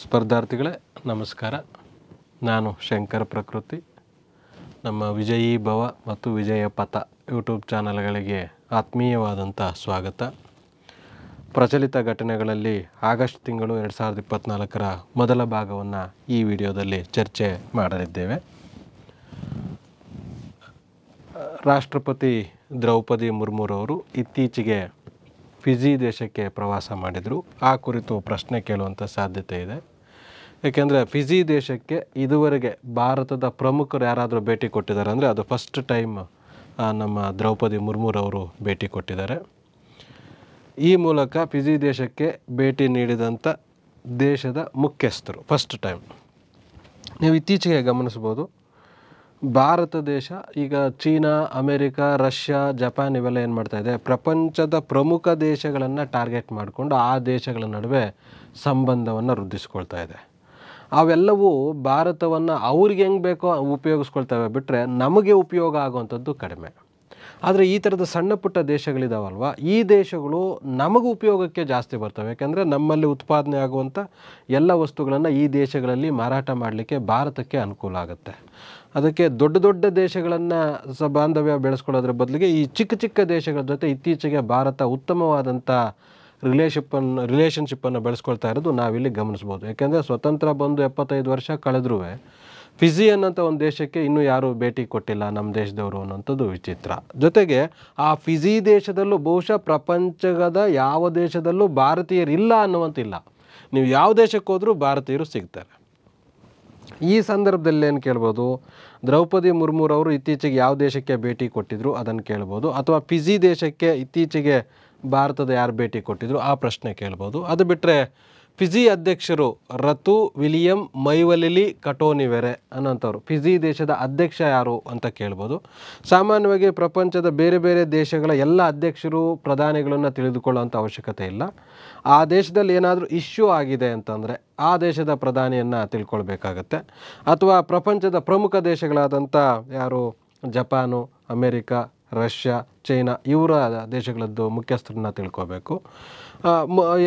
ಸ್ಪರ್ಧಾರ್ಥಿಗಳೇ ನಮಸ್ಕಾರ ನಾನು ಶಂಕರ ಪ್ರಕೃತಿ ನಮ್ಮ ವಿಜಯೀ ಭವ ಮತ್ತು ವಿಜಯ ಪಥ ಯೂಟ್ಯೂಬ್ ಚಾನಲ್ಗಳಿಗೆ ಆತ್ಮೀಯವಾದಂಥ ಸ್ವಾಗತ ಪ್ರಚಲಿತ ಘಟನೆಗಳಲ್ಲಿ ಆಗಸ್ಟ್ ತಿಂಗಳು ಎರಡು ಸಾವಿರದ ಇಪ್ಪತ್ತ್ನಾಲ್ಕರ ಮೊದಲ ಭಾಗವನ್ನು ಈ ವಿಡಿಯೋದಲ್ಲಿ ಚರ್ಚೆ ಮಾಡಲಿದ್ದೇವೆ ರಾಷ್ಟ್ರಪತಿ ದ್ರೌಪದಿ ಮುರ್ಮುರವರು ಇತ್ತೀಚೆಗೆ ಫಿಜಿ ದೇಶಕ್ಕೆ ಪ್ರವಾಸ ಮಾಡಿದರು ಆ ಕುರಿತು ಪ್ರಶ್ನೆ ಕೇಳುವಂಥ ಸಾಧ್ಯತೆ ಇದೆ ಏಕೆಂದರೆ ಫಿಜಿ ದೇಶಕ್ಕೆ ಇದುವರೆಗೆ ಭಾರತದ ಪ್ರಮುಖರು ಯಾರಾದರೂ ಭೇಟಿ ಕೊಟ್ಟಿದ್ದಾರೆ ಅಂದರೆ ಅದು ಫಸ್ಟ್ ಟೈಮ್ ನಮ್ಮ ದ್ರೌಪದಿ ಮುರ್ಮುರವರು ಭೇಟಿ ಕೊಟ್ಟಿದ್ದಾರೆ ಈ ಮೂಲಕ ಫಿಜಿ ದೇಶಕ್ಕೆ ಭೇಟಿ ನೀಡಿದಂಥ ದೇಶದ ಮುಖ್ಯಸ್ಥರು ಫಸ್ಟ್ ಟೈಮ್ ನೀವು ಇತ್ತೀಚೆಗೆ ಗಮನಿಸ್ಬೋದು ಭಾರತ ದೇಶ ಈಗ ಚೀನಾ ಅಮೇರಿಕಾ ರಷ್ಯಾ ಜಪಾನ್ ಇವೆಲ್ಲ ಏನು ಮಾಡ್ತಾ ಇದೆ ಪ್ರಪಂಚದ ಪ್ರಮುಖ ದೇಶಗಳನ್ನು ಟಾರ್ಗೆಟ್ ಮಾಡಿಕೊಂಡು ಆ ದೇಶಗಳ ನಡುವೆ ಸಂಬಂಧವನ್ನು ವೃದ್ಧಿಸ್ಕೊಳ್ತಾ ಇದೆ ಅವೆಲ್ಲವೂ ಭಾರತವನ್ನು ಅವ್ರಿಗೆ ಹೆಂಗೆ ಬೇಕೋ ಉಪಯೋಗಿಸ್ಕೊಳ್ತವೆ ಬಿಟ್ಟರೆ ನಮಗೆ ಉಪಯೋಗ ಆಗುವಂಥದ್ದು ಕಡಿಮೆ ಆದರೆ ಈ ಥರದ ಸಣ್ಣ ಪುಟ್ಟ ದೇಶಗಳಿದಾವಲ್ವ ಈ ದೇಶಗಳು ನಮಗೂ ಉಪಯೋಗಕ್ಕೆ ಜಾಸ್ತಿ ಬರ್ತವೆ ಯಾಕೆಂದರೆ ನಮ್ಮಲ್ಲಿ ಉತ್ಪಾದನೆ ಆಗುವಂಥ ಎಲ್ಲ ವಸ್ತುಗಳನ್ನು ಈ ದೇಶಗಳಲ್ಲಿ ಮಾರಾಟ ಮಾಡಲಿಕ್ಕೆ ಭಾರತಕ್ಕೆ ಅನುಕೂಲ ಆಗುತ್ತೆ ಅದಕ್ಕೆ ದೊಡ್ಡ ದೊಡ್ಡ ದೇಶಗಳನ್ನು ಸ ಬಾಂಧವ್ಯ ಬೆಳೆಸ್ಕೊಳ್ಳೋದ್ರ ಬದಲಿಗೆ ಈ ಚಿಕ್ಕ ಚಿಕ್ಕ ದೇಶಗಳ ಜೊತೆ ಇತ್ತೀಚೆಗೆ ಭಾರತ ಉತ್ತಮವಾದಂಥ ರಿಲೇಶಿಪ್ಪನ್ನು ರಿಲೇಷನ್ಶಿಪ್ಪನ್ನು ಬೆಳೆಸ್ಕೊಳ್ತಾ ಇರೋದು ನಾವಿಲ್ಲಿ ಗಮನಿಸ್ಬೋದು ಯಾಕೆಂದರೆ ಸ್ವತಂತ್ರ ಬಂದು ಎಪ್ಪತ್ತೈದು ವರ್ಷ ಕಳೆದ್ರೂ ಫಿಜಿ ಅನ್ನೋಂಥ ಒಂದು ದೇಶಕ್ಕೆ ಇನ್ನೂ ಯಾರೂ ಭೇಟಿ ಕೊಟ್ಟಿಲ್ಲ ನಮ್ಮ ದೇಶದವರು ಅನ್ನೋಂಥದ್ದು ವಿಚಿತ್ರ ಜೊತೆಗೆ ಆ ಫಿಜಿ ದೇಶದಲ್ಲೂ ಬಹುಶಃ ಪ್ರಪಂಚದ ಯಾವ ದೇಶದಲ್ಲೂ ಭಾರತೀಯರಿಲ್ಲ ಅನ್ನುವಂತಿಲ್ಲ ನೀವು ಯಾವ ದೇಶಕ್ಕೆ ಹೋದರೂ ಭಾರತೀಯರು ಸಿಗ್ತಾರೆ ಈ ಸಂದರ್ಭದಲ್ಲಿ ಏನು ಕೇಳ್ಬೋದು ದ್ರೌಪದಿ ಮುರ್ಮುರವರು ಇತ್ತೀಚೆಗೆ ಯಾವ ದೇಶಕ್ಕೆ ಭೇಟಿ ಕೊಟ್ಟಿದ್ರು ಅದನ್ನು ಕೇಳ್ಬೋದು ಅಥವಾ ಫಿಜಿ ದೇಶಕ್ಕೆ ಇತ್ತೀಚೆಗೆ ಭಾರತದ ಯಾರು ಭೇಟಿ ಕೊಟ್ಟಿದ್ರು ಆ ಪ್ರಶ್ನೆ ಕೇಳ್ಬೋದು ಅದು ಬಿಟ್ಟರೆ ಫಿಜಿ ಅಧ್ಯಕ್ಷರು ರತು ವಿಲಿಯಂ ಮೈವಲಿಲಿ ಕಟೋನಿವೆರೆ ಅನ್ನೋಂಥವ್ರು ಫಿಜಿ ದೇಶದ ಅಧ್ಯಕ್ಷ ಯಾರು ಅಂತ ಕೇಳ್ಬೋದು ಸಾಮಾನ್ಯವಾಗಿ ಪ್ರಪಂಚದ ಬೇರೆ ಬೇರೆ ದೇಶಗಳ ಎಲ್ಲ ಅಧ್ಯಕ್ಷರು ಪ್ರಧಾನಿಗಳನ್ನು ತಿಳಿದುಕೊಳ್ಳುವಂಥ ಅವಶ್ಯಕತೆ ಇಲ್ಲ ಆ ದೇಶದಲ್ಲಿ ಏನಾದರೂ ಇಶ್ಯೂ ಆಗಿದೆ ಅಂತಂದರೆ ಆ ದೇಶದ ಪ್ರಧಾನಿಯನ್ನು ತಿಳ್ಕೊಳ್ಬೇಕಾಗತ್ತೆ ಅಥವಾ ಪ್ರಪಂಚದ ಪ್ರಮುಖ ದೇಶಗಳಾದಂಥ ಯಾರು ಜಪಾನು ಅಮೇರಿಕಾ ರಷ್ಯಾ ಚೈನಾ ಇವರ ದೇಶಗಳದ್ದು ಮುಖ್ಯಸ್ಥರನ್ನ ತಿಳ್ಕೋಬೇಕು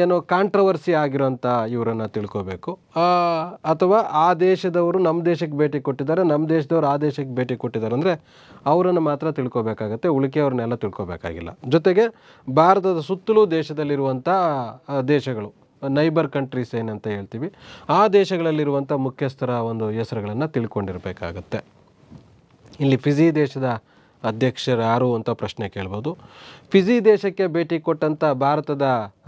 ಏನು ಕಾಂಟ್ರವರ್ಸಿ ಆಗಿರೋಂಥ ಇವರನ್ನು ತಿಳ್ಕೋಬೇಕು ಅಥವಾ ಆ ದೇಶದವರು ನಮ್ಮ ದೇಶಕ್ಕೆ ಭೇಟಿ ಕೊಟ್ಟಿದ್ದಾರೆ ನಮ್ಮ ದೇಶದವರು ಆ ದೇಶಕ್ಕೆ ಭೇಟಿ ಕೊಟ್ಟಿದ್ದಾರೆ ಅಂದರೆ ಅವರನ್ನು ಮಾತ್ರ ತಿಳ್ಕೋಬೇಕಾಗತ್ತೆ ಉಳಿಕೆಯವ್ರನ್ನೆಲ್ಲ ತಿಳ್ಕೋಬೇಕಾಗಿಲ್ಲ ಜೊತೆಗೆ ಭಾರತದ ಸುತ್ತಲೂ ದೇಶದಲ್ಲಿರುವಂಥ ದೇಶಗಳು ನೈಬರ್ ಕಂಟ್ರೀಸ್ ಏನಂತ ಹೇಳ್ತೀವಿ ಆ ದೇಶಗಳಲ್ಲಿರುವಂಥ ಮುಖ್ಯಸ್ಥರ ಒಂದು ಹೆಸರುಗಳನ್ನು ತಿಳ್ಕೊಂಡಿರಬೇಕಾಗತ್ತೆ ಇಲ್ಲಿ ಫಿಜಿ ದೇಶದ ಅಧ್ಯಕ್ಷರು ಯಾರು ಅಂತ ಪ್ರಶ್ನೆ ಕೇಳ್ಬೋದು ಫಿಜಿ ದೇಶಕ್ಕೆ ಭೇಟಿ ಕೊಟ್ಟಂಥ ಭಾರತದ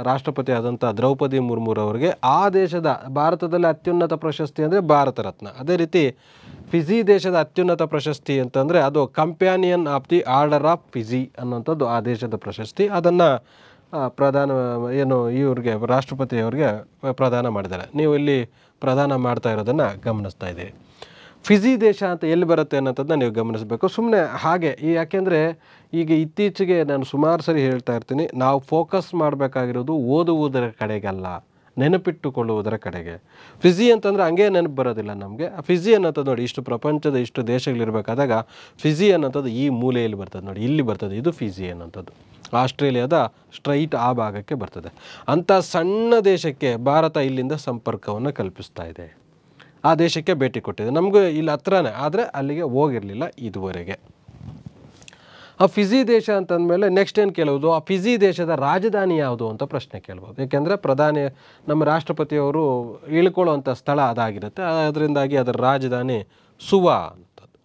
ರಾಷ್ಟ್ರಪತಿ ಆದಂಥ ದ್ರೌಪದಿ ಮುರ್ಮುರವರಿಗೆ ಆ ದೇಶದ ಭಾರತದಲ್ಲಿ ಅತ್ಯುನ್ನತ ಪ್ರಶಸ್ತಿ ಅಂದರೆ ಭಾರತ ರತ್ನ ಅದೇ ರೀತಿ ಫಿಜಿ ದೇಶದ ಅತ್ಯುನ್ನತ ಪ್ರಶಸ್ತಿ ಅಂತಂದರೆ ಅದು companion of the order of Fiji ಅನ್ನೋಂಥದ್ದು ಆ ದೇಶದ ಪ್ರಶಸ್ತಿ ಅದನ್ನು ಪ್ರದಾನ ಏನು ಇವ್ರಿಗೆ ರಾಷ್ಟ್ರಪತಿಯವರಿಗೆ ಪ್ರದಾನ ಮಾಡಿದ್ದಾರೆ ನೀವು ಇಲ್ಲಿ ಪ್ರದಾನ ಮಾಡ್ತಾ ಇರೋದನ್ನು ಗಮನಿಸ್ತಾ ಇದ್ದೀರಿ ಫಿಜಿ ದೇಶ ಅಂತ ಎಲ್ಲಿ ಬರುತ್ತೆ ಅನ್ನೋಂಥದ್ದನ್ನ ನೀವು ಗಮನಿಸಬೇಕು ಸುಮ್ಮನೆ ಹಾಗೆ ಈ ಯಾಕೆಂದರೆ ಈಗ ಇತ್ತೀಚೆಗೆ ನಾನು ಸುಮಾರು ಸರಿ ಹೇಳ್ತಾ ಇರ್ತೀನಿ ನಾವು ಫೋಕಸ್ ಮಾಡಬೇಕಾಗಿರೋದು ಓದುವುದರ ಕಡೆಗಲ್ಲ ನೆನಪಿಟ್ಟುಕೊಳ್ಳುವುದರ ಕಡೆಗೆ ಫಿಜಿ ಅಂತಂದರೆ ಹಂಗೆ ನೆನಪು ಬರೋದಿಲ್ಲ ನಮಗೆ ಆ ಫಿಜಿ ಅನ್ನೋಂಥದ್ದು ನೋಡಿ ಇಷ್ಟು ಪ್ರಪಂಚದ ಇಷ್ಟು ದೇಶಗಳಿರಬೇಕಾದಾಗ ಫಿಜಿ ಅನ್ನೋಂಥದ್ದು ಈ ಮೂಲೆಯಲ್ಲಿ ಬರ್ತದೆ ನೋಡಿ ಇಲ್ಲಿ ಬರ್ತದೆ ಇದು ಫಿಜಿ ಅನ್ನೋಂಥದ್ದು ಆಸ್ಟ್ರೇಲಿಯಾದ ಸ್ಟ್ರೈಟ್ ಆ ಭಾಗಕ್ಕೆ ಬರ್ತದೆ ಅಂಥ ಸಣ್ಣ ದೇಶಕ್ಕೆ ಭಾರತ ಇಲ್ಲಿಂದ ಸಂಪರ್ಕವನ್ನು ಕಲ್ಪಿಸ್ತಾ ಇದೆ ಆ ದೇಶಕ್ಕೆ ಭೇಟಿ ಕೊಟ್ಟಿದೆ ನಮಗೂ ಇಲ್ಲಿ ಹತ್ರನೇ ಆದರೆ ಅಲ್ಲಿಗೆ ಹೋಗಿರಲಿಲ್ಲ ಇದುವರೆಗೆ ಆ ಫಿಜಿ ದೇಶ ಅಂತಂದಮೇಲೆ ನೆಕ್ಸ್ಟ್ ಏನು ಕೇಳುವುದು ಆ ಫಿಜಿ ದೇಶದ ರಾಜಧಾನಿ ಯಾವುದು ಅಂತ ಪ್ರಶ್ನೆ ಕೇಳ್ಬೋದು ಏಕೆಂದರೆ ಪ್ರಧಾನಿ ನಮ್ಮ ರಾಷ್ಟ್ರಪತಿಯವರು ಇಳ್ಕೊಳ್ಳುವಂಥ ಸ್ಥಳ ಅದಾಗಿರುತ್ತೆ ಅದರಿಂದಾಗಿ ಅದರ ರಾಜಧಾನಿ ಸುವಾ ಅಂತದ್ದು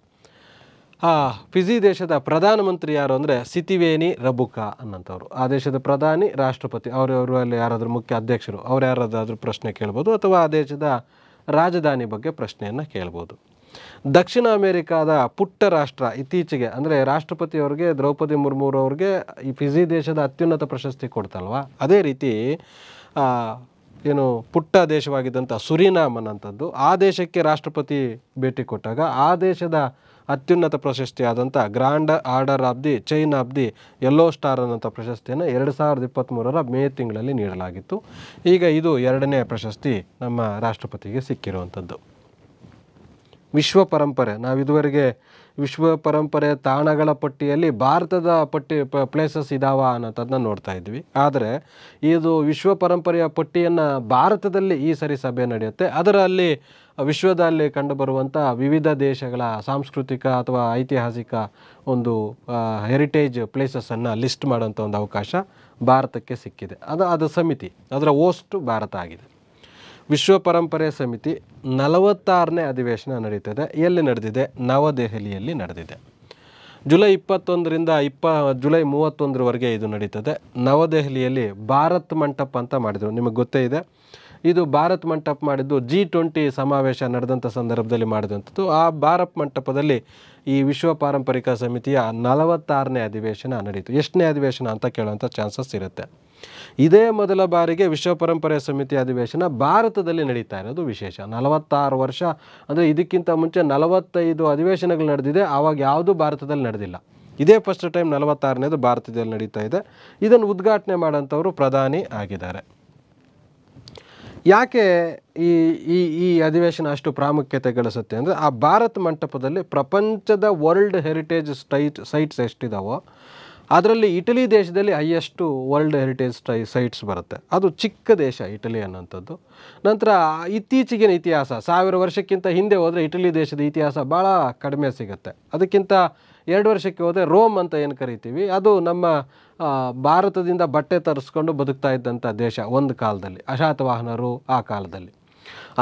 ಆ ಫಿಜಿ ದೇಶದ ಪ್ರಧಾನಮಂತ್ರಿ ಯಾರು ಅಂದರೆ ಸಿತಿವೇನಿ ರಬುಕಾ ಅನ್ನಂಥವ್ರು ಆ ದೇಶದ ಪ್ರಧಾನಿ ರಾಷ್ಟ್ರಪತಿ ಅವರವರು ಅಲ್ಲಿ ಯಾರಾದರೂ ಮುಖ್ಯ ಅಧ್ಯಕ್ಷರು ಅವ್ರು ಯಾರಾದರೂ ಪ್ರಶ್ನೆ ಕೇಳ್ಬೋದು ಅಥವಾ ಆ ದೇಶದ ರಾಜಧಾನಿ ಬಗ್ಗೆ ಪ್ರಶ್ನೆಯನ್ನು ಕೇಳ್ಬೋದು ದಕ್ಷಿಣ ಅಮೇರಿಕಾದ ಪುಟ್ಟ ರಾಷ್ಟ್ರ ಇತ್ತೀಚೆಗೆ ಅಂದರೆ ರಾಷ್ಟ್ರಪತಿಯವ್ರಿಗೆ ದ್ರೌಪದಿ ಮುರ್ಮುರವ್ರಿಗೆ ಈ ಫಿಜಿ ದೇಶದ ಅತ್ಯುನ್ನತ ಪ್ರಶಸ್ತಿ ಕೊಡ್ತಲ್ವ ಅದೇ ರೀತಿ ಏನು ಪುಟ್ಟ ದೇಶವಾಗಿದ್ದಂಥ ಸುರಿನಾಮ್ ಅನ್ನೋಂಥದ್ದು ಆ ದೇಶಕ್ಕೆ ರಾಷ್ಟ್ರಪತಿ ಭೇಟಿ ಕೊಟ್ಟಾಗ ಆ ದೇಶದ ಅತ್ಯುನ್ನತ ಪ್ರಶಸ್ತಿಯಾದಂಥ grand order of the chain of the yellow star ಅನ್ನೋಂಥ ಪ್ರಶಸ್ತಿಯನ್ನು ಎರಡು ಸಾವಿರದ ಇಪ್ಪತ್ತ್ಮೂರರ ಮೇ ತಿಂಗಳಲ್ಲಿ ನೀಡಲಾಗಿತ್ತು ಈಗ ಇದು ಎರಡನೇ ಪ್ರಶಸ್ತಿ ನಮ್ಮ ರಾಷ್ಟ್ರಪತಿಗೆ ಸಿಕ್ಕಿರುವಂಥದ್ದು ವಿಶ್ವ ಪರಂಪರೆ ನಾವು ಇದುವರೆಗೆ ವಿಶ್ವ ಪರಂಪರೆ ತಾಣಗಳ ಪಟ್ಟಿಯಲ್ಲಿ ಭಾರತದ ಪಟ್ಟಿ ಪ್ಲೇಸಸ್ ಇದಾವ ಅನ್ನೋಂಥದ್ದನ್ನ ನೋಡ್ತಾ ಇದ್ವಿ ಆದರೆ ಇದು ವಿಶ್ವ ಪರಂಪರೆಯ ಪಟ್ಟಿಯನ್ನು ಭಾರತದಲ್ಲಿ ಈ ಸರಿ ಸಭೆ ನಡೆಯುತ್ತೆ ಅದರಲ್ಲಿ ವಿಶ್ವದಲ್ಲಿ ಕಂಡುಬರುವಂಥ ವಿವಿಧ ದೇಶಗಳ ಸಾಂಸ್ಕೃತಿಕ ಅಥವಾ ಐತಿಹಾಸಿಕ ಒಂದು ಹೆರಿಟೇಜ್ ಪ್ಲೇಸಸ್ಸನ್ನು ಲಿಸ್ಟ್ ಮಾಡೋಂಥ ಒಂದು ಅವಕಾಶ ಭಾರತಕ್ಕೆ ಸಿಕ್ಕಿದೆ ಅದು ಅದು ಸಮಿತಿ ಅದರ ಓಸ್ಟ್ ಭಾರತ ಆಗಿದೆ ವಿಶ್ವ ಪರಂಪರೆ ಸಮಿತಿ ನಲವತ್ತಾರನೇ ಅಧಿವೇಶನ ನಡೀತದೆ ಎಲ್ಲಿ ನಡೆದಿದೆ ನವದೆಹಲಿಯಲ್ಲಿ ನಡೆದಿದೆ ಜುಲೈ ಇಪ್ಪತ್ತೊಂದರಿಂದ ಇಪ್ಪ ಜುಲೈ ಮೂವತ್ತೊಂದರವರೆಗೆ ಇದು ನಡೀತದೆ ನವದೆಹಲಿಯಲ್ಲಿ ಭಾರತ್ ಮಂಟಪ ಅಂತ ಮಾಡಿದರು ನಿಮಗೆ ಗೊತ್ತೇ ಇದೆ ಇದು ಭಾರತ್ ಮಂಟಪ ಮಾಡಿದ್ದು ಜಿ ಟ್ವೆಂಟಿ ಸಮಾವೇಶ ನಡೆದಂಥ ಸಂದರ್ಭದಲ್ಲಿ ಮಾಡಿದಂಥದ್ದು ಆ ಭಾರತ್ ಮಂಟಪದಲ್ಲಿ ಈ ವಿಶ್ವ ಪಾರಂಪರಿಕ ಸಮಿತಿಯ ನಲವತ್ತಾರನೇ ಅಧಿವೇಶನ ನಡೆಯಿತು ಎಷ್ಟನೇ ಅಧಿವೇಶನ ಅಂತ ಕೇಳುವಂಥ ಚಾನ್ಸಸ್ ಇರುತ್ತೆ ಇದೇ ಮೊದಲ ಬಾರಿಗೆ ವಿಶ್ವ ಪರಂಪರೆ ಸಮಿತಿ ಅಧಿವೇಶನ ಭಾರತದಲ್ಲಿ ನಡೀತಾ ಇರೋದು ವಿಶೇಷ ನಲವತ್ತಾರು ವರ್ಷ ಅಂದರೆ ಇದಕ್ಕಿಂತ ಮುಂಚೆ ನಲವತ್ತೈದು ಅಧಿವೇಶನಗಳು ನಡೆದಿದೆ ಆವಾಗ ಯಾವುದೂ ಭಾರತದಲ್ಲಿ ನಡೆದಿಲ್ಲ ಇದೇ ಫಸ್ಟ್ ಟೈಮ್ ನಲವತ್ತಾರನೇದು ಭಾರತದಲ್ಲಿ ನಡೀತಾ ಇದೆ ಇದನ್ನು ಉದ್ಘಾಟನೆ ಮಾಡೋಂಥವರು ಪ್ರಧಾನಿ ಆಗಿದ್ದಾರೆ ಯಾಕೆ ಈ ಈ ಈ ಅಧಿವೇಶನ ಅಷ್ಟು ಪ್ರಾಮುಖ್ಯತೆ ಗಳಿಸುತ್ತೆ ಅಂದರೆ ಆ ಭಾರತ್ ಮಂಟಪದಲ್ಲಿ ಪ್ರಪಂಚದ ವರ್ಲ್ಡ್ ಹೆರಿಟೇಜ್ ಸ್ಟೈಟ್ ಸೈಟ್ಸ್ ಎಷ್ಟಿದಾವೋ ಅದರಲ್ಲಿ ಇಟಲಿ ದೇಶದಲ್ಲಿ highest world heritage sty sites ಬರುತ್ತೆ ಅದು ಚಿಕ್ಕ ದೇಶ ಇಟಲಿ ಅನ್ನೋಂಥದ್ದು ನಂತರ ಇತ್ತೀಚಿಗಿನ ಇತಿಹಾಸ ಸಾವಿರ ವರ್ಷಕ್ಕಿಂತ ಹಿಂದೆ ಹೋದರೆ ಇಟಲಿ ದೇಶದ ಇತಿಹಾಸ ಭಾಳ ಕಡಿಮೆ ಸಿಗುತ್ತೆ ಅದಕ್ಕಿಂತ ಎರಡು ವರ್ಷಕ್ಕೆ ಹೋದರೆ ರೋಮ್ ಅಂತ ಏನು ಕರಿತೀವಿ ಅದು ನಮ್ಮ ಭಾರತದಿಂದ ಬಟ್ಟೆ ತರಿಸ್ಕೊಂಡು ಬದುಕ್ತಾ ಇದ್ದಂಥ ದೇಶ ಒಂದು ಕಾಲದಲ್ಲಿ ಅಶಾತವಾಹನರು ಆ ಕಾಲದಲ್ಲಿ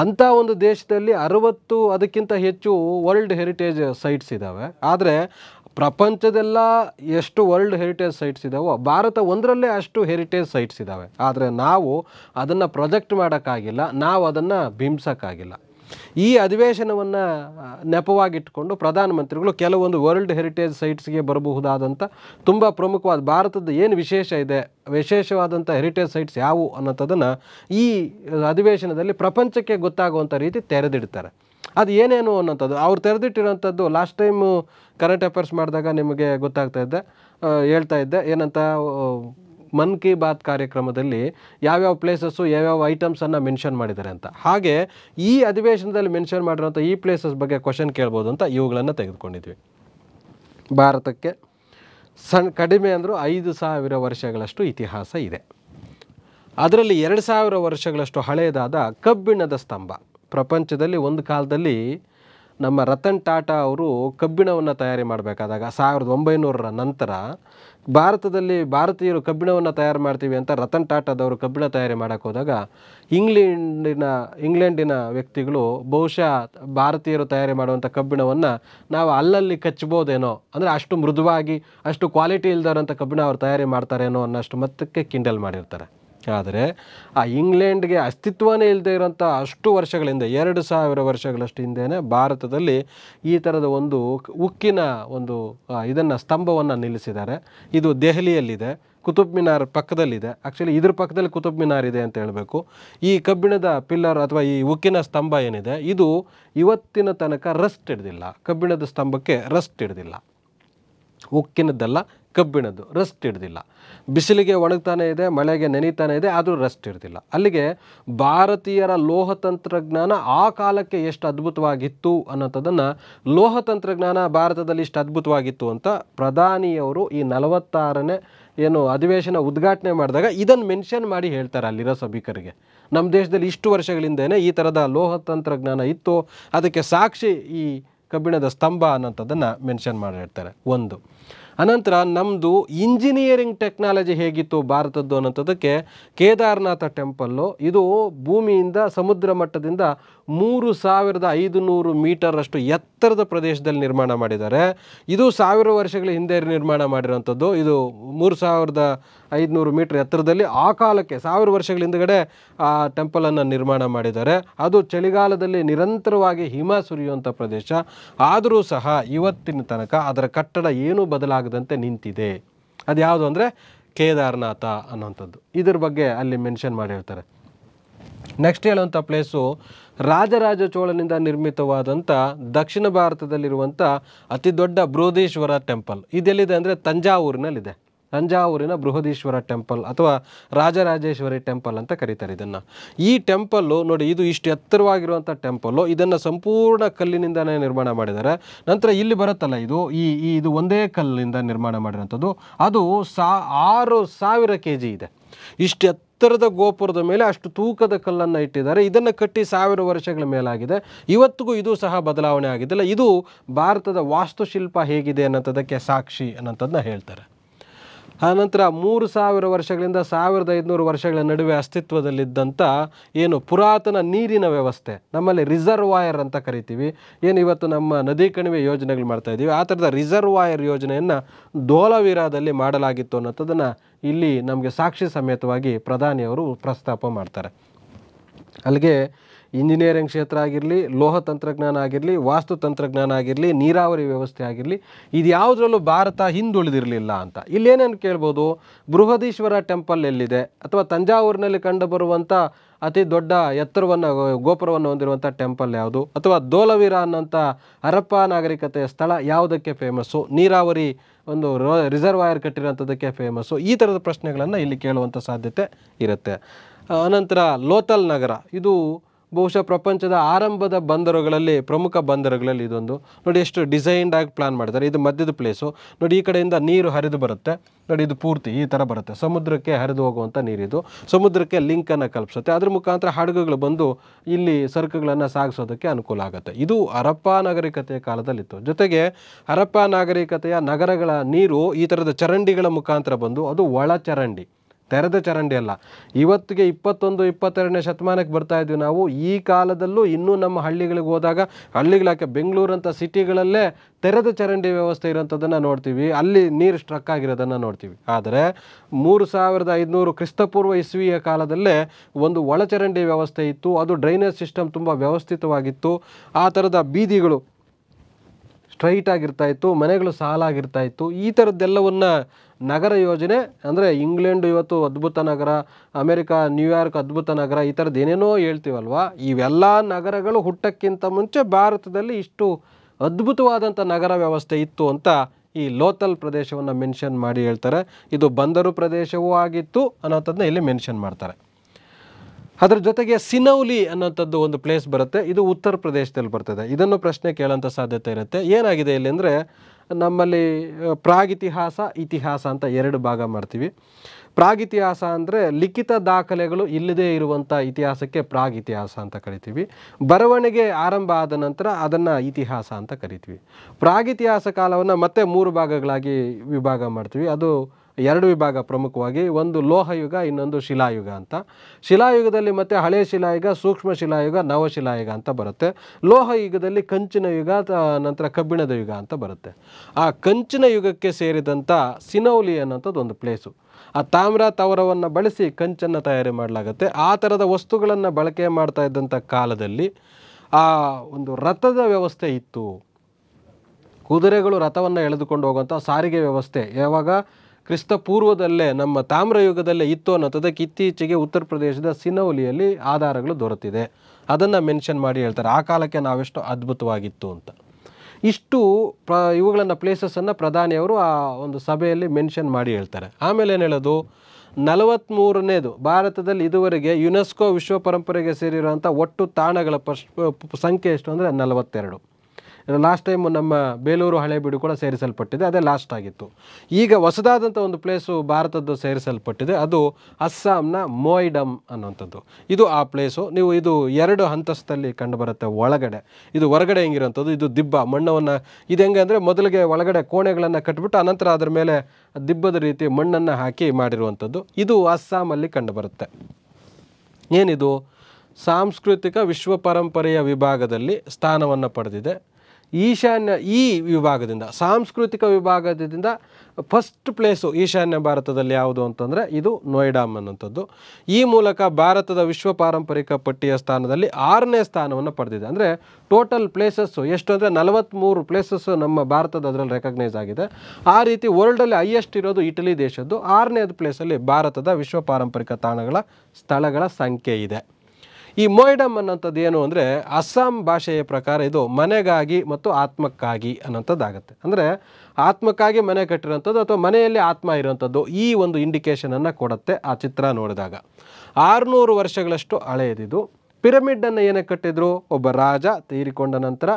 ಅಂಥ ಒಂದು ದೇಶದಲ್ಲಿ ಅರುವತ್ತು ಅದಕ್ಕಿಂತ ಹೆಚ್ಚು ವರ್ಲ್ಡ್ ಹೆರಿಟೇಜ್ ಸೈಟ್ಸ್ ಇದ್ದಾವೆ ಆದರೆ ಪ್ರಪಂಚದೆಲ್ಲ ಎಷ್ಟು ವರ್ಲ್ಡ್ ಹೆರಿಟೇಜ್ ಸೈಟ್ಸ್ ಇದ್ದಾವೋ ಭಾರತ ಒಂದರಲ್ಲೇ ಅಷ್ಟು ಹೆರಿಟೇಜ್ ಸೈಟ್ಸ್ ಇದ್ದಾವೆ ಆದರೆ ನಾವು ಅದನ್ನು ಪ್ರೊಜೆಕ್ಟ್ ಮಾಡೋಕ್ಕಾಗಿಲ್ಲ ನಾವು ಅದನ್ನು ಬಿಂಬಿಸೋಕ್ಕಾಗಿಲ್ಲ ಈ ಅಧಿವೇಶನವನ್ನು ನೆಪವಾಗಿಟ್ಟುಕೊಂಡು ಪ್ರಧಾನಮಂತ್ರಿಗಳು ಕೆಲವೊಂದು ವರ್ಲ್ಡ್ ಹೆರಿಟೇಜ್ ಸೈಟ್ಸ್ಗೆ ಬರಬಹುದಾದಂಥ ತುಂಬ ಪ್ರಮುಖವಾದ ಭಾರತದ ಏನು ವಿಶೇಷ ಇದೆ ವಿಶೇಷವಾದಂಥ ಹೆರಿಟೇಜ್ ಸೈಟ್ಸ್ ಯಾವುವು ಅನ್ನೋಂಥದ್ದನ್ನು ಈ ಅಧಿವೇಶನದಲ್ಲಿ ಪ್ರಪಂಚಕ್ಕೆ ಗೊತ್ತಾಗುವಂಥ ರೀತಿ ತೆರೆದಿಡ್ತಾರೆ ಅದು ಏನೇನು ಅನ್ನೋಂಥದ್ದು ಅವ್ರು ತೆರೆದಿಟ್ಟಿರೋಂಥದ್ದು ಲಾಸ್ಟ್ ಟೈಮು ಕರೆಂಟ್ ಅಫೇರ್ಸ್ ಮಾಡಿದಾಗ ನಿಮಗೆ ಗೊತ್ತಾಗ್ತಾ ಇದ್ದೆ ಹೇಳ್ತಾ ಇದ್ದೆ ಏನಂತ ಮನ್ ಕಿ ಬಾತ್ ಕಾರ್ಯಕ್ರಮದಲ್ಲಿ ಯಾವ್ಯಾವ ಪ್ಲೇಸಸ್ಸು ಯಾವ್ಯಾವ ಐಟಮ್ಸನ್ನು ಮೆನ್ಷನ್ ಮಾಡಿದ್ದಾರೆ ಅಂತ ಹಾಗೆ ಈ ಅಧಿವೇಶನದಲ್ಲಿ ಮೆನ್ಷನ್ ಮಾಡಿರೋಂಥ ಈ ಪ್ಲೇಸಸ್ ಬಗ್ಗೆ ಕ್ವಶನ್ ಕೇಳ್ಬೋದು ಅಂತ ಇವುಗಳನ್ನು ತೆಗೆದುಕೊಂಡಿದ್ವಿ ಭಾರತಕ್ಕೆ ಸಣ್ಣ ಕಡಿಮೆ ಅಂದರೂ ಐದು ಸಾವಿರ ವರ್ಷಗಳಷ್ಟು ಇತಿಹಾಸ ಇದೆ ಅದರಲ್ಲಿ ಎರಡು ಸಾವಿರ ವರ್ಷಗಳಷ್ಟು ಹಳೆಯದಾದ ಕಬ್ಬಿಣದ ಸ್ತಂಭ ಪ್ರಪಂಚದಲ್ಲಿ ಒಂದು ಕಾಲದಲ್ಲಿ ನಮ್ಮ ರತನ್ ಟಾಟಾ ಅವರು ಕಬ್ಬಿಣವನ್ನು ತಯಾರಿ ಮಾಡಬೇಕಾದಾಗ ಸಾವಿರದ ಒಂಬೈನೂರರ ನಂತರ ಭಾರತದಲ್ಲಿ ಭಾರತೀಯರು ಕಬ್ಬಿಣವನ್ನು ತಯಾರು ಮಾಡ್ತೀವಿ ಅಂತ ರತನ್ ಟಾಟಾದವರು ಕಬ್ಬಿಣ ತಯಾರಿ ಮಾಡೋಕ್ಕೆ ಹೋದಾಗ ಇಂಗ್ಲೆಂಡಿನ ಇಂಗ್ಲೆಂಡಿನ ವ್ಯಕ್ತಿಗಳು ಬಹುಶಃ ಭಾರತೀಯರು ತಯಾರಿ ಮಾಡುವಂಥ ಕಬ್ಬಿಣವನ್ನು ನಾವು ಅಲ್ಲಲ್ಲಿ ಕಚ್ಚಬೋದೇನೋ ಅಂದರೆ ಅಷ್ಟು ಮೃದುವಾಗಿ ಅಷ್ಟು ಕ್ವಾಲಿಟಿ ಇಲ್ದಿರೋಂಥ ಕಬ್ಬಿಣ ಅವರು ತಯಾರಿ ಮಾಡ್ತಾರೇನೋ ಅನ್ನೋಷ್ಟು ಮತ್ತಕ್ಕೆ ಕಿಂಡಲ್ ಮಾಡಿರ್ತಾರೆ ಆದರೆ ಆ ಇಂಗ್ಲೆಂಡ್ಗೆ ಅಸ್ತಿತ್ವವೇ ಇಲ್ಲದೆ ಇರೋಂಥ ಅಷ್ಟು ವರ್ಷಗಳಿಂದ ಎರಡು ಸಾವಿರ ವರ್ಷಗಳಷ್ಟು ಹಿಂದೆಯೇ ಭಾರತದಲ್ಲಿ ಈ ಥರದ ಒಂದು ಉಕ್ಕಿನ ಒಂದು ಇದನ್ನು ಸ್ತಂಭವನ್ನು ನಿಲ್ಲಿಸಿದ್ದಾರೆ ಇದು ದೆಹಲಿಯಲ್ಲಿದೆ ಕುತುಬ್ ಮಿನಾರ್ ಪಕ್ಕದಲ್ಲಿದೆ ಆ್ಯಕ್ಚುಲಿ ಇದ್ರ ಪಕ್ಕದಲ್ಲಿ ಕುತುಬ್ ಮಿನಾರ್ ಇದೆ ಅಂತ ಹೇಳಬೇಕು ಈ ಕಬ್ಬಿಣದ ಪಿಲ್ಲರ್ ಅಥವಾ ಈ ಉಕ್ಕಿನ ಸ್ತಂಭ ಏನಿದೆ ಇದು ಇವತ್ತಿನ ತನಕ ರಸ್ಟ್ ಹಿಡ್ದಿಲ್ಲ ಕಬ್ಬಿಣದ ಸ್ತಂಭಕ್ಕೆ ರಸ್ಟ್ ಹಿಡ್ದಿಲ್ಲ ಉಕ್ಕಿನದ್ದಲ್ಲ ಕಬ್ಬಿಣದ್ದು ರಸ್ಟ್ ಹಿಡ್ದಿಲ್ಲ ಬಿಸಿಲಿಗೆ ಒಣಗ್ತಾನೆ ಇದೆ ಮಳೆಗೆ ನೆನೀತಾನೆ ಇದೆ ಆದರೂ ರಸ್ಟ್ ಹಿಡ್ದಿಲ್ಲ ಅಲ್ಲಿಗೆ ಭಾರತೀಯರ ಲೋಹ ತಂತ್ರಜ್ಞಾನ ಆ ಕಾಲಕ್ಕೆ ಎಷ್ಟು ಅದ್ಭುತವಾಗಿತ್ತು ಅನ್ನೋಂಥದ್ದನ್ನು ಲೋಹ ತಂತ್ರಜ್ಞಾನ ಭಾರತದಲ್ಲಿ ಇಷ್ಟು ಅದ್ಭುತವಾಗಿತ್ತು ಅಂತ ಪ್ರಧಾನಿಯವರು ಈ ನಲವತ್ತಾರನೇ ಏನು ಅಧಿವೇಶನ ಉದ್ಘಾಟನೆ ಮಾಡಿದಾಗ ಇದನ್ನು ಮೆನ್ಷನ್ ಮಾಡಿ ಹೇಳ್ತಾರೆ ಅಲ್ಲಿರೋ ಸಭಿಕರಿಗೆ ನಮ್ಮ ದೇಶದಲ್ಲಿ ಇಷ್ಟು ವರ್ಷಗಳಿಂದನೇ ಈ ಥರದ ಲೋಹ ತಂತ್ರಜ್ಞಾನ ಇತ್ತು ಅದಕ್ಕೆ ಸಾಕ್ಷಿ ಈ ಕಬ್ಬಿಣದ ಸ್ತಂಭ ಅನ್ನೋಂಥದ್ದನ್ನು ಮೆನ್ಷನ್ ಮಾಡಿರ್ತಾರೆ ಒಂದು ಅನಂತರ ನಮ್ಮದು ಇಂಜಿನಿಯರಿಂಗ್ ಟೆಕ್ನಾಲಜಿ ಹೇಗಿತ್ತು ಭಾರತದ್ದು ಅನ್ನೋಂಥದ್ದಕ್ಕೆ ಕೇದಾರನಾಥ ಟೆಂಪಲ್ಲು ಇದು ಭೂಮಿಯಿಂದ ಸಮುದ್ರ ಮಟ್ಟದಿಂದ ಮೂರು ಸಾವಿರದ ಐದು ನೂರು ಮೀಟರಷ್ಟು ಎತ್ತರದ ಪ್ರದೇಶದಲ್ಲಿ ನಿರ್ಮಾಣ ಮಾಡಿದ್ದಾರೆ ಇದು ಸಾವಿರ ವರ್ಷಗಳ ಹಿಂದೆ ನಿರ್ಮಾಣ ಮಾಡಿರೋಂಥದ್ದು ಇದು ಮೂರು ಸಾವಿರದ ಐದುನೂರು ಮೀಟರ್ ಎತ್ತರದಲ್ಲಿ ಆ ಕಾಲಕ್ಕೆ ಸಾವಿರ ವರ್ಷಗಳ ಹಿಂದಗಡೆ ಆ ಟೆಂಪಲನ್ನು ನಿರ್ಮಾಣ ಮಾಡಿದ್ದಾರೆ ಅದು ಚಳಿಗಾಲದಲ್ಲಿ ನಿರಂತರವಾಗಿ ಹಿಮ ಸುರಿಯುವಂಥ ಪ್ರದೇಶ ಆದರೂ ಸಹ ಇವತ್ತಿನ ತನಕ ಅದರ ಕಟ್ಟಡ ಏನೂ ಬದಲಾಗದಂತೆ ನಿಂತಿದೆ ಅದು ಯಾವುದು ಅಂದರೆ ಕೇದಾರನಾಥ ಅನ್ನೋಂಥದ್ದು ಇದ್ರ ಬಗ್ಗೆ ಅಲ್ಲಿ ಮೆನ್ಷನ್ ಮಾಡಿರ್ತಾರೆ ನೆಕ್ಸ್ಟ್ ಹೇಳುವಂಥ ಪ್ಲೇಸು ರಾಜರಾಜ ಚೋಳನಿಂದ ನಿರ್ಮಿತವಾದಂಥ ದಕ್ಷಿಣ ಭಾರತದಲ್ಲಿರುವಂಥ ಅತಿ ದೊಡ್ಡ ಬೃಹದೀಶ್ವರ ಟೆಂಪಲ್ ಇದೆಲ್ಲಿದೆ ಅಂದರೆ ತಂಜಾವೂರಿನಲ್ಲಿದೆ ತಂಜಾವೂರಿನ ಬೃಹದೀಶ್ವರ ಟೆಂಪಲ್ ಅಥವಾ ರಾಜರಾಜೇಶ್ವರಿ ಟೆಂಪಲ್ ಅಂತ ಕರೀತಾರೆ ಇದನ್ನು ಈ ಟೆಂಪಲ್ಲು ನೋಡಿ ಇದು ಇಷ್ಟು ಎತ್ತರವಾಗಿರುವಂಥ ಟೆಂಪಲ್ಲು ಇದನ್ನು ಸಂಪೂರ್ಣ ಕಲ್ಲಿನಿಂದನೇ ನಿರ್ಮಾಣ ಮಾಡಿದ್ದಾರೆ ನಂತರ ಇಲ್ಲಿ ಬರುತ್ತಲ್ಲ ಇದು ಈ ಇದು ಒಂದೇ ಕಲ್ಲಿನಿಂದ ನಿರ್ಮಾಣ ಮಾಡಿರೋಂಥದ್ದು ಅದು ಸಾ ಆರು ಸಾವಿರ ಕೆ ಜಿ ಇದೆ ಇಷ್ಟು ಎತ್ತರದ ಗೋಪುರದ ಮೇಲೆ ಅಷ್ಟು ತೂಕದ ಕಲ್ಲನ್ನು ಇಟ್ಟಿದ್ದಾರೆ ಇದನ್ನು ಕಟ್ಟಿ ಸಾವಿರ ವರ್ಷಗಳ ಮೇಲಾಗಿದೆ ಇವತ್ತಿಗೂ ಇದು ಸಹ ಬದಲಾವಣೆ ಆಗಿದ್ದಿಲ್ಲ ಇದು ಭಾರತದ ವಾಸ್ತುಶಿಲ್ಪ ಹೇಗಿದೆ ಅನ್ನೋಂಥದ್ದಕ್ಕೆ ಸಾಕ್ಷಿ ಅನ್ನೋಂಥದ್ದನ್ನ ಹೇಳ್ತಾರೆ ಆನಂತರ ಮೂರು ಸಾವಿರ ವರ್ಷಗಳಿಂದ ಸಾವಿರದ ಐದುನೂರು ವರ್ಷಗಳ ನಡುವೆ ಅಸ್ತಿತ್ವದಲ್ಲಿದ್ದಂಥ ಏನು ಪುರಾತನ ನೀರಿನ ವ್ಯವಸ್ಥೆ ನಮ್ಮಲ್ಲಿ ರಿಸರ್ವಾಯರ್ ಅಂತ ಕರಿತೀವಿ ಏನು ಇವತ್ತು ನಮ್ಮ ನದಿ ಕಣಿವೆ ಯೋಜನೆಗಳು ಮಾಡ್ತಾ ಇದ್ದೀವಿ ಆ ಥರದ ರಿಸರ್ವಾಯರ್ ಯೋಜನೆಯನ್ನು ಧೋಲವೀರಾದಲ್ಲಿ ಮಾಡಲಾಗಿತ್ತು ಅನ್ನೋಂಥದ್ದನ್ನು ಇಲ್ಲಿ ನಮಗೆ ಸಾಕ್ಷಿ ಸಮೇತವಾಗಿ ಪ್ರಧಾನಿಯವರು ಪ್ರಸ್ತಾಪ ಮಾಡ್ತಾರೆ ಅಲ್ಲಿಗೆ ಇಂಜಿನಿಯರಿಂಗ್ ಕ್ಷೇತ್ರ ಆಗಿರಲಿ ಲೋಹ ತಂತ್ರಜ್ಞಾನ ಆಗಿರಲಿ ವಾಸ್ತು ತಂತ್ರಜ್ಞಾನ ಆಗಿರಲಿ ನೀರಾವರಿ ವ್ಯವಸ್ಥೆ ಆಗಿರಲಿ ಇದು ಯಾವುದರಲ್ಲೂ ಭಾರತ ಹಿಂದುಳಿದಿರಲಿಲ್ಲ ಅಂತ ಇಲ್ಲೇನೇನು ಕೇಳ್ಬೋದು ಬೃಹದೀಶ್ವರ ಟೆಂಪಲ್ ಎಲ್ಲಿದೆ ಅಥವಾ ತಂಜಾವೂರಿನಲ್ಲಿ ಕಂಡುಬರುವಂಥ ಅತಿ ದೊಡ್ಡ ಎತ್ತರವನ್ನು ಗೋಪುರವನ್ನು ಹೊಂದಿರುವಂಥ ಟೆಂಪಲ್ ಯಾವುದು ಅಥವಾ ದೋಲವೀರ ಅನ್ನೋಂಥ ಹರಪ್ಪ ನಾಗರಿಕತೆಯ ಸ್ಥಳ ಯಾವುದಕ್ಕೆ ಫೇಮಸ್ಸು ನೀರಾವರಿ ಒಂದು ರಿಸರ್ವಾಯರ್ ಕಟ್ಟಿರೋಂಥದ್ದಕ್ಕೆ ಫೇಮಸ್ಸು ಈ ಥರದ ಪ್ರಶ್ನೆಗಳನ್ನು ಇಲ್ಲಿ ಕೇಳುವಂಥ ಸಾಧ್ಯತೆ ಇರುತ್ತೆ ಅನಂತರ ಲೋತಲ್ ನಗರ ಇದು ಬಹುಶಃ ಪ್ರಪಂಚದ ಆರಂಭದ ಬಂದರುಗಳಲ್ಲಿ ಪ್ರಮುಖ ಬಂದರುಗಳಲ್ಲಿ ಇದೊಂದು ನೋಡಿ ಎಷ್ಟು ಡಿಸೈನ್ಡ್ ಆಗಿ ಪ್ಲಾನ್ ಮಾಡಿದ್ದಾರೆ ಇದು ಮಧ್ಯದ ಪ್ಲೇಸು ನೋಡಿ ಈ ಕಡೆಯಿಂದ ನೀರು ಹರಿದು ಬರುತ್ತೆ ನೋಡಿ ಇದು ಪೂರ್ತಿ ಈ ಥರ ಬರುತ್ತೆ ಸಮುದ್ರಕ್ಕೆ ಹರಿದು ಹೋಗುವಂಥ ಇದು ಸಮುದ್ರಕ್ಕೆ ಲಿಂಕನ್ನು ಕಲ್ಪಿಸುತ್ತೆ ಅದ್ರ ಮುಖಾಂತರ ಹಡಗುಗಳು ಬಂದು ಇಲ್ಲಿ ಸರಕುಗಳನ್ನು ಸಾಗಿಸೋದಕ್ಕೆ ಅನುಕೂಲ ಆಗುತ್ತೆ ಇದು ಹರಪ್ಪ ನಾಗರಿಕತೆಯ ಕಾಲದಲ್ಲಿತ್ತು ಜೊತೆಗೆ ಹರಪ್ಪ ನಾಗರಿಕತೆಯ ನಗರಗಳ ನೀರು ಈ ಥರದ ಚರಂಡಿಗಳ ಮುಖಾಂತರ ಬಂದು ಅದು ಒಳ ಚರಂಡಿ ತೆರೆದ ಚರಂಡಿ ಅಲ್ಲ ಇವತ್ತಿಗೆ ಇಪ್ಪತ್ತೊಂದು ಇಪ್ಪತ್ತೆರಡನೇ ಶತಮಾನಕ್ಕೆ ಬರ್ತಾ ಇದ್ವಿ ನಾವು ಈ ಕಾಲದಲ್ಲೂ ಇನ್ನೂ ನಮ್ಮ ಹಳ್ಳಿಗಳಿಗೆ ಹೋದಾಗ ಹಳ್ಳಿಗಳಾಕೆ ಬೆಂಗಳೂರಂಥ ಸಿಟಿಗಳಲ್ಲೇ ತೆರೆದ ಚರಂಡಿ ವ್ಯವಸ್ಥೆ ಇರೋಂಥದ್ದನ್ನು ನೋಡ್ತೀವಿ ಅಲ್ಲಿ ನೀರು ಸ್ಟ್ರಕ್ ಆಗಿರೋದನ್ನು ನೋಡ್ತೀವಿ ಆದರೆ ಮೂರು ಸಾವಿರದ ಐದುನೂರು ಕ್ರಿಸ್ತಪೂರ್ವ ಇಸ್ವಿಯ ಕಾಲದಲ್ಲೇ ಒಂದು ಒಳಚರಂಡಿ ವ್ಯವಸ್ಥೆ ಇತ್ತು ಅದು ಡ್ರೈನೇಜ್ ಸಿಸ್ಟಮ್ ತುಂಬ ವ್ಯವಸ್ಥಿತವಾಗಿತ್ತು ಆ ಥರದ ಬೀದಿಗಳು ಸ್ಟ್ರೈಟ್ ಆಗಿರ್ತಾ ಇತ್ತು ಮನೆಗಳು ಸಾಲಾಗಿರ್ತಾ ಇತ್ತು ಈ ಥರದ್ದೆಲ್ಲವನ್ನು ನಗರ ಯೋಜನೆ ಅಂದರೆ ಇಂಗ್ಲೆಂಡ್ ಇವತ್ತು ಅದ್ಭುತ ನಗರ ಅಮೇರಿಕಾ ನ್ಯೂಯಾರ್ಕ್ ಅದ್ಭುತ ನಗರ ಈ ಥರದ್ದು ಏನೇನೋ ಹೇಳ್ತೀವಲ್ವ ಇವೆಲ್ಲ ನಗರಗಳು ಹುಟ್ಟಕ್ಕಿಂತ ಮುಂಚೆ ಭಾರತದಲ್ಲಿ ಇಷ್ಟು ಅದ್ಭುತವಾದಂಥ ನಗರ ವ್ಯವಸ್ಥೆ ಇತ್ತು ಅಂತ ಈ ಲೋತಲ್ ಪ್ರದೇಶವನ್ನು ಮೆನ್ಷನ್ ಮಾಡಿ ಹೇಳ್ತಾರೆ ಇದು ಬಂದರು ಪ್ರದೇಶವೂ ಆಗಿತ್ತು ಅನ್ನೋಂಥದ್ದನ್ನ ಇಲ್ಲಿ ಮೆನ್ಷನ್ ಮಾಡ್ತಾರೆ ಅದರ ಜೊತೆಗೆ ಸಿನೌಲಿ ಅನ್ನೋಂಥದ್ದು ಒಂದು ಪ್ಲೇಸ್ ಬರುತ್ತೆ ಇದು ಉತ್ತರ ಪ್ರದೇಶದಲ್ಲಿ ಬರ್ತದೆ ಇದನ್ನು ಪ್ರಶ್ನೆ ಕೇಳೋಂಥ ಸಾಧ್ಯತೆ ಇರುತ್ತೆ ಏನಾಗಿದೆ ಇಲ್ಲಿ ಅಂದರೆ ನಮ್ಮಲ್ಲಿ ಪ್ರಾಗಿತಿಹಾಸ ಇತಿಹಾಸ ಅಂತ ಎರಡು ಭಾಗ ಮಾಡ್ತೀವಿ ಪ್ರಾಗಿತಿಹಾಸ ಅಂದರೆ ಲಿಖಿತ ದಾಖಲೆಗಳು ಇಲ್ಲದೇ ಇರುವಂಥ ಇತಿಹಾಸಕ್ಕೆ ಇತಿಹಾಸ ಅಂತ ಕರಿತೀವಿ ಬರವಣಿಗೆ ಆರಂಭ ಆದ ನಂತರ ಅದನ್ನು ಇತಿಹಾಸ ಅಂತ ಕರಿತೀವಿ ಪ್ರಾಗಿತಿಹಾಸ ಕಾಲವನ್ನು ಮತ್ತೆ ಮೂರು ಭಾಗಗಳಾಗಿ ವಿಭಾಗ ಮಾಡ್ತೀವಿ ಅದು ಎರಡು ವಿಭಾಗ ಪ್ರಮುಖವಾಗಿ ಒಂದು ಲೋಹಯುಗ ಇನ್ನೊಂದು ಶಿಲಾಯುಗ ಅಂತ ಶಿಲಾಯುಗದಲ್ಲಿ ಮತ್ತೆ ಹಳೆಯ ಶಿಲಾಯುಗ ಸೂಕ್ಷ್ಮ ಶಿಲಾಯುಗ ನವಶಿಲಾಯುಗ ಅಂತ ಬರುತ್ತೆ ಲೋಹಯುಗದಲ್ಲಿ ಕಂಚಿನ ಯುಗ ನಂತರ ಕಬ್ಬಿಣದ ಯುಗ ಅಂತ ಬರುತ್ತೆ ಆ ಕಂಚಿನ ಯುಗಕ್ಕೆ ಸೇರಿದಂಥ ಸಿನೌಲಿ ಅನ್ನೋಂಥದ್ದು ಒಂದು ಪ್ಲೇಸು ಆ ತಾಮ್ರ ತವರವನ್ನು ಬಳಸಿ ಕಂಚನ್ನು ತಯಾರಿ ಮಾಡಲಾಗುತ್ತೆ ಆ ಥರದ ವಸ್ತುಗಳನ್ನು ಬಳಕೆ ಮಾಡ್ತಾ ಇದ್ದಂಥ ಕಾಲದಲ್ಲಿ ಆ ಒಂದು ರಥದ ವ್ಯವಸ್ಥೆ ಇತ್ತು ಕುದುರೆಗಳು ರಥವನ್ನು ಎಳೆದುಕೊಂಡು ಹೋಗುವಂಥ ಸಾರಿಗೆ ವ್ಯವಸ್ಥೆ ಯಾವಾಗ ಕ್ರಿಸ್ತ ಪೂರ್ವದಲ್ಲೇ ನಮ್ಮ ತಾಮ್ರಯುಗದಲ್ಲೇ ಇತ್ತು ಅನ್ನೋದಕ್ಕೆ ಇತ್ತೀಚೆಗೆ ಉತ್ತರ ಪ್ರದೇಶದ ಸಿನೌಲಿಯಲ್ಲಿ ಆಧಾರಗಳು ದೊರೆತಿದೆ ಅದನ್ನು ಮೆನ್ಷನ್ ಮಾಡಿ ಹೇಳ್ತಾರೆ ಆ ಕಾಲಕ್ಕೆ ನಾವೆಷ್ಟು ಅದ್ಭುತವಾಗಿತ್ತು ಅಂತ ಇಷ್ಟು ಪ್ರ ಇವುಗಳನ್ನು ಪ್ಲೇಸಸನ್ನು ಪ್ರಧಾನಿಯವರು ಆ ಒಂದು ಸಭೆಯಲ್ಲಿ ಮೆನ್ಷನ್ ಮಾಡಿ ಹೇಳ್ತಾರೆ ಆಮೇಲೆ ಏನು ಹೇಳೋದು ನಲವತ್ತ್ಮೂರನೇದು ಭಾರತದಲ್ಲಿ ಇದುವರೆಗೆ ಯುನೆಸ್ಕೋ ವಿಶ್ವ ಪರಂಪರೆಗೆ ಸೇರಿರುವಂಥ ಒಟ್ಟು ತಾಣಗಳ ಪಶ್ ಸಂಖ್ಯೆ ಎಷ್ಟು ಅಂದರೆ ನಲವತ್ತೆರಡು ಲಾಸ್ಟ್ ಟೈಮು ನಮ್ಮ ಬೇಲೂರು ಹಳೇಬೀಡು ಕೂಡ ಸೇರಿಸಲ್ಪಟ್ಟಿದೆ ಅದೇ ಲಾಸ್ಟ್ ಆಗಿತ್ತು ಈಗ ಹೊಸದಾದಂಥ ಒಂದು ಪ್ಲೇಸು ಭಾರತದ್ದು ಸೇರಿಸಲ್ಪಟ್ಟಿದೆ ಅದು ಅಸ್ಸಾಂನ ಮೊಯ್ಡಮ್ ಅನ್ನುವಂಥದ್ದು ಇದು ಆ ಪ್ಲೇಸು ನೀವು ಇದು ಎರಡು ಕಂಡು ಕಂಡುಬರುತ್ತೆ ಒಳಗಡೆ ಇದು ಹೊರಗಡೆ ಹೆಂಗಿರೋಂಥದ್ದು ಇದು ದಿಬ್ಬ ಮಣ್ಣವನ್ನು ಇದು ಹೆಂಗೆ ಅಂದರೆ ಮೊದಲಿಗೆ ಒಳಗಡೆ ಕೋಣೆಗಳನ್ನು ಕಟ್ಬಿಟ್ಟು ಅನಂತರ ಅದರ ಮೇಲೆ ದಿಬ್ಬದ ರೀತಿ ಮಣ್ಣನ್ನು ಹಾಕಿ ಮಾಡಿರುವಂಥದ್ದು ಇದು ಅಸ್ಸಾಮಲ್ಲಿ ಕಂಡುಬರುತ್ತೆ ಏನಿದು ಸಾಂಸ್ಕೃತಿಕ ವಿಶ್ವ ಪರಂಪರೆಯ ವಿಭಾಗದಲ್ಲಿ ಸ್ಥಾನವನ್ನು ಪಡೆದಿದೆ ಈಶಾನ್ಯ ಈ ವಿಭಾಗದಿಂದ ಸಾಂಸ್ಕೃತಿಕ ವಿಭಾಗದಿಂದ ಫಸ್ಟ್ ಪ್ಲೇಸು ಈಶಾನ್ಯ ಭಾರತದಲ್ಲಿ ಯಾವುದು ಅಂತಂದರೆ ಇದು ನೋಯ್ಡಾಮ್ ಅನ್ನೋಂಥದ್ದು ಈ ಮೂಲಕ ಭಾರತದ ವಿಶ್ವ ಪಾರಂಪರಿಕ ಪಟ್ಟಿಯ ಸ್ಥಾನದಲ್ಲಿ ಆರನೇ ಸ್ಥಾನವನ್ನು ಪಡೆದಿದೆ ಅಂದರೆ ಟೋಟಲ್ ಪ್ಲೇಸಸ್ಸು ಎಷ್ಟು ಅಂದರೆ ನಲವತ್ತ್ಮೂರು ಪ್ಲೇಸಸ್ಸು ನಮ್ಮ ಭಾರತದ ಅದರಲ್ಲಿ ರೆಕಗ್ನೈಸ್ ಆಗಿದೆ ಆ ರೀತಿ ವರ್ಲ್ಡಲ್ಲಿ ಹೈಯೆಸ್ಟ್ ಇರೋದು ಇಟಲಿ ದೇಶದ್ದು ಆರನೇದು ಪ್ಲೇಸಲ್ಲಿ ಭಾರತದ ವಿಶ್ವ ಪಾರಂಪರಿಕ ತಾಣಗಳ ಸ್ಥಳಗಳ ಸಂಖ್ಯೆ ಇದೆ ಈ ಮೊಯ್ಡಮ್ ಅನ್ನೋಂಥದ್ದು ಏನು ಅಂದರೆ ಅಸ್ಸಾಂ ಭಾಷೆಯ ಪ್ರಕಾರ ಇದು ಮನೆಗಾಗಿ ಮತ್ತು ಆತ್ಮಕ್ಕಾಗಿ ಅನ್ನೋಂಥದ್ದಾಗತ್ತೆ ಅಂದರೆ ಆತ್ಮಕ್ಕಾಗಿ ಮನೆ ಕಟ್ಟಿರೋಂಥದ್ದು ಅಥವಾ ಮನೆಯಲ್ಲಿ ಆತ್ಮ ಇರೋಂಥದ್ದು ಈ ಒಂದು ಇಂಡಿಕೇಷನನ್ನು ಕೊಡುತ್ತೆ ಆ ಚಿತ್ರ ನೋಡಿದಾಗ ಆರುನೂರು ವರ್ಷಗಳಷ್ಟು ಹಳೆಯದಿದು ಪಿರಮಿಡನ್ನು ಏನಕ್ಕೆ ಕಟ್ಟಿದ್ರು ಒಬ್ಬ ರಾಜ ತೀರಿಕೊಂಡ ನಂತರ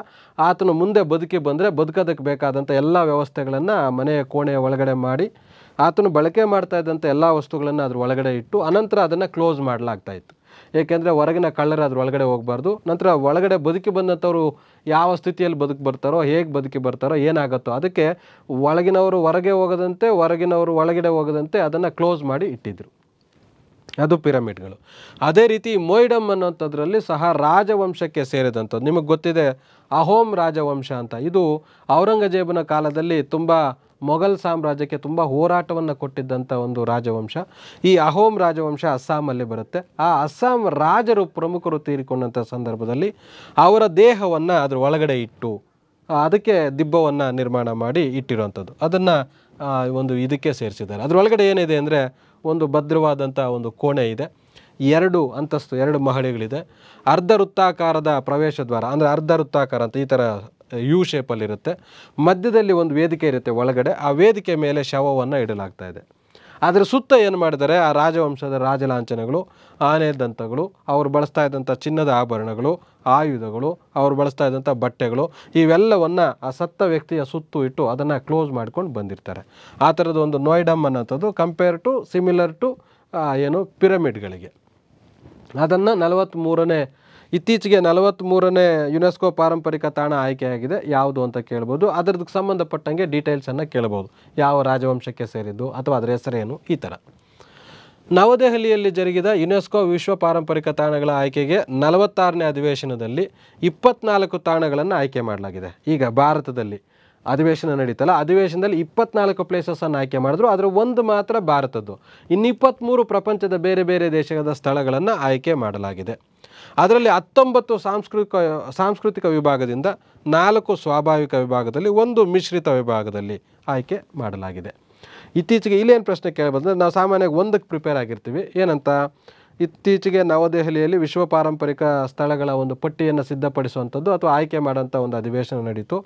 ಆತನು ಮುಂದೆ ಬದುಕಿ ಬಂದರೆ ಬದುಕೋದಕ್ಕೆ ಬೇಕಾದಂಥ ಎಲ್ಲ ವ್ಯವಸ್ಥೆಗಳನ್ನು ಮನೆಯ ಕೋಣೆಯ ಒಳಗಡೆ ಮಾಡಿ ಆತನು ಬಳಕೆ ಮಾಡ್ತಾ ಇದ್ದಂಥ ಎಲ್ಲ ವಸ್ತುಗಳನ್ನು ಅದ್ರ ಒಳಗಡೆ ಇಟ್ಟು ಅನಂತರ ಅದನ್ನು ಕ್ಲೋಸ್ ಇತ್ತು ಏಕೆಂದರೆ ಹೊರಗಿನ ಅದ್ರ ಒಳಗಡೆ ಹೋಗಬಾರ್ದು ನಂತರ ಒಳಗಡೆ ಬದುಕಿ ಬಂದಂಥವ್ರು ಯಾವ ಸ್ಥಿತಿಯಲ್ಲಿ ಬದುಕಿ ಬರ್ತಾರೋ ಹೇಗೆ ಬದುಕಿ ಬರ್ತಾರೋ ಏನಾಗುತ್ತೋ ಅದಕ್ಕೆ ಒಳಗಿನವರು ಹೊರಗೆ ಹೋಗದಂತೆ ಹೊರಗಿನವರು ಒಳಗಡೆ ಹೋಗದಂತೆ ಅದನ್ನು ಕ್ಲೋಸ್ ಮಾಡಿ ಇಟ್ಟಿದ್ದರು ಅದು ಪಿರಮಿಡ್ಗಳು ಅದೇ ರೀತಿ ಮೊಯ್ಡಮ್ ಅನ್ನೋಂಥದ್ರಲ್ಲಿ ಸಹ ರಾಜವಂಶಕ್ಕೆ ಸೇರಿದಂಥದ್ದು ನಿಮಗೆ ಗೊತ್ತಿದೆ ಅಹೋಮ್ ರಾಜವಂಶ ಅಂತ ಇದು ಔರಂಗಜೇಬನ ಕಾಲದಲ್ಲಿ ತುಂಬ ಮೊಘಲ್ ಸಾಮ್ರಾಜ್ಯಕ್ಕೆ ತುಂಬ ಹೋರಾಟವನ್ನು ಕೊಟ್ಟಿದ್ದಂಥ ಒಂದು ರಾಜವಂಶ ಈ ಅಹೋಮ್ ರಾಜವಂಶ ಅಸ್ಸಾಮಲ್ಲಿ ಬರುತ್ತೆ ಆ ಅಸ್ಸಾಂ ರಾಜರು ಪ್ರಮುಖರು ತೀರಿಕೊಂಡಂಥ ಸಂದರ್ಭದಲ್ಲಿ ಅವರ ದೇಹವನ್ನು ಅದರ ಒಳಗಡೆ ಇಟ್ಟು ಅದಕ್ಕೆ ದಿಬ್ಬವನ್ನು ನಿರ್ಮಾಣ ಮಾಡಿ ಇಟ್ಟಿರುವಂಥದ್ದು ಅದನ್ನು ಒಂದು ಇದಕ್ಕೆ ಸೇರಿಸಿದ್ದಾರೆ ಅದರೊಳಗಡೆ ಏನಿದೆ ಅಂದರೆ ಒಂದು ಭದ್ರವಾದಂಥ ಒಂದು ಕೋಣೆ ಇದೆ ಎರಡು ಅಂತಸ್ತು ಎರಡು ಮಹಡಿಗಳಿದೆ ಅರ್ಧ ವೃತ್ತಾಕಾರದ ಪ್ರವೇಶ ದ್ವಾರ ಅಂದರೆ ಅರ್ಧ ವೃತ್ತಾಕಾರ ಅಂತ ಈ ಥರ ಯು ಶೇಪಲ್ಲಿರುತ್ತೆ ಮಧ್ಯದಲ್ಲಿ ಒಂದು ವೇದಿಕೆ ಇರುತ್ತೆ ಒಳಗಡೆ ಆ ವೇದಿಕೆ ಮೇಲೆ ಶವವನ್ನು ಇಡಲಾಗ್ತಾ ಇದೆ ಅದರ ಸುತ್ತ ಏನು ಮಾಡಿದರೆ ಆ ರಾಜವಂಶದ ರಾಜಲಾಂಛನಗಳು ಆನೆ ದಂತಗಳು ಅವರು ಬಳಸ್ತಾ ಇದ್ದಂಥ ಚಿನ್ನದ ಆಭರಣಗಳು ಆಯುಧಗಳು ಅವರು ಬಳಸ್ತಾ ಇದ್ದಂಥ ಬಟ್ಟೆಗಳು ಇವೆಲ್ಲವನ್ನು ಆ ಸತ್ತ ವ್ಯಕ್ತಿಯ ಸುತ್ತು ಇಟ್ಟು ಅದನ್ನು ಕ್ಲೋಸ್ ಮಾಡ್ಕೊಂಡು ಬಂದಿರ್ತಾರೆ ಆ ಥರದ ಒಂದು ನೋಯ್ಡಮ್ ಅನ್ನೋಂಥದ್ದು ಕಂಪೇರ್ ಟು ಸಿಮಿಲರ್ ಟು ಏನು ಪಿರಮಿಡ್ಗಳಿಗೆ ಅದನ್ನು ನಲವತ್ತ್ಮೂರನೇ ಇತ್ತೀಚೆಗೆ ನಲವತ್ತ್ಮೂರನೇ ಯುನೆಸ್ಕೋ ಪಾರಂಪರಿಕ ತಾಣ ಆಯ್ಕೆಯಾಗಿದೆ ಯಾವುದು ಅಂತ ಕೇಳ್ಬೋದು ಅದರದಕ್ಕೆ ಸಂಬಂಧಪಟ್ಟಂಗೆ ಡೀಟೇಲ್ಸನ್ನು ಕೇಳ್ಬೋದು ಯಾವ ರಾಜವಂಶಕ್ಕೆ ಸೇರಿದ್ದು ಅಥವಾ ಅದರ ಹೆಸರೇನು ಈ ಥರ ನವದೆಹಲಿಯಲ್ಲಿ ಜರುಗಿದ ಯುನೆಸ್ಕೋ ವಿಶ್ವ ಪಾರಂಪರಿಕ ತಾಣಗಳ ಆಯ್ಕೆಗೆ ನಲವತ್ತಾರನೇ ಅಧಿವೇಶನದಲ್ಲಿ ಇಪ್ಪತ್ನಾಲ್ಕು ತಾಣಗಳನ್ನು ಆಯ್ಕೆ ಮಾಡಲಾಗಿದೆ ಈಗ ಭಾರತದಲ್ಲಿ ಅಧಿವೇಶನ ನಡೀತಲ್ಲ ಅಧಿವೇಶನದಲ್ಲಿ ಇಪ್ಪತ್ನಾಲ್ಕು ಪ್ಲೇಸಸ್ಸನ್ನು ಆಯ್ಕೆ ಮಾಡಿದ್ರು ಅದರ ಒಂದು ಮಾತ್ರ ಭಾರತದ್ದು ಇನ್ನಿಪ್ಪತ್ತ್ಮೂರು ಪ್ರಪಂಚದ ಬೇರೆ ಬೇರೆ ದೇಶದ ಸ್ಥಳಗಳನ್ನು ಆಯ್ಕೆ ಮಾಡಲಾಗಿದೆ ಅದರಲ್ಲಿ ಹತ್ತೊಂಬತ್ತು ಸಾಂಸ್ಕೃತಿಕ ಸಾಂಸ್ಕೃತಿಕ ವಿಭಾಗದಿಂದ ನಾಲ್ಕು ಸ್ವಾಭಾವಿಕ ವಿಭಾಗದಲ್ಲಿ ಒಂದು ಮಿಶ್ರಿತ ವಿಭಾಗದಲ್ಲಿ ಆಯ್ಕೆ ಮಾಡಲಾಗಿದೆ ಇತ್ತೀಚೆಗೆ ಇಲ್ಲೇನು ಪ್ರಶ್ನೆ ಕೇಳಬೇಕಂದ್ರೆ ನಾವು ಸಾಮಾನ್ಯವಾಗಿ ಒಂದಕ್ಕೆ ಪ್ರಿಪೇರ್ ಆಗಿರ್ತೀವಿ ಏನಂತ ಇತ್ತೀಚೆಗೆ ನವದೆಹಲಿಯಲ್ಲಿ ವಿಶ್ವ ಪಾರಂಪರಿಕ ಸ್ಥಳಗಳ ಒಂದು ಪಟ್ಟಿಯನ್ನು ಸಿದ್ಧಪಡಿಸುವಂಥದ್ದು ಅಥವಾ ಆಯ್ಕೆ ಮಾಡೋಂಥ ಒಂದು ಅಧಿವೇಶನ ನಡೀತು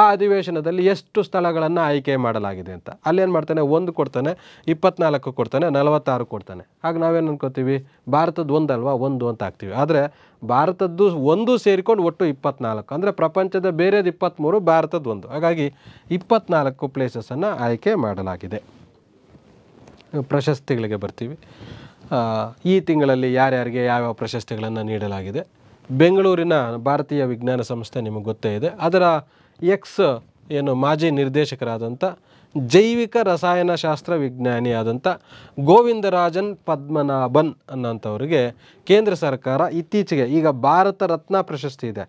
ಆ ಅಧಿವೇಶನದಲ್ಲಿ ಎಷ್ಟು ಸ್ಥಳಗಳನ್ನು ಆಯ್ಕೆ ಮಾಡಲಾಗಿದೆ ಅಂತ ಅಲ್ಲೇನು ಮಾಡ್ತಾನೆ ಒಂದು ಕೊಡ್ತಾನೆ ಇಪ್ಪತ್ನಾಲ್ಕು ಕೊಡ್ತಾನೆ ನಲವತ್ತಾರು ಕೊಡ್ತಾನೆ ಹಾಗೆ ನಾವೇನು ಅನ್ಕೋತೀವಿ ಭಾರತದ ಒಂದಲ್ವಾ ಒಂದು ಅಂತ ಆಗ್ತೀವಿ ಆದರೆ ಭಾರತದ್ದು ಒಂದು ಸೇರಿಕೊಂಡು ಒಟ್ಟು ಇಪ್ಪತ್ನಾಲ್ಕು ಅಂದರೆ ಪ್ರಪಂಚದ ಬೇರೆದು ಇಪ್ಪತ್ತ್ಮೂರು ಭಾರತದ ಒಂದು ಹಾಗಾಗಿ ಇಪ್ಪತ್ನಾಲ್ಕು ಪ್ಲೇಸಸ್ಸನ್ನು ಆಯ್ಕೆ ಮಾಡಲಾಗಿದೆ ಪ್ರಶಸ್ತಿಗಳಿಗೆ ಬರ್ತೀವಿ ಈ ತಿಂಗಳಲ್ಲಿ ಯಾರ್ಯಾರಿಗೆ ಯಾವ್ಯಾವ ಪ್ರಶಸ್ತಿಗಳನ್ನು ನೀಡಲಾಗಿದೆ ಬೆಂಗಳೂರಿನ ಭಾರತೀಯ ವಿಜ್ಞಾನ ಸಂಸ್ಥೆ ನಿಮಗೆ ಗೊತ್ತೇ ಇದೆ ಅದರ ಎಕ್ಸ್ ಏನು ಮಾಜಿ ನಿರ್ದೇಶಕರಾದಂಥ ಜೈವಿಕ ರಸಾಯನಶಾಸ್ತ್ರ ವಿಜ್ಞಾನಿಯಾದಂಥ ಗೋವಿಂದರಾಜನ್ ಪದ್ಮನಾಭನ್ ಅನ್ನೋಂಥವ್ರಿಗೆ ಕೇಂದ್ರ ಸರ್ಕಾರ ಇತ್ತೀಚೆಗೆ ಈಗ ಭಾರತ ರತ್ನ ಪ್ರಶಸ್ತಿ ಇದೆ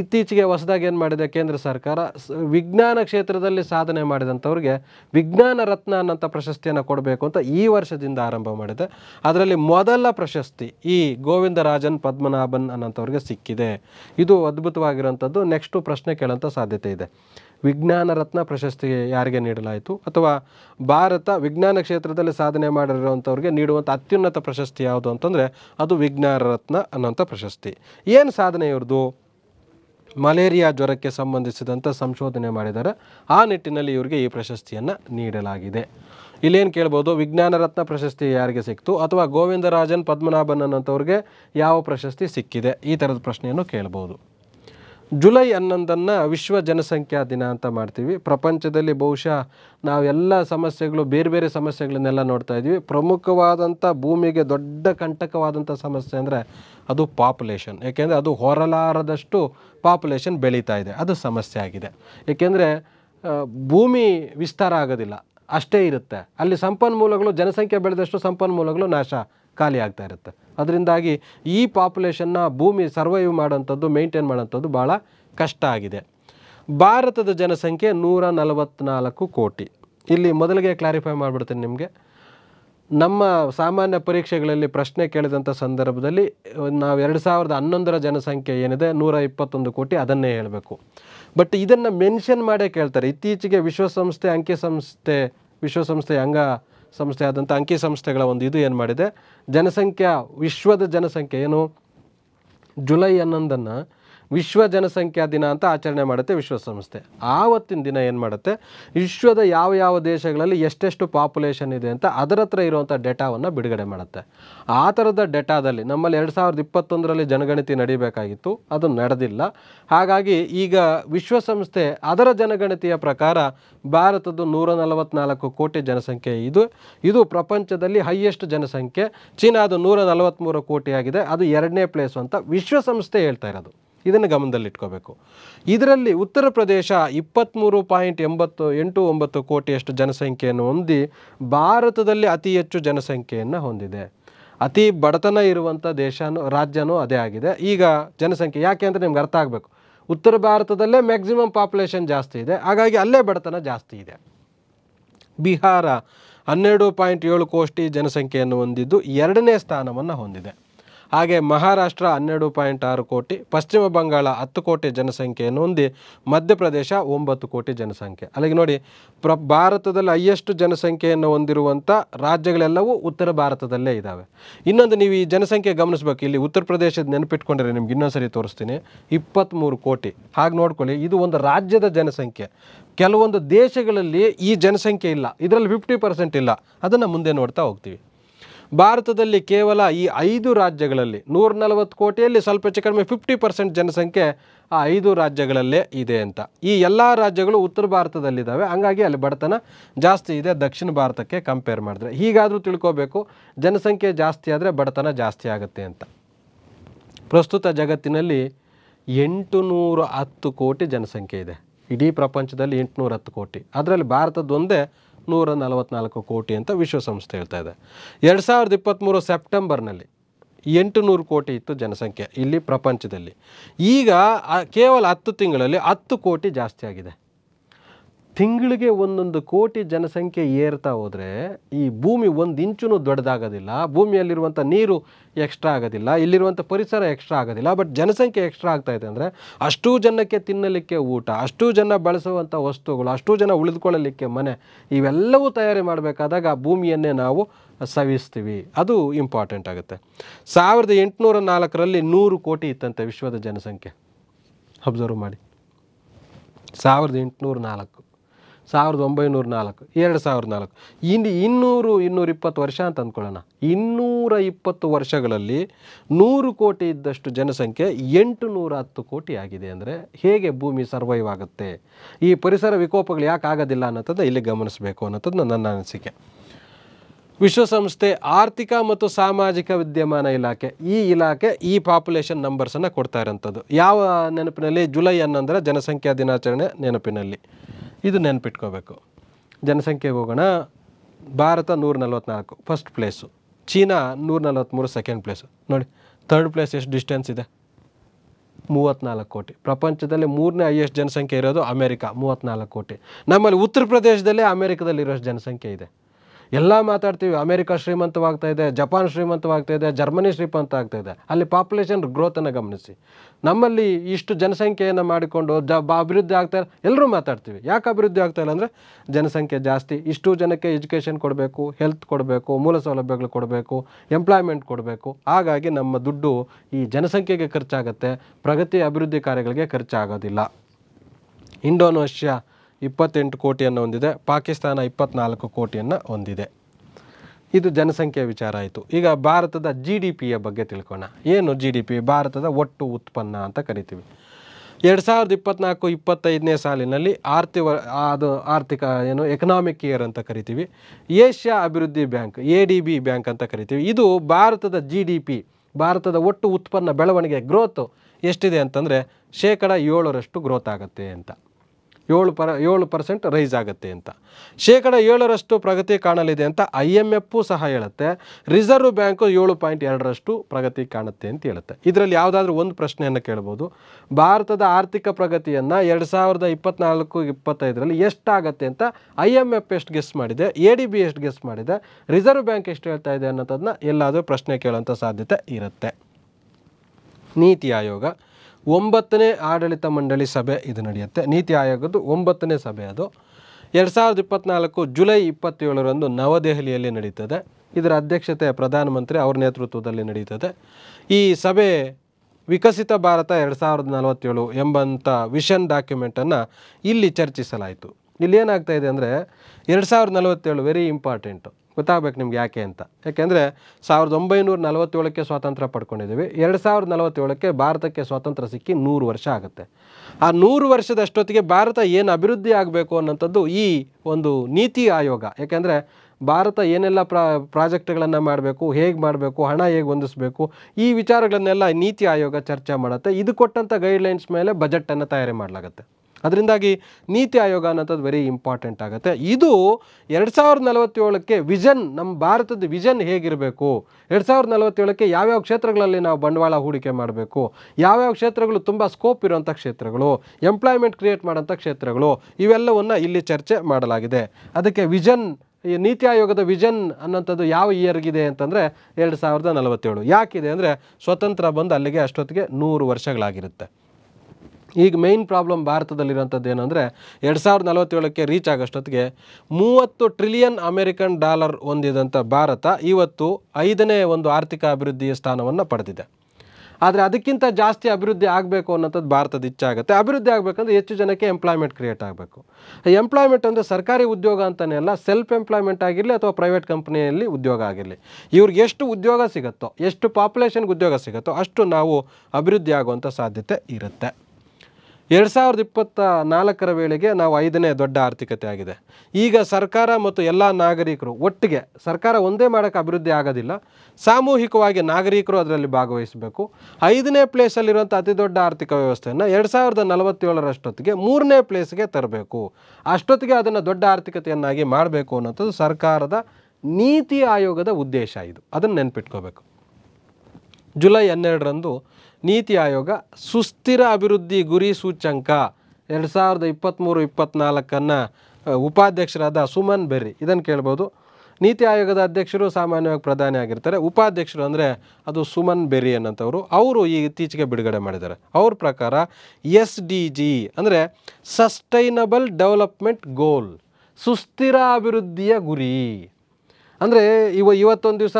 ಇತ್ತೀಚೆಗೆ ಹೊಸದಾಗಿ ಏನು ಮಾಡಿದೆ ಕೇಂದ್ರ ಸರ್ಕಾರ ವಿಜ್ಞಾನ ಕ್ಷೇತ್ರದಲ್ಲಿ ಸಾಧನೆ ಮಾಡಿದಂಥವ್ರಿಗೆ ವಿಜ್ಞಾನ ರತ್ನ ಅನ್ನೋಂಥ ಪ್ರಶಸ್ತಿಯನ್ನು ಕೊಡಬೇಕು ಅಂತ ಈ ವರ್ಷದಿಂದ ಆರಂಭ ಮಾಡಿದೆ ಅದರಲ್ಲಿ ಮೊದಲ ಪ್ರಶಸ್ತಿ ಈ ಗೋವಿಂದರಾಜನ್ ಪದ್ಮನಾಭನ್ ಅನ್ನೋಂಥವ್ರಿಗೆ ಸಿಕ್ಕಿದೆ ಇದು ಅದ್ಭುತವಾಗಿರುವಂಥದ್ದು ನೆಕ್ಸ್ಟು ಪ್ರಶ್ನೆ ಕೇಳೋಂಥ ಸಾಧ್ಯತೆ ಇದೆ ವಿಜ್ಞಾನ ರತ್ನ ಪ್ರಶಸ್ತಿ ಯಾರಿಗೆ ನೀಡಲಾಯಿತು ಅಥವಾ ಭಾರತ ವಿಜ್ಞಾನ ಕ್ಷೇತ್ರದಲ್ಲಿ ಸಾಧನೆ ಮಾಡಿರುವಂಥವ್ರಿಗೆ ನೀಡುವಂಥ ಅತ್ಯುನ್ನತ ಪ್ರಶಸ್ತಿ ಯಾವುದು ಅಂತಂದರೆ ಅದು ವಿಜ್ಞಾನ ರತ್ನ ಅನ್ನೋಂಥ ಪ್ರಶಸ್ತಿ ಏನು ಸಾಧನೆ ಇವ್ರದ್ದು ಮಲೇರಿಯಾ ಜ್ವರಕ್ಕೆ ಸಂಬಂಧಿಸಿದಂಥ ಸಂಶೋಧನೆ ಮಾಡಿದ್ದಾರೆ ಆ ನಿಟ್ಟಿನಲ್ಲಿ ಇವರಿಗೆ ಈ ಪ್ರಶಸ್ತಿಯನ್ನು ನೀಡಲಾಗಿದೆ ಇಲ್ಲೇನು ಕೇಳ್ಬೋದು ವಿಜ್ಞಾನ ರತ್ನ ಪ್ರಶಸ್ತಿ ಯಾರಿಗೆ ಸಿಕ್ತು ಅಥವಾ ಗೋವಿಂದರಾಜನ್ ಪದ್ಮನಾಭನ್ ಅಂಥವ್ರಿಗೆ ಯಾವ ಪ್ರಶಸ್ತಿ ಸಿಕ್ಕಿದೆ ಈ ಥರದ ಪ್ರಶ್ನೆಯನ್ನು ಕೇಳ್ಬೋದು ಜುಲೈ ಹನ್ನೊಂದನ್ನು ವಿಶ್ವ ಜನಸಂಖ್ಯಾ ದಿನ ಅಂತ ಮಾಡ್ತೀವಿ ಪ್ರಪಂಚದಲ್ಲಿ ಬಹುಶಃ ನಾವೆಲ್ಲ ಸಮಸ್ಯೆಗಳು ಬೇರೆ ಬೇರೆ ಸಮಸ್ಯೆಗಳನ್ನೆಲ್ಲ ನೋಡ್ತಾ ಇದ್ದೀವಿ ಪ್ರಮುಖವಾದಂಥ ಭೂಮಿಗೆ ದೊಡ್ಡ ಕಂಟಕವಾದಂಥ ಸಮಸ್ಯೆ ಅಂದರೆ ಅದು ಪಾಪ್ಯುಲೇಷನ್ ಏಕೆಂದರೆ ಅದು ಹೊರಲಾರದಷ್ಟು ಪಾಪ್ಯುಲೇಷನ್ ಬೆಳೀತಾ ಇದೆ ಅದು ಸಮಸ್ಯೆ ಆಗಿದೆ ಏಕೆಂದರೆ ಭೂಮಿ ವಿಸ್ತಾರ ಆಗೋದಿಲ್ಲ ಅಷ್ಟೇ ಇರುತ್ತೆ ಅಲ್ಲಿ ಸಂಪನ್ಮೂಲಗಳು ಜನಸಂಖ್ಯೆ ಬೆಳೆದಷ್ಟು ಸಂಪನ್ಮೂಲಗಳು ನಾಶ ಖಾಲಿ ಆಗ್ತಾ ಇರುತ್ತೆ ಅದರಿಂದಾಗಿ ಈ ಪಾಪ್ಯುಲೇಷನ್ನ ಭೂಮಿ ಸರ್ವೈವ್ ಮಾಡೋಂಥದ್ದು ಮೇಂಟೈನ್ ಮಾಡೋಂಥದ್ದು ಭಾಳ ಕಷ್ಟ ಆಗಿದೆ ಭಾರತದ ಜನಸಂಖ್ಯೆ ನೂರ ನಲವತ್ತ್ನಾಲ್ಕು ಕೋಟಿ ಇಲ್ಲಿ ಮೊದಲಿಗೆ ಕ್ಲಾರಿಫೈ ಮಾಡಿಬಿಡ್ತೀನಿ ನಿಮಗೆ ನಮ್ಮ ಸಾಮಾನ್ಯ ಪರೀಕ್ಷೆಗಳಲ್ಲಿ ಪ್ರಶ್ನೆ ಕೇಳಿದಂಥ ಸಂದರ್ಭದಲ್ಲಿ ನಾವು ಎರಡು ಸಾವಿರದ ಹನ್ನೊಂದರ ಜನಸಂಖ್ಯೆ ಏನಿದೆ ನೂರ ಇಪ್ಪತ್ತೊಂದು ಕೋಟಿ ಅದನ್ನೇ ಹೇಳಬೇಕು ಬಟ್ ಇದನ್ನು ಮೆನ್ಷನ್ ಮಾಡೇ ಕೇಳ್ತಾರೆ ಇತ್ತೀಚೆಗೆ ವಿಶ್ವಸಂಸ್ಥೆ ಅಂಕಿ ಸಂಸ್ಥೆ ಹಂಗ ಅಂಗ ಸಂಸ್ಥೆ ಆದಂಥ ಅಂಕಿ ಸಂಸ್ಥೆಗಳ ಒಂದು ಇದು ಏನು ಮಾಡಿದೆ ಜನಸಂಖ್ಯಾ ವಿಶ್ವದ ಜನಸಂಖ್ಯೆ ಏನು ಜುಲೈ ಹನ್ನೊಂದನ್ನು ವಿಶ್ವ ಜನಸಂಖ್ಯಾ ದಿನ ಅಂತ ಆಚರಣೆ ಮಾಡುತ್ತೆ ವಿಶ್ವಸಂಸ್ಥೆ ಆವತ್ತಿನ ದಿನ ಏನು ಮಾಡುತ್ತೆ ವಿಶ್ವದ ಯಾವ ಯಾವ ದೇಶಗಳಲ್ಲಿ ಎಷ್ಟೆಷ್ಟು ಪಾಪ್ಯುಲೇಷನ್ ಇದೆ ಅಂತ ಅದರ ಹತ್ರ ಇರುವಂಥ ಡೇಟಾವನ್ನು ಬಿಡುಗಡೆ ಮಾಡುತ್ತೆ ಆ ಥರದ ಡೇಟಾದಲ್ಲಿ ನಮ್ಮಲ್ಲಿ ಎರಡು ಸಾವಿರದ ಇಪ್ಪತ್ತೊಂದರಲ್ಲಿ ಜನಗಣತಿ ನಡೀಬೇಕಾಗಿತ್ತು ಅದು ನಡೆದಿಲ್ಲ ಹಾಗಾಗಿ ಈಗ ವಿಶ್ವಸಂಸ್ಥೆ ಅದರ ಜನಗಣತಿಯ ಪ್ರಕಾರ ಭಾರತದ್ದು ನೂರ ನಲವತ್ನಾಲ್ಕು ಕೋಟಿ ಜನಸಂಖ್ಯೆ ಇದು ಇದು ಪ್ರಪಂಚದಲ್ಲಿ ಹೈಯೆಸ್ಟ್ ಜನಸಂಖ್ಯೆ ಚೀನಾದು ನೂರ ನಲವತ್ತ್ಮೂರು ಕೋಟಿ ಆಗಿದೆ ಅದು ಎರಡನೇ ಪ್ಲೇಸು ಅಂತ ವಿಶ್ವಸಂಸ್ಥೆ ಹೇಳ್ತಾ ಇರೋದು ಇದನ್ನು ಗಮನದಲ್ಲಿಟ್ಕೋಬೇಕು ಇದರಲ್ಲಿ ಉತ್ತರ ಪ್ರದೇಶ ಇಪ್ಪತ್ತ್ಮೂರು ಪಾಯಿಂಟ್ ಎಂಬತ್ತು ಎಂಟು ಒಂಬತ್ತು ಕೋಟಿಯಷ್ಟು ಜನಸಂಖ್ಯೆಯನ್ನು ಹೊಂದಿ ಭಾರತದಲ್ಲಿ ಅತಿ ಹೆಚ್ಚು ಜನಸಂಖ್ಯೆಯನ್ನು ಹೊಂದಿದೆ ಅತಿ ಬಡತನ ಇರುವಂಥ ದೇಶನೂ ರಾಜ್ಯನೂ ಅದೇ ಆಗಿದೆ ಈಗ ಜನಸಂಖ್ಯೆ ಯಾಕೆ ಅಂದರೆ ನಿಮ್ಗೆ ಅರ್ಥ ಆಗಬೇಕು ಉತ್ತರ ಭಾರತದಲ್ಲೇ ಮ್ಯಾಕ್ಸಿಮಮ್ ಪಾಪ್ಯುಲೇಷನ್ ಜಾಸ್ತಿ ಇದೆ ಹಾಗಾಗಿ ಅಲ್ಲೇ ಬಡತನ ಜಾಸ್ತಿ ಇದೆ ಬಿಹಾರ ಹನ್ನೆರಡು ಪಾಯಿಂಟ್ ಏಳು ಕೋಟಿ ಜನಸಂಖ್ಯೆಯನ್ನು ಹೊಂದಿದ್ದು ಎರಡನೇ ಸ್ಥಾನವನ್ನು ಹೊಂದಿದೆ ಹಾಗೆ ಮಹಾರಾಷ್ಟ್ರ ಹನ್ನೆರಡು ಪಾಯಿಂಟ್ ಆರು ಕೋಟಿ ಪಶ್ಚಿಮ ಬಂಗಾಳ ಹತ್ತು ಕೋಟಿ ಜನಸಂಖ್ಯೆಯನ್ನು ಹೊಂದಿ ಮಧ್ಯಪ್ರದೇಶ ಒಂಬತ್ತು ಕೋಟಿ ಜನಸಂಖ್ಯೆ ಅಲ್ಲಿಗೆ ನೋಡಿ ಪ್ರ ಭಾರತದಲ್ಲಿ ಹೈಯೆಸ್ಟ್ ಜನಸಂಖ್ಯೆಯನ್ನು ಹೊಂದಿರುವಂಥ ರಾಜ್ಯಗಳೆಲ್ಲವೂ ಉತ್ತರ ಭಾರತದಲ್ಲೇ ಇದ್ದಾವೆ ಇನ್ನೊಂದು ನೀವು ಈ ಜನಸಂಖ್ಯೆ ಗಮನಿಸಬೇಕು ಇಲ್ಲಿ ಉತ್ತರ ಪ್ರದೇಶದ ನೆನಪಿಟ್ಕೊಂಡ್ರೆ ನಿಮ್ಗೆ ಇನ್ನೊಂದ್ಸರಿ ತೋರಿಸ್ತೀನಿ ಇಪ್ಪತ್ತ್ಮೂರು ಕೋಟಿ ಹಾಗೆ ನೋಡ್ಕೊಳ್ಳಿ ಇದು ಒಂದು ರಾಜ್ಯದ ಜನಸಂಖ್ಯೆ ಕೆಲವೊಂದು ದೇಶಗಳಲ್ಲಿ ಈ ಜನಸಂಖ್ಯೆ ಇಲ್ಲ ಇದರಲ್ಲಿ ಫಿಫ್ಟಿ ಪರ್ಸೆಂಟ್ ಇಲ್ಲ ಅದನ್ನು ಮುಂದೆ ನೋಡ್ತಾ ಹೋಗ್ತೀವಿ ಭಾರತದಲ್ಲಿ ಕೇವಲ ಈ ಐದು ರಾಜ್ಯಗಳಲ್ಲಿ ನೂರ ನಲವತ್ತು ಕೋಟಿಯಲ್ಲಿ ಸ್ವಲ್ಪ ಹೆಚ್ಚು ಕಡಿಮೆ ಫಿಫ್ಟಿ ಪರ್ಸೆಂಟ್ ಜನಸಂಖ್ಯೆ ಆ ಐದು ರಾಜ್ಯಗಳಲ್ಲೇ ಇದೆ ಅಂತ ಈ ಎಲ್ಲ ರಾಜ್ಯಗಳು ಉತ್ತರ ಭಾರತದಲ್ಲಿದ್ದಾವೆ ಹಂಗಾಗಿ ಅಲ್ಲಿ ಬಡತನ ಜಾಸ್ತಿ ಇದೆ ದಕ್ಷಿಣ ಭಾರತಕ್ಕೆ ಕಂಪೇರ್ ಮಾಡಿದ್ರೆ ಹೀಗಾದರೂ ತಿಳ್ಕೋಬೇಕು ಜನಸಂಖ್ಯೆ ಜಾಸ್ತಿ ಆದರೆ ಬಡತನ ಜಾಸ್ತಿ ಆಗುತ್ತೆ ಅಂತ ಪ್ರಸ್ತುತ ಜಗತ್ತಿನಲ್ಲಿ ಎಂಟು ಹತ್ತು ಕೋಟಿ ಜನಸಂಖ್ಯೆ ಇದೆ ಇಡೀ ಪ್ರಪಂಚದಲ್ಲಿ ಎಂಟುನೂರ ಹತ್ತು ಕೋಟಿ ಅದರಲ್ಲಿ ಭಾರತದೊಂದೇ ನೂರ ನಲವತ್ತ್ನಾಲ್ಕು ಕೋಟಿ ಅಂತ ವಿಶ್ವಸಂಸ್ಥೆ ಹೇಳ್ತಾ ಇದೆ ಎರಡು ಸಾವಿರದ ಇಪ್ಪತ್ತ್ಮೂರು ಸೆಪ್ಟೆಂಬರ್ನಲ್ಲಿ ಎಂಟು ನೂರು ಕೋಟಿ ಇತ್ತು ಜನಸಂಖ್ಯೆ ಇಲ್ಲಿ ಪ್ರಪಂಚದಲ್ಲಿ ಈಗ ಕೇವಲ ಹತ್ತು ತಿಂಗಳಲ್ಲಿ ಹತ್ತು ಕೋಟಿ ಜಾಸ್ತಿ ಆಗಿದೆ ತಿಂಗಳಿಗೆ ಒಂದೊಂದು ಕೋಟಿ ಜನಸಂಖ್ಯೆ ಏರ್ತಾ ಹೋದರೆ ಈ ಭೂಮಿ ಒಂದು ಇಂಚುನೂ ದೊಡ್ಡದಾಗೋದಿಲ್ಲ ಭೂಮಿಯಲ್ಲಿರುವಂಥ ನೀರು ಎಕ್ಸ್ಟ್ರಾ ಆಗೋದಿಲ್ಲ ಇಲ್ಲಿರುವಂಥ ಪರಿಸರ ಎಕ್ಸ್ಟ್ರಾ ಆಗೋದಿಲ್ಲ ಬಟ್ ಜನಸಂಖ್ಯೆ ಎಕ್ಸ್ಟ್ರಾ ಆಗ್ತಾ ಇದೆ ಅಂದರೆ ಅಷ್ಟು ಜನಕ್ಕೆ ತಿನ್ನಲಿಕ್ಕೆ ಊಟ ಅಷ್ಟು ಜನ ಬಳಸುವಂಥ ವಸ್ತುಗಳು ಅಷ್ಟು ಜನ ಉಳಿದುಕೊಳ್ಳಲಿಕ್ಕೆ ಮನೆ ಇವೆಲ್ಲವೂ ತಯಾರಿ ಮಾಡಬೇಕಾದಾಗ ಆ ಭೂಮಿಯನ್ನೇ ನಾವು ಸವಿಸ್ತೀವಿ ಅದು ಇಂಪಾರ್ಟೆಂಟ್ ಆಗುತ್ತೆ ಸಾವಿರದ ಎಂಟುನೂರ ನಾಲ್ಕರಲ್ಲಿ ನೂರು ಕೋಟಿ ಇತ್ತಂತೆ ವಿಶ್ವದ ಜನಸಂಖ್ಯೆ ಅಬ್ಸರ್ವ್ ಮಾಡಿ ಸಾವಿರದ ಎಂಟುನೂರ ನಾಲ್ಕು ಸಾವಿರದ ಒಂಬೈನೂರ ನಾಲ್ಕು ಎರಡು ಸಾವಿರದ ನಾಲ್ಕು ಇಂದು ಇನ್ನೂರು ಇನ್ನೂರ ಇಪ್ಪತ್ತು ವರ್ಷ ಅಂತ ಅಂದ್ಕೊಳ್ಳೋಣ ಇನ್ನೂರ ಇಪ್ಪತ್ತು ವರ್ಷಗಳಲ್ಲಿ ನೂರು ಕೋಟಿ ಇದ್ದಷ್ಟು ಜನಸಂಖ್ಯೆ ಎಂಟು ನೂರ ಹತ್ತು ಕೋಟಿ ಆಗಿದೆ ಅಂದರೆ ಹೇಗೆ ಭೂಮಿ ಸರ್ವೈವ್ ಆಗುತ್ತೆ ಈ ಪರಿಸರ ವಿಕೋಪಗಳು ಯಾಕೆ ಆಗೋದಿಲ್ಲ ಅನ್ನೋದನ್ನು ಇಲ್ಲಿ ಗಮನಿಸಬೇಕು ಅನ್ನೋದನ್ನು ನನ್ನ ಅನಿಸಿಕೆ ವಿಶ್ವಸಂಸ್ಥೆ ಆರ್ಥಿಕ ಮತ್ತು ಸಾಮಾಜಿಕ ವಿದ್ಯಮಾನ ಇಲಾಖೆ ಈ ಇಲಾಖೆ ಈ ಪಾಪ್ಯುಲೇಷನ್ ನಂಬರ್ಸನ್ನು ಕೊಡ್ತಾ ಇರೋಂಥದ್ದು ಯಾವ ನೆನಪಿನಲ್ಲಿ ಜುಲೈ ಹನ್ನೊಂದರ ಜನಸಂಖ್ಯಾ ದಿನಾಚರಣೆ ನೆನಪಿನಲ್ಲಿ ಇದು ನೆನ್ಪಿಟ್ಕೋಬೇಕು ಜನಸಂಖ್ಯೆಗೆ ಹೋಗೋಣ ಭಾರತ ನೂರ ನಲ್ವತ್ನಾಲ್ಕು ಫಸ್ಟ್ ಪ್ಲೇಸು ಚೀನಾ ನೂರ ನಲ್ವತ್ತ್ಮೂರು ಸೆಕೆಂಡ್ ಪ್ಲೇಸು ನೋಡಿ ಥರ್ಡ್ ಪ್ಲೇಸ್ ಎಷ್ಟು ಡಿಸ್ಟೆನ್ಸ್ ಇದೆ ಮೂವತ್ತ್ನಾಲ್ಕು ಕೋಟಿ ಪ್ರಪಂಚದಲ್ಲಿ ಮೂರನೇ ಹೈಯೆಸ್ಟ್ ಜನಸಂಖ್ಯೆ ಇರೋದು ಅಮೇರಿಕಾ ಮೂವತ್ತ್ನಾಲ್ಕು ಕೋಟಿ ನಮ್ಮಲ್ಲಿ ಉತ್ತರ ಪ್ರದೇಶದಲ್ಲೇ ಅಮೇರಿಕದಲ್ಲಿರೋಷ್ಟು ಜನಸಂಖ್ಯೆ ಇದೆ ಎಲ್ಲ ಮಾತಾಡ್ತೀವಿ ಅಮೇರಿಕಾ ಶ್ರೀಮಂತವಾಗ್ತಾ ಇದೆ ಜಪಾನ್ ಶ್ರೀಮಂತವಾಗ್ತಾ ಇದೆ ಜರ್ಮನಿ ಶ್ರೀಮಂತ ಆಗ್ತಾ ಇದೆ ಅಲ್ಲಿ ಪಾಪ್ಯುಲೇಷನ್ ಗ್ರೋತನ್ನು ಗಮನಿಸಿ ನಮ್ಮಲ್ಲಿ ಇಷ್ಟು ಜನಸಂಖ್ಯೆಯನ್ನು ಮಾಡಿಕೊಂಡು ಜ ಅಭಿವೃದ್ಧಿ ಆಗ್ತಾ ಇಲ್ಲ ಎಲ್ಲರೂ ಮಾತಾಡ್ತೀವಿ ಯಾಕೆ ಅಭಿವೃದ್ಧಿ ಆಗ್ತಾ ಇಲ್ಲ ಅಂದರೆ ಜನಸಂಖ್ಯೆ ಜಾಸ್ತಿ ಇಷ್ಟು ಜನಕ್ಕೆ ಎಜುಕೇಷನ್ ಕೊಡಬೇಕು ಹೆಲ್ತ್ ಕೊಡಬೇಕು ಮೂಲ ಸೌಲಭ್ಯಗಳು ಕೊಡಬೇಕು ಎಂಪ್ಲಾಯ್ಮೆಂಟ್ ಕೊಡಬೇಕು ಹಾಗಾಗಿ ನಮ್ಮ ದುಡ್ಡು ಈ ಜನಸಂಖ್ಯೆಗೆ ಖರ್ಚಾಗುತ್ತೆ ಪ್ರಗತಿ ಅಭಿವೃದ್ಧಿ ಕಾರ್ಯಗಳಿಗೆ ಖರ್ಚಾಗೋದಿಲ್ಲ ಇಂಡೋನೇಷ್ಯಾ ಇಪ್ಪತ್ತೆಂಟು ಕೋಟಿಯನ್ನು ಹೊಂದಿದೆ ಪಾಕಿಸ್ತಾನ ಇಪ್ಪತ್ನಾಲ್ಕು ಕೋಟಿಯನ್ನು ಹೊಂದಿದೆ ಇದು ಜನಸಂಖ್ಯೆ ವಿಚಾರ ಆಯಿತು ಈಗ ಭಾರತದ ಜಿ ಡಿ ಪಿಯ ಬಗ್ಗೆ ತಿಳ್ಕೋಣ ಏನು ಜಿ ಡಿ ಪಿ ಭಾರತದ ಒಟ್ಟು ಉತ್ಪನ್ನ ಅಂತ ಕರಿತೀವಿ ಎರಡು ಸಾವಿರದ ಇಪ್ಪತ್ತ್ನಾಲ್ಕು ಇಪ್ಪತ್ತೈದನೇ ಸಾಲಿನಲ್ಲಿ ಆರ್ಥಿಕ ಅದು ಆರ್ಥಿಕ ಏನು ಎಕನಾಮಿಕ್ ಇಯರ್ ಅಂತ ಕರಿತೀವಿ ಏಷ್ಯಾ ಅಭಿವೃದ್ಧಿ bank A D B bank ಅಂತ ಕರಿತೀವಿ ಇದು ಭಾರತದ ಜಿ ಡಿ ಪಿ ಭಾರತದ ಒಟ್ಟು ಉತ್ಪನ್ನ ಬೆಳವಣಿಗೆ ಗ್ರೋತು ಎಷ್ಟಿದೆ ಅಂತಂದರೆ ಶೇಕಡ ಏಳರಷ್ಟು ಗ್ರೋತ್ ಆಗುತ್ತೆ ಅಂತ ಏಳು ಪರ ಏಳು ಪರ್ಸೆಂಟ್ ರೈಸ್ ಆಗುತ್ತೆ ಅಂತ ಶೇಕಡ ಏಳರಷ್ಟು ಪ್ರಗತಿ ಕಾಣಲಿದೆ ಅಂತ ಐ ಎಮ್ ಎಫು ಸಹ ಹೇಳುತ್ತೆ ರಿಸರ್ವ್ ಬ್ಯಾಂಕು ಏಳು ಪಾಯಿಂಟ್ ಎರಡರಷ್ಟು ಪ್ರಗತಿ ಕಾಣುತ್ತೆ ಅಂತ ಹೇಳುತ್ತೆ ಇದರಲ್ಲಿ ಯಾವುದಾದ್ರೂ ಒಂದು ಪ್ರಶ್ನೆಯನ್ನು ಕೇಳ್ಬೋದು ಭಾರತದ ಆರ್ಥಿಕ ಪ್ರಗತಿಯನ್ನು ಎರಡು ಸಾವಿರದ ಇಪ್ಪತ್ನಾಲ್ಕು ಇಪ್ಪತ್ತೈದರಲ್ಲಿ ಎಷ್ಟಾಗತ್ತೆ ಅಂತ ಐ ಎಮ್ ಎಫ್ ಎಷ್ಟು ಗೆಸ್ ಮಾಡಿದೆ ಎ ಡಿ ಬಿ ಎಷ್ಟು ಗೆಸ್ ಮಾಡಿದೆ ರಿಸರ್ವ್ ಬ್ಯಾಂಕ್ ಎಷ್ಟು ಹೇಳ್ತಾ ಇದೆ ಅನ್ನೋದನ್ನ ಎಲ್ಲಾದರೂ ಪ್ರಶ್ನೆ ಕೇಳುವಂಥ ಸಾಧ್ಯತೆ ಇರುತ್ತೆ ನೀತಿ ಆಯೋಗ ಒಂಬತ್ತನೇ ಆಡಳಿತ ಮಂಡಳಿ ಸಭೆ ಇದು ನಡೆಯುತ್ತೆ ನೀತಿ ಆಯೋಗದ್ದು ಒಂಬತ್ತನೇ ಸಭೆ ಅದು ಎರಡು ಸಾವಿರದ ಇಪ್ಪತ್ತ್ನಾಲ್ಕು ಜುಲೈ ಇಪ್ಪತ್ತೇಳರಂದು ನವದೆಹಲಿಯಲ್ಲಿ ನಡೀತದೆ ಇದರ ಅಧ್ಯಕ್ಷತೆ ಪ್ರಧಾನಮಂತ್ರಿ ಅವರ ನೇತೃತ್ವದಲ್ಲಿ ನಡೀತದೆ ಈ ಸಭೆ ವಿಕಸಿತ ಭಾರತ ಎರಡು ಸಾವಿರದ ನಲವತ್ತೇಳು ಎಂಬಂಥ ವಿಷನ್ ಡಾಕ್ಯುಮೆಂಟನ್ನು ಇಲ್ಲಿ ಚರ್ಚಿಸಲಾಯಿತು ಇಲ್ಲಿ ಏನಾಗ್ತಾ ಇದೆ ಅಂದರೆ ಎರಡು ಸಾವಿರದ ನಲವತ್ತೇಳು ವೆರಿ ಇಂಪಾರ್ಟೆಂಟು ಗೊತ್ತಾಗಬೇಕು ನಿಮ್ಗೆ ಯಾಕೆ ಅಂತ ಯಾಕೆಂದರೆ ಸಾವಿರದ ಒಂಬೈನೂರ ನಲವತ್ತೇಳಕ್ಕೆ ಸ್ವಾತಂತ್ರ್ಯ ಪಡ್ಕೊಂಡಿದ್ದೀವಿ ಎರಡು ಸಾವಿರದ ನಲವತ್ತೇಳಕ್ಕೆ ಭಾರತಕ್ಕೆ ಸ್ವಾತಂತ್ರ್ಯ ಸಿಕ್ಕಿ ನೂರು ವರ್ಷ ಆಗುತ್ತೆ ಆ ನೂರು ವರ್ಷದಷ್ಟೊತ್ತಿಗೆ ಭಾರತ ಏನು ಅಭಿವೃದ್ಧಿ ಆಗಬೇಕು ಅನ್ನೋಂಥದ್ದು ಈ ಒಂದು ನೀತಿ ಆಯೋಗ ಯಾಕೆಂದರೆ ಭಾರತ ಏನೆಲ್ಲ ಪ್ರಾ ಪ್ರಾಜೆಕ್ಟ್ಗಳನ್ನು ಮಾಡಬೇಕು ಹೇಗೆ ಮಾಡಬೇಕು ಹಣ ಹೇಗೆ ಹೊಂದಿಸಬೇಕು ಈ ವಿಚಾರಗಳನ್ನೆಲ್ಲ ನೀತಿ ಆಯೋಗ ಚರ್ಚೆ ಮಾಡುತ್ತೆ ಇದು ಕೊಟ್ಟಂಥ ಗೈಡ್ಲೈನ್ಸ್ ಮೇಲೆ ಬಜೆಟನ್ನು ತಯಾರಿ ಮಾಡಲಾಗುತ್ತೆ ಅದರಿಂದಾಗಿ ನೀತಿ ಆಯೋಗ ಅನ್ನೋಂಥದ್ದು ವೆರಿ ಇಂಪಾರ್ಟೆಂಟ್ ಆಗುತ್ತೆ ಇದು ಎರಡು ಸಾವಿರದ ನಲವತ್ತೇಳಕ್ಕೆ ವಿಜನ್ ನಮ್ಮ ಭಾರತದ ವಿಜನ್ ಹೇಗಿರಬೇಕು ಎರಡು ಸಾವಿರದ ನಲವತ್ತೇಳಕ್ಕೆ ಯಾವ್ಯಾವ ಕ್ಷೇತ್ರಗಳಲ್ಲಿ ನಾವು ಬಂಡವಾಳ ಹೂಡಿಕೆ ಮಾಡಬೇಕು ಯಾವ್ಯಾವ ಕ್ಷೇತ್ರಗಳು ತುಂಬ ಸ್ಕೋಪ್ ಇರುವಂಥ ಕ್ಷೇತ್ರಗಳು ಎಂಪ್ಲಾಯ್ಮೆಂಟ್ ಕ್ರಿಯೇಟ್ ಮಾಡೋಂಥ ಕ್ಷೇತ್ರಗಳು ಇವೆಲ್ಲವನ್ನು ಇಲ್ಲಿ ಚರ್ಚೆ ಮಾಡಲಾಗಿದೆ ಅದಕ್ಕೆ ವಿಜನ್ ಈ ನೀತಿ ಆಯೋಗದ ವಿಜನ್ ಅನ್ನೋಂಥದ್ದು ಯಾವ ಇಯರ್ಗಿದೆ ಅಂತಂದರೆ ಎರಡು ಸಾವಿರದ ನಲವತ್ತೇಳು ಯಾಕಿದೆ ಅಂದರೆ ಸ್ವತಂತ್ರ ಬಂದು ಅಲ್ಲಿಗೆ ಅಷ್ಟೊತ್ತಿಗೆ ನೂರು ವರ್ಷಗಳಾಗಿರುತ್ತೆ ಈಗ ಮೇಯ್ನ್ ಪ್ರಾಬ್ಲಮ್ ಭಾರತದಲ್ಲಿರೋಂಥದ್ದು ಏನಂದರೆ ಎರಡು ಸಾವಿರದ ನಲವತ್ತೇಳಕ್ಕೆ ರೀಚ್ ಆಗೋಷ್ಟೊತ್ತಿಗೆ ಮೂವತ್ತು ಟ್ರಿಲಿಯನ್ ಅಮೆರಿಕನ್ ಡಾಲರ್ ಹೊಂದಿದಂಥ ಭಾರತ ಇವತ್ತು ಐದನೇ ಒಂದು ಆರ್ಥಿಕ ಅಭಿವೃದ್ಧಿಯ ಸ್ಥಾನವನ್ನು ಪಡೆದಿದೆ ಆದರೆ ಅದಕ್ಕಿಂತ ಜಾಸ್ತಿ ಅಭಿವೃದ್ಧಿ ಆಗಬೇಕು ಅನ್ನೋಂಥದ್ದು ಭಾರತದ ಇಚ್ಛೆ ಆಗುತ್ತೆ ಅಭಿವೃದ್ಧಿ ಆಗಬೇಕಂದ್ರೆ ಹೆಚ್ಚು ಜನಕ್ಕೆ ಎಂಪ್ಲಾಯ್ಮೆಂಟ್ ಕ್ರಿಯೇಟ್ ಆಗಬೇಕು ಎಂಪ್ಲಾಯ್ಮೆಂಟ್ ಅಂದರೆ ಸರ್ಕಾರಿ ಉದ್ಯೋಗ ಅಂತಲೇ ಅಲ್ಲ ಸೆಲ್ಫ್ ಎಂಪ್ಲಾಯ್ಮೆಂಟ್ ಆಗಿರಲಿ ಅಥವಾ ಪ್ರೈವೇಟ್ ಕಂಪ್ನಿಯಲ್ಲಿ ಉದ್ಯೋಗ ಆಗಿರಲಿ ಇವ್ರಿಗೆ ಎಷ್ಟು ಉದ್ಯೋಗ ಸಿಗುತ್ತೋ ಎಷ್ಟು ಪಾಪ್ಯುಲೇಷನ್ಗೆ ಉದ್ಯೋಗ ಸಿಗುತ್ತೋ ಅಷ್ಟು ನಾವು ಅಭಿವೃದ್ಧಿ ಆಗುವಂಥ ಸಾಧ್ಯತೆ ಇರುತ್ತೆ ಎರಡು ಸಾವಿರದ ಇಪ್ಪತ್ತ ನಾಲ್ಕರ ವೇಳೆಗೆ ನಾವು ಐದನೇ ದೊಡ್ಡ ಆರ್ಥಿಕತೆ ಆಗಿದೆ ಈಗ ಸರ್ಕಾರ ಮತ್ತು ಎಲ್ಲ ನಾಗರಿಕರು ಒಟ್ಟಿಗೆ ಸರ್ಕಾರ ಒಂದೇ ಮಾಡೋಕ್ಕೆ ಅಭಿವೃದ್ಧಿ ಆಗೋದಿಲ್ಲ ಸಾಮೂಹಿಕವಾಗಿ ನಾಗರಿಕರು ಅದರಲ್ಲಿ ಭಾಗವಹಿಸಬೇಕು ಐದನೇ ಪ್ಲೇಸಲ್ಲಿರುವಂಥ ಅತಿ ದೊಡ್ಡ ಆರ್ಥಿಕ ವ್ಯವಸ್ಥೆಯನ್ನು ಎರಡು ಸಾವಿರದ ನಲವತ್ತೇಳರಷ್ಟೊತ್ತಿಗೆ ಮೂರನೇ ಪ್ಲೇಸ್ಗೆ ತರಬೇಕು ಅಷ್ಟೊತ್ತಿಗೆ ಅದನ್ನು ದೊಡ್ಡ ಆರ್ಥಿಕತೆಯನ್ನಾಗಿ ಮಾಡಬೇಕು ಅನ್ನೋಂಥದ್ದು ಸರ್ಕಾರದ ನೀತಿ ಆಯೋಗದ ಉದ್ದೇಶ ಇದು ಅದನ್ನು ನೆನ್ಪಿಟ್ಕೋಬೇಕು ಜುಲೈ ಹನ್ನೆರಡರಂದು ನೀತಿ ಆಯೋಗ ಸುಸ್ಥಿರ ಅಭಿವೃದ್ಧಿ ಗುರಿ ಸೂಚ್ಯಂಕ ಎರಡು ಸಾವಿರದ ಇಪ್ಪತ್ತ್ಮೂರು ಇಪ್ಪತ್ತ್ನಾಲ್ಕನ್ನು ಉಪಾಧ್ಯಕ್ಷರಾದ ಸುಮನ್ ಬೆರ್ರಿ ಇದನ್ನು ಕೇಳ್ಬೋದು ನೀತಿ ಆಯೋಗದ ಅಧ್ಯಕ್ಷರು ಸಾಮಾನ್ಯವಾಗಿ ಪ್ರಧಾನಿ ಆಗಿರ್ತಾರೆ ಉಪಾಧ್ಯಕ್ಷರು ಅಂದರೆ ಅದು ಸುಮನ್ ಬೆರಿ ಅನ್ನೋಂಥವ್ರು ಅವರು ಈ ಇತ್ತೀಚೆಗೆ ಬಿಡುಗಡೆ ಮಾಡಿದ್ದಾರೆ ಅವ್ರ ಪ್ರಕಾರ ಎಸ್ ಡಿ ಜಿ ಅಂದರೆ ಸಸ್ಟೈನಬಲ್ ಡೆವಲಪ್ಮೆಂಟ್ ಗೋಲ್ ಸುಸ್ಥಿರ ಅಭಿವೃದ್ಧಿಯ ಗುರಿ ಅಂದರೆ ಇವ ಇವತ್ತೊಂದು ದಿವಸ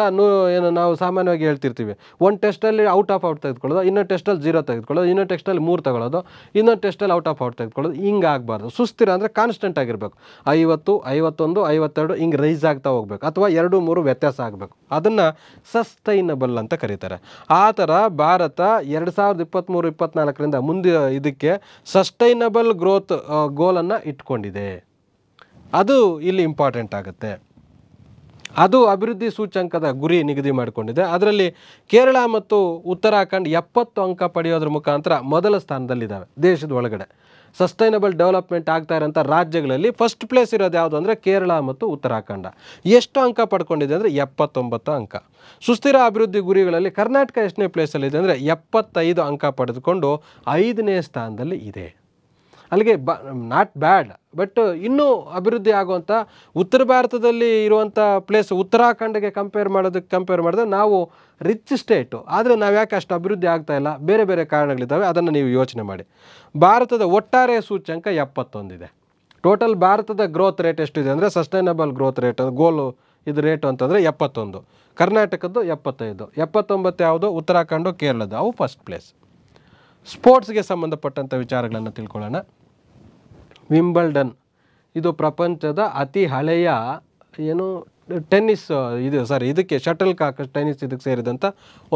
ಏನು ನಾವು ಸಾಮಾನ್ಯವಾಗಿ ಹೇಳ್ತಿರ್ತೀವಿ ಒಂದು ಟೆಸ್ಟಲ್ಲಿ ಔಟ್ ಆಫ್ ಔಟ್ ತೆಗೆದುಕೊಳ್ಳೋದು ಇನ್ನೊಂದು ಟೆಸ್ಟಲ್ಲಿ ಜೀರೋ ತೆಗೆದುಕೊಳ್ಳೋದು ಇನ್ನೊಂದು ಟೆಸ್ಟಲ್ಲಿ ಮೂರು ತಗೊಳ್ಳೋದು ಇನ್ನೊಂದು ಟೆಸ್ಟಲ್ಲಿ ಔಟ್ ಆಫ್ ಔಟ್ ತೆಗೆದುಕೊಳ್ಳೋದು ಹಿಂಗೆ ಆಗಬಾರ್ದು ಸುಸ್ತಿರ ಅಂದರೆ ಕಾನ್ಸ್ಟೆಂಟ್ ಆಗಿರಬೇಕು ಐವತ್ತು ಐವತ್ತೊಂದು ಐವತ್ತೆರಡು ಹಿಂಗೆ ರೈಸ್ ಆಗ್ತಾ ಹೋಗ್ಬೇಕು ಅಥವಾ ಎರಡು ಮೂರು ವ್ಯತ್ಯಾಸ ಆಗಬೇಕು ಅದನ್ನು ಸಸ್ಟೈನಬಲ್ ಅಂತ ಕರೀತಾರೆ ಆ ಥರ ಭಾರತ ಎರಡು ಸಾವಿರದ ಇಪ್ಪತ್ತ್ಮೂರು ಇಪ್ಪತ್ತ್ನಾಲ್ಕರಿಂದ ಮುಂದೆ ಇದಕ್ಕೆ ಸಸ್ಟೈನಬಲ್ ಗ್ರೋತ್ ಗೋಲನ್ನು ಇಟ್ಕೊಂಡಿದೆ ಅದು ಇಲ್ಲಿ ಇಂಪಾರ್ಟೆಂಟ್ ಆಗುತ್ತೆ ಅದು ಅಭಿವೃದ್ಧಿ ಸೂಚ್ಯಂಕದ ಗುರಿ ನಿಗದಿ ಮಾಡಿಕೊಂಡಿದೆ ಅದರಲ್ಲಿ ಕೇರಳ ಮತ್ತು ಉತ್ತರಾಖಂಡ್ ಎಪ್ಪತ್ತು ಅಂಕ ಪಡೆಯೋದ್ರ ಮುಖಾಂತರ ಮೊದಲ ಸ್ಥಾನದಲ್ಲಿದ್ದಾವೆ ದೇಶದ ಒಳಗಡೆ ಸಸ್ಟೈನಬಲ್ ಡೆವಲಪ್ಮೆಂಟ್ ಆಗ್ತಾ ಇರೋಂಥ ರಾಜ್ಯಗಳಲ್ಲಿ ಫಸ್ಟ್ ಪ್ಲೇಸ್ ಇರೋದು ಯಾವುದು ಅಂದರೆ ಕೇರಳ ಮತ್ತು ಉತ್ತರಾಖಂಡ ಎಷ್ಟು ಅಂಕ ಪಡ್ಕೊಂಡಿದೆ ಅಂದರೆ ಎಪ್ಪತ್ತೊಂಬತ್ತು ಅಂಕ ಸುಸ್ಥಿರ ಅಭಿವೃದ್ಧಿ ಗುರಿಗಳಲ್ಲಿ ಕರ್ನಾಟಕ ಎಷ್ಟನೇ ಪ್ಲೇಸಲ್ಲಿದೆ ಅಂದರೆ ಎಪ್ಪತ್ತೈದು ಅಂಕ ಪಡೆದುಕೊಂಡು ಐದನೇ ಸ್ಥಾನದಲ್ಲಿ ಇದೆ ಅಲ್ಲಿಗೆ ಬ ನಾಟ್ ಬ್ಯಾಡ್ ಬಟ್ ಇನ್ನೂ ಅಭಿವೃದ್ಧಿ ಆಗುವಂಥ ಉತ್ತರ ಭಾರತದಲ್ಲಿ ಇರುವಂಥ ಪ್ಲೇಸ್ ಉತ್ತರಾಖಂಡ್ಗೆ ಕಂಪೇರ್ ಮಾಡೋದಕ್ಕೆ ಕಂಪೇರ್ ಮಾಡಿದ್ರೆ ನಾವು ರಿಚ್ ಸ್ಟೇಟು ಆದರೆ ನಾವು ಯಾಕೆ ಅಷ್ಟು ಅಭಿವೃದ್ಧಿ ಆಗ್ತಾ ಇಲ್ಲ ಬೇರೆ ಬೇರೆ ಕಾರಣಗಳಿದ್ದಾವೆ ಅದನ್ನು ನೀವು ಯೋಚನೆ ಮಾಡಿ ಭಾರತದ ಒಟ್ಟಾರೆ ಸೂಚ್ಯಂಕ ಎಪ್ಪತ್ತೊಂದಿದೆ ಟೋಟಲ್ ಭಾರತದ ಗ್ರೋತ್ ರೇಟ್ ಎಷ್ಟಿದೆ ಅಂದರೆ ಸಸ್ಟೈನಬಲ್ ಗ್ರೋತ್ ರೇಟ್ ಗೋಲು ಇದು ರೇಟು ಅಂತಂದರೆ ಎಪ್ಪತ್ತೊಂದು ಕರ್ನಾಟಕದ್ದು ಎಪ್ಪತ್ತೈದು ಎಪ್ಪತ್ತೊಂಬತ್ತು ಯಾವುದು ಉತ್ತರಾಖಂಡು ಕೇರಳದ್ದು ಅವು ಫಸ್ಟ್ ಪ್ಲೇಸ್ ಸ್ಪೋರ್ಟ್ಸ್ಗೆ ಸಂಬಂಧಪಟ್ಟಂಥ ವಿಚಾರಗಳನ್ನು ತಿಳ್ಕೊಳ್ಳೋಣ ವಿಂಬಲ್ಡನ್ ಇದು ಪ್ರಪಂಚದ ಅತಿ ಹಳೆಯ ಏನು ಟೆನ್ನಿಸ್ ಇದು ಸಾರಿ ಇದಕ್ಕೆ ಶಟಲ್ ಕಾಕ್ ಟೆನ್ನಿಸ್ ಇದಕ್ಕೆ ಸೇರಿದಂಥ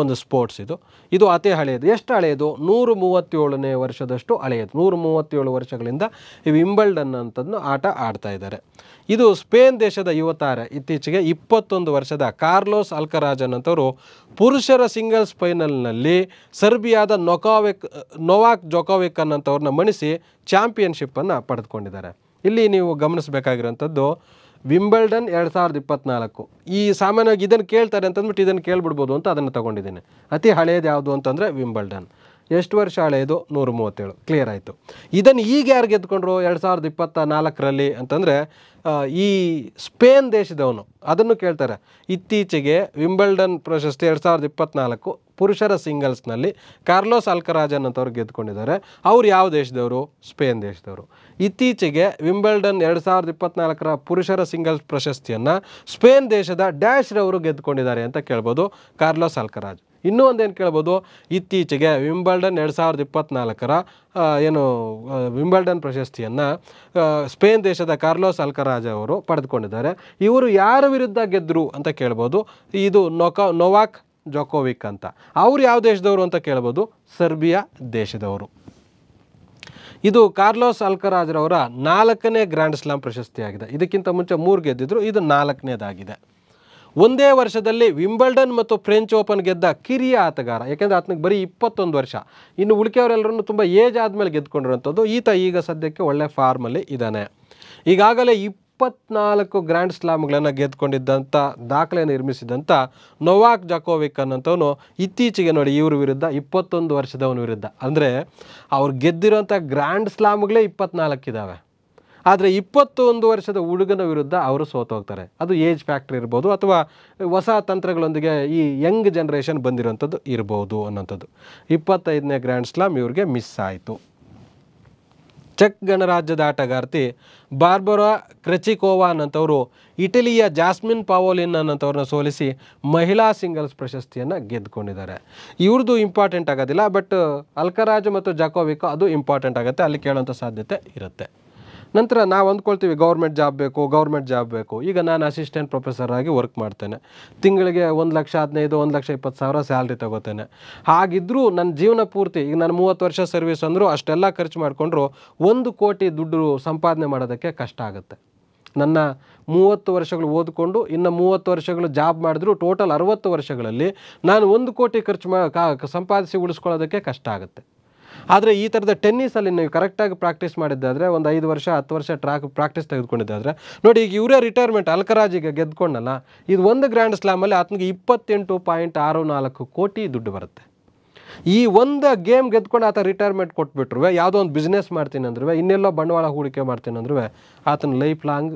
ಒಂದು ಸ್ಪೋರ್ಟ್ಸ್ ಇದು ಇದು ಅತಿ ಹಳೆಯದು ಎಷ್ಟು ಹಳೆಯದು ನೂರು ಮೂವತ್ತೇಳನೇ ವರ್ಷದಷ್ಟು ಹಳೆಯದು ನೂರು ಮೂವತ್ತೇಳು ವರ್ಷಗಳಿಂದ ಈ ವಿಂಬಲ್ಡನ್ ಅಂತದನ್ನು ಆಟ ಆಡ್ತಾ ಇದ್ದಾರೆ ಇದು ಸ್ಪೇನ್ ದೇಶದ ಯುವತಾರೆ ಇತ್ತೀಚೆಗೆ ಇಪ್ಪತ್ತೊಂದು ವರ್ಷದ ಕಾರ್ಲೋಸ್ ಅಲ್ಕರಾಜನ್ ಅಂತವರು ಪುರುಷರ ಸಿಂಗಲ್ಸ್ ಫೈನಲ್ನಲ್ಲಿ ಸರ್ಬಿಯಾದ ನೊಕಾವೆಕ್ ನೊವಾಕ್ ಜೊಕೋವೆಕ್ ಅನ್ನಂಥವ್ರನ್ನ ಮಣಿಸಿ ಚಾಂಪಿಯನ್ಶಿಪ್ಪನ್ನು ಪಡೆದುಕೊಂಡಿದ್ದಾರೆ ಇಲ್ಲಿ ನೀವು ಗಮನಿಸಬೇಕಾಗಿರೋಂಥದ್ದು ವಿಂಬಲ್ಡನ್ ಎರಡು ಸಾವಿರದ ಇಪ್ಪತ್ನಾಲ್ಕು ಈ ಸಾಮಾನ್ಯವಾಗಿ ಇದನ್ನು ಕೇಳ್ತಾರೆ ಅಂತಂದ್ಬಿಟ್ಟು ಇದನ್ನು ಕೇಳ್ಬಿಡ್ಬೋದು ಅಂತ ಅದನ್ನು ತೊಗೊಂಡಿದ್ದೀನಿ ಅತಿ ಹಳೆಯದು ಯಾವುದು ಅಂತಂದರೆ ವಿಂಬಲ್ಡನ್ ಎಷ್ಟು ವರ್ಷ ಹಳೆಯದು ನೂರು ಮೂವತ್ತೇಳು ಕ್ಲಿಯರ್ ಆಯಿತು ಇದನ್ನು ಈಗ ಯಾರು ಗೆದ್ಕೊಂಡ್ರು ಎರಡು ಸಾವಿರದ ಇಪ್ಪತ್ತ ನಾಲ್ಕರಲ್ಲಿ ಅಂತಂದರೆ ಈ ಸ್ಪೇನ್ ದೇಶದವನು ಅದನ್ನು ಕೇಳ್ತಾರೆ ಇತ್ತೀಚೆಗೆ ವಿಂಬಲ್ಡನ್ ಪ್ರಶಸ್ತಿ ಎರಡು ಸಾವಿರದ ಇಪ್ಪತ್ತ್ನಾಲ್ಕು ಪುರುಷರ ಸಿಂಗಲ್ಸ್ನಲ್ಲಿ ಕಾರ್ಲೋಸ್ ಅಲ್ಕರಾಜನ್ ಅಂತವ್ರು ಗೆದ್ದುಕೊಂಡಿದ್ದಾರೆ ಅವ್ರು ಯಾವ ದೇಶದವರು ಸ್ಪೇನ್ ದೇಶದವರು ಇತ್ತೀಚೆಗೆ ವಿಂಬಲ್ಡನ್ ಎರಡು ಸಾವಿರದ ಇಪ್ಪತ್ನಾಲ್ಕರ ಪುರುಷರ ಸಿಂಗಲ್ಸ್ ಪ್ರಶಸ್ತಿಯನ್ನು ಸ್ಪೇನ್ ದೇಶದ ಡ್ಯಾಶ್ ರವರು ಗೆದ್ದುಕೊಂಡಿದ್ದಾರೆ ಅಂತ ಕೇಳ್ಬೋದು ಕಾರ್ಲೋಸ್ ಅಲ್ಕರಾಜ್ ಇನ್ನೂ ಒಂದೇನು ಕೇಳ್ಬೋದು ಇತ್ತೀಚೆಗೆ ವಿಂಬಲ್ಡನ್ ಎರಡು ಸಾವಿರದ ಇಪ್ಪತ್ನಾಲ್ಕರ ಏನು ವಿಂಬಲ್ಡನ್ ಪ್ರಶಸ್ತಿಯನ್ನು ಸ್ಪೇನ್ ದೇಶದ ಕಾರ್ಲೋಸ್ ಅಲ್ಕರಾಜ್ ಅವರು ಪಡೆದುಕೊಂಡಿದ್ದಾರೆ ಇವರು ಯಾರ ವಿರುದ್ಧ ಗೆದ್ದರು ಅಂತ ಕೇಳ್ಬೋದು ಇದು ನೊಕ ನೊವಾಕ್ ಜೊಕೋವಿಕ್ ಅಂತ ಅವ್ರು ಯಾವ ದೇಶದವರು ಅಂತ ಕೇಳ್ಬೋದು ಸರ್ಬಿಯಾ ದೇಶದವರು ಇದು ಕಾರ್ಲೋಸ್ ಅಲ್ಕರಾಜ್ರವರ ನಾಲ್ಕನೇ ಗ್ರ್ಯಾಂಡ್ ಸ್ಲಾಮ್ ಪ್ರಶಸ್ತಿಯಾಗಿದೆ ಇದಕ್ಕಿಂತ ಮುಂಚೆ ಮೂರು ಗೆದ್ದಿದ್ರು ಇದು ನಾಲ್ಕನೇದಾಗಿದೆ ಒಂದೇ ವರ್ಷದಲ್ಲಿ ವಿಂಬಲ್ಡನ್ ಮತ್ತು ಫ್ರೆಂಚ್ ಓಪನ್ ಗೆದ್ದ ಕಿರಿಯ ಆತಗಾರ ಯಾಕೆಂದರೆ ಆತನಿಗೆ ಬರೀ ಇಪ್ಪತ್ತೊಂದು ವರ್ಷ ಇನ್ನು ಉಳಿಕೆಯವರೆಲ್ಲರೂ ತುಂಬ ಏಜ್ ಆದಮೇಲೆ ಗೆದ್ದುಕೊಂಡಿರುವಂಥದ್ದು ಈತ ಈಗ ಸದ್ಯಕ್ಕೆ ಒಳ್ಳೆ ಫಾರ್ಮಲ್ಲಿ ಇದ್ದಾನೆ ಈಗಾಗಲೇ ಇಪ್ ಇಪ್ಪತ್ನಾಲ್ಕು ಗ್ರ್ಯಾಂಡ್ ಸ್ಲಾಮ್ಗಳನ್ನು ಗೆದ್ದುಕೊಂಡಿದ್ದಂಥ ದಾಖಲೆ ನಿರ್ಮಿಸಿದಂಥ ನೊವಾಕ್ ಜಾಕೋವಿಕ್ ಅನ್ನೋಂಥವನು ಇತ್ತೀಚೆಗೆ ನೋಡಿ ಇವ್ರ ವಿರುದ್ಧ ಇಪ್ಪತ್ತೊಂದು ವರ್ಷದವನ ವಿರುದ್ಧ ಅಂದರೆ ಅವ್ರು ಗೆದ್ದಿರೋಂಥ ಗ್ರ್ಯಾಂಡ್ ಸ್ಲಾಮ್ಗಳೇ ಇಪ್ಪತ್ನಾಲ್ಕಿದ್ದಾವೆ ಆದರೆ ಇಪ್ಪತ್ತೊಂದು ವರ್ಷದ ಹುಡುಗನ ವಿರುದ್ಧ ಅವರು ಸೋತೋಗ್ತಾರೆ ಅದು ಏಜ್ ಫ್ಯಾಕ್ಟ್ರಿ ಇರ್ಬೋದು ಅಥವಾ ಹೊಸ ತಂತ್ರಗಳೊಂದಿಗೆ ಈ ಯಂಗ್ ಜನ್ರೇಷನ್ ಬಂದಿರೋಂಥದ್ದು ಇರ್ಬೋದು ಅನ್ನೋಂಥದ್ದು ಇಪ್ಪತ್ತೈದನೇ ಗ್ರ್ಯಾಂಡ್ ಸ್ಲಾಮ್ ಇವ್ರಿಗೆ ಮಿಸ್ ಆಯಿತು ಚೆಕ್ ಗಣರಾಜ್ಯದ ಆಟಗಾರ್ತಿ ಬಾರ್ಬರಾ ಕ್ರೆಚಿಕೋವಾ ಅಂತವರು ಇಟಲಿಯ ಜಾಸ್ಮಿನ್ ಪಾವೋಲಿನ್ ಅನ್ನಂಥವ್ರನ್ನ ಸೋಲಿಸಿ ಮಹಿಳಾ ಸಿಂಗಲ್ಸ್ ಪ್ರಶಸ್ತಿಯನ್ನು ಗೆದ್ದುಕೊಂಡಿದ್ದಾರೆ ಇವ್ರದ್ದು ಇಂಪಾರ್ಟೆಂಟ್ ಆಗೋದಿಲ್ಲ ಬಟ್ ಅಲ್ಕರಾಜ್ ಮತ್ತು ಜಾಕೋವಿಕೋ ಅದು ಇಂಪಾರ್ಟೆಂಟ್ ಆಗುತ್ತೆ ಅಲ್ಲಿ ಕೇಳೋಂಥ ಸಾಧ್ಯತೆ ಇರುತ್ತೆ ನಂತರ ನಾವು ಅಂದ್ಕೊಳ್ತೀವಿ ಗೌರ್ಮೆಂಟ್ ಜಾಬ್ ಬೇಕು ಗೌರ್ಮೆಂಟ್ ಜಾಬ್ ಬೇಕು ಈಗ ನಾನು ಅಸಿಸ್ಟೆಂಟ್ ಪ್ರೊಫೆಸರ್ ಆಗಿ ವರ್ಕ್ ಮಾಡ್ತೇನೆ ತಿಂಗಳಿಗೆ ಒಂದು ಲಕ್ಷ ಹದಿನೈದು ಒಂದು ಲಕ್ಷ ಇಪ್ಪತ್ತು ಸಾವಿರ ಸ್ಯಾಲ್ರಿ ತಗೋತೇನೆ ಹಾಗಿದ್ದರೂ ನನ್ನ ಜೀವನ ಪೂರ್ತಿ ಈಗ ನಾನು ಮೂವತ್ತು ವರ್ಷ ಸರ್ವಿಸ್ ಅಂದರೂ ಅಷ್ಟೆಲ್ಲ ಖರ್ಚು ಮಾಡಿಕೊಂಡ್ರು ಒಂದು ಕೋಟಿ ದುಡ್ಡು ಸಂಪಾದನೆ ಮಾಡೋದಕ್ಕೆ ಕಷ್ಟ ಆಗುತ್ತೆ ನನ್ನ ಮೂವತ್ತು ವರ್ಷಗಳು ಓದಿಕೊಂಡು ಇನ್ನು ಮೂವತ್ತು ವರ್ಷಗಳು ಜಾಬ್ ಮಾಡಿದ್ರು ಟೋಟಲ್ ಅರುವತ್ತು ವರ್ಷಗಳಲ್ಲಿ ನಾನು ಒಂದು ಕೋಟಿ ಖರ್ಚು ಮಾ ಸಂಪಾದಿಸಿ ಉಳಿಸ್ಕೊಳ್ಳೋದಕ್ಕೆ ಕಷ್ಟ ಆಗುತ್ತೆ ಆದರೆ ಈ ಥರದ ಟೆನ್ನಿಸಲ್ಲಿ ನೀವು ಕರೆಕ್ಟಾಗಿ ಪ್ರಾಕ್ಟೀಸ್ ಮಾಡಿದ್ದಾದರೆ ಒಂದು ಐದು ವರ್ಷ ಹತ್ತು ವರ್ಷ ಟ್ರ್ಯಾಕ್ ಪ್ರಾಕ್ಟೀಸ್ ತೆಗೆದುಕೊಂಡಿದ್ದಾದರೆ ನೋಡಿ ಈಗ ಇವರೇ ರಿಟೈರ್ಮೆಂಟ್ ಅಲ್ಕರಾಜ್ ಈಗ ಗೆದ್ಕೊಂಡಲ್ಲ ಇದು ಒಂದು ಗ್ರ್ಯಾಂಡ್ ಸ್ಲಾಮಲ್ಲಿ ಆತನಿಗೆ ಇಪ್ಪತ್ತೆಂಟು ಪಾಯಿಂಟ್ ಆರು ನಾಲ್ಕು ಕೋಟಿ ದುಡ್ಡು ಬರುತ್ತೆ ಈ ಒಂದು ಗೇಮ್ ಗೆದ್ಕೊಂಡು ಆತ ರಿಟೈರ್ಮೆಂಟ್ ಕೊಟ್ಬಿಟ್ರು ಯಾವುದೋ ಒಂದು ಬಿಸ್ನೆಸ್ ಮಾಡ್ತೀನಿ ಅಂದ್ರೂ ಇನ್ನೆಲ್ಲೋ ಬಂಡವಾಳ ಹೂಡಿಕೆ ಮಾಡ್ತೀನಿ ಅಂದ್ರೂ ಆತನ ಲೈಫ್ ಲಾಂಗ್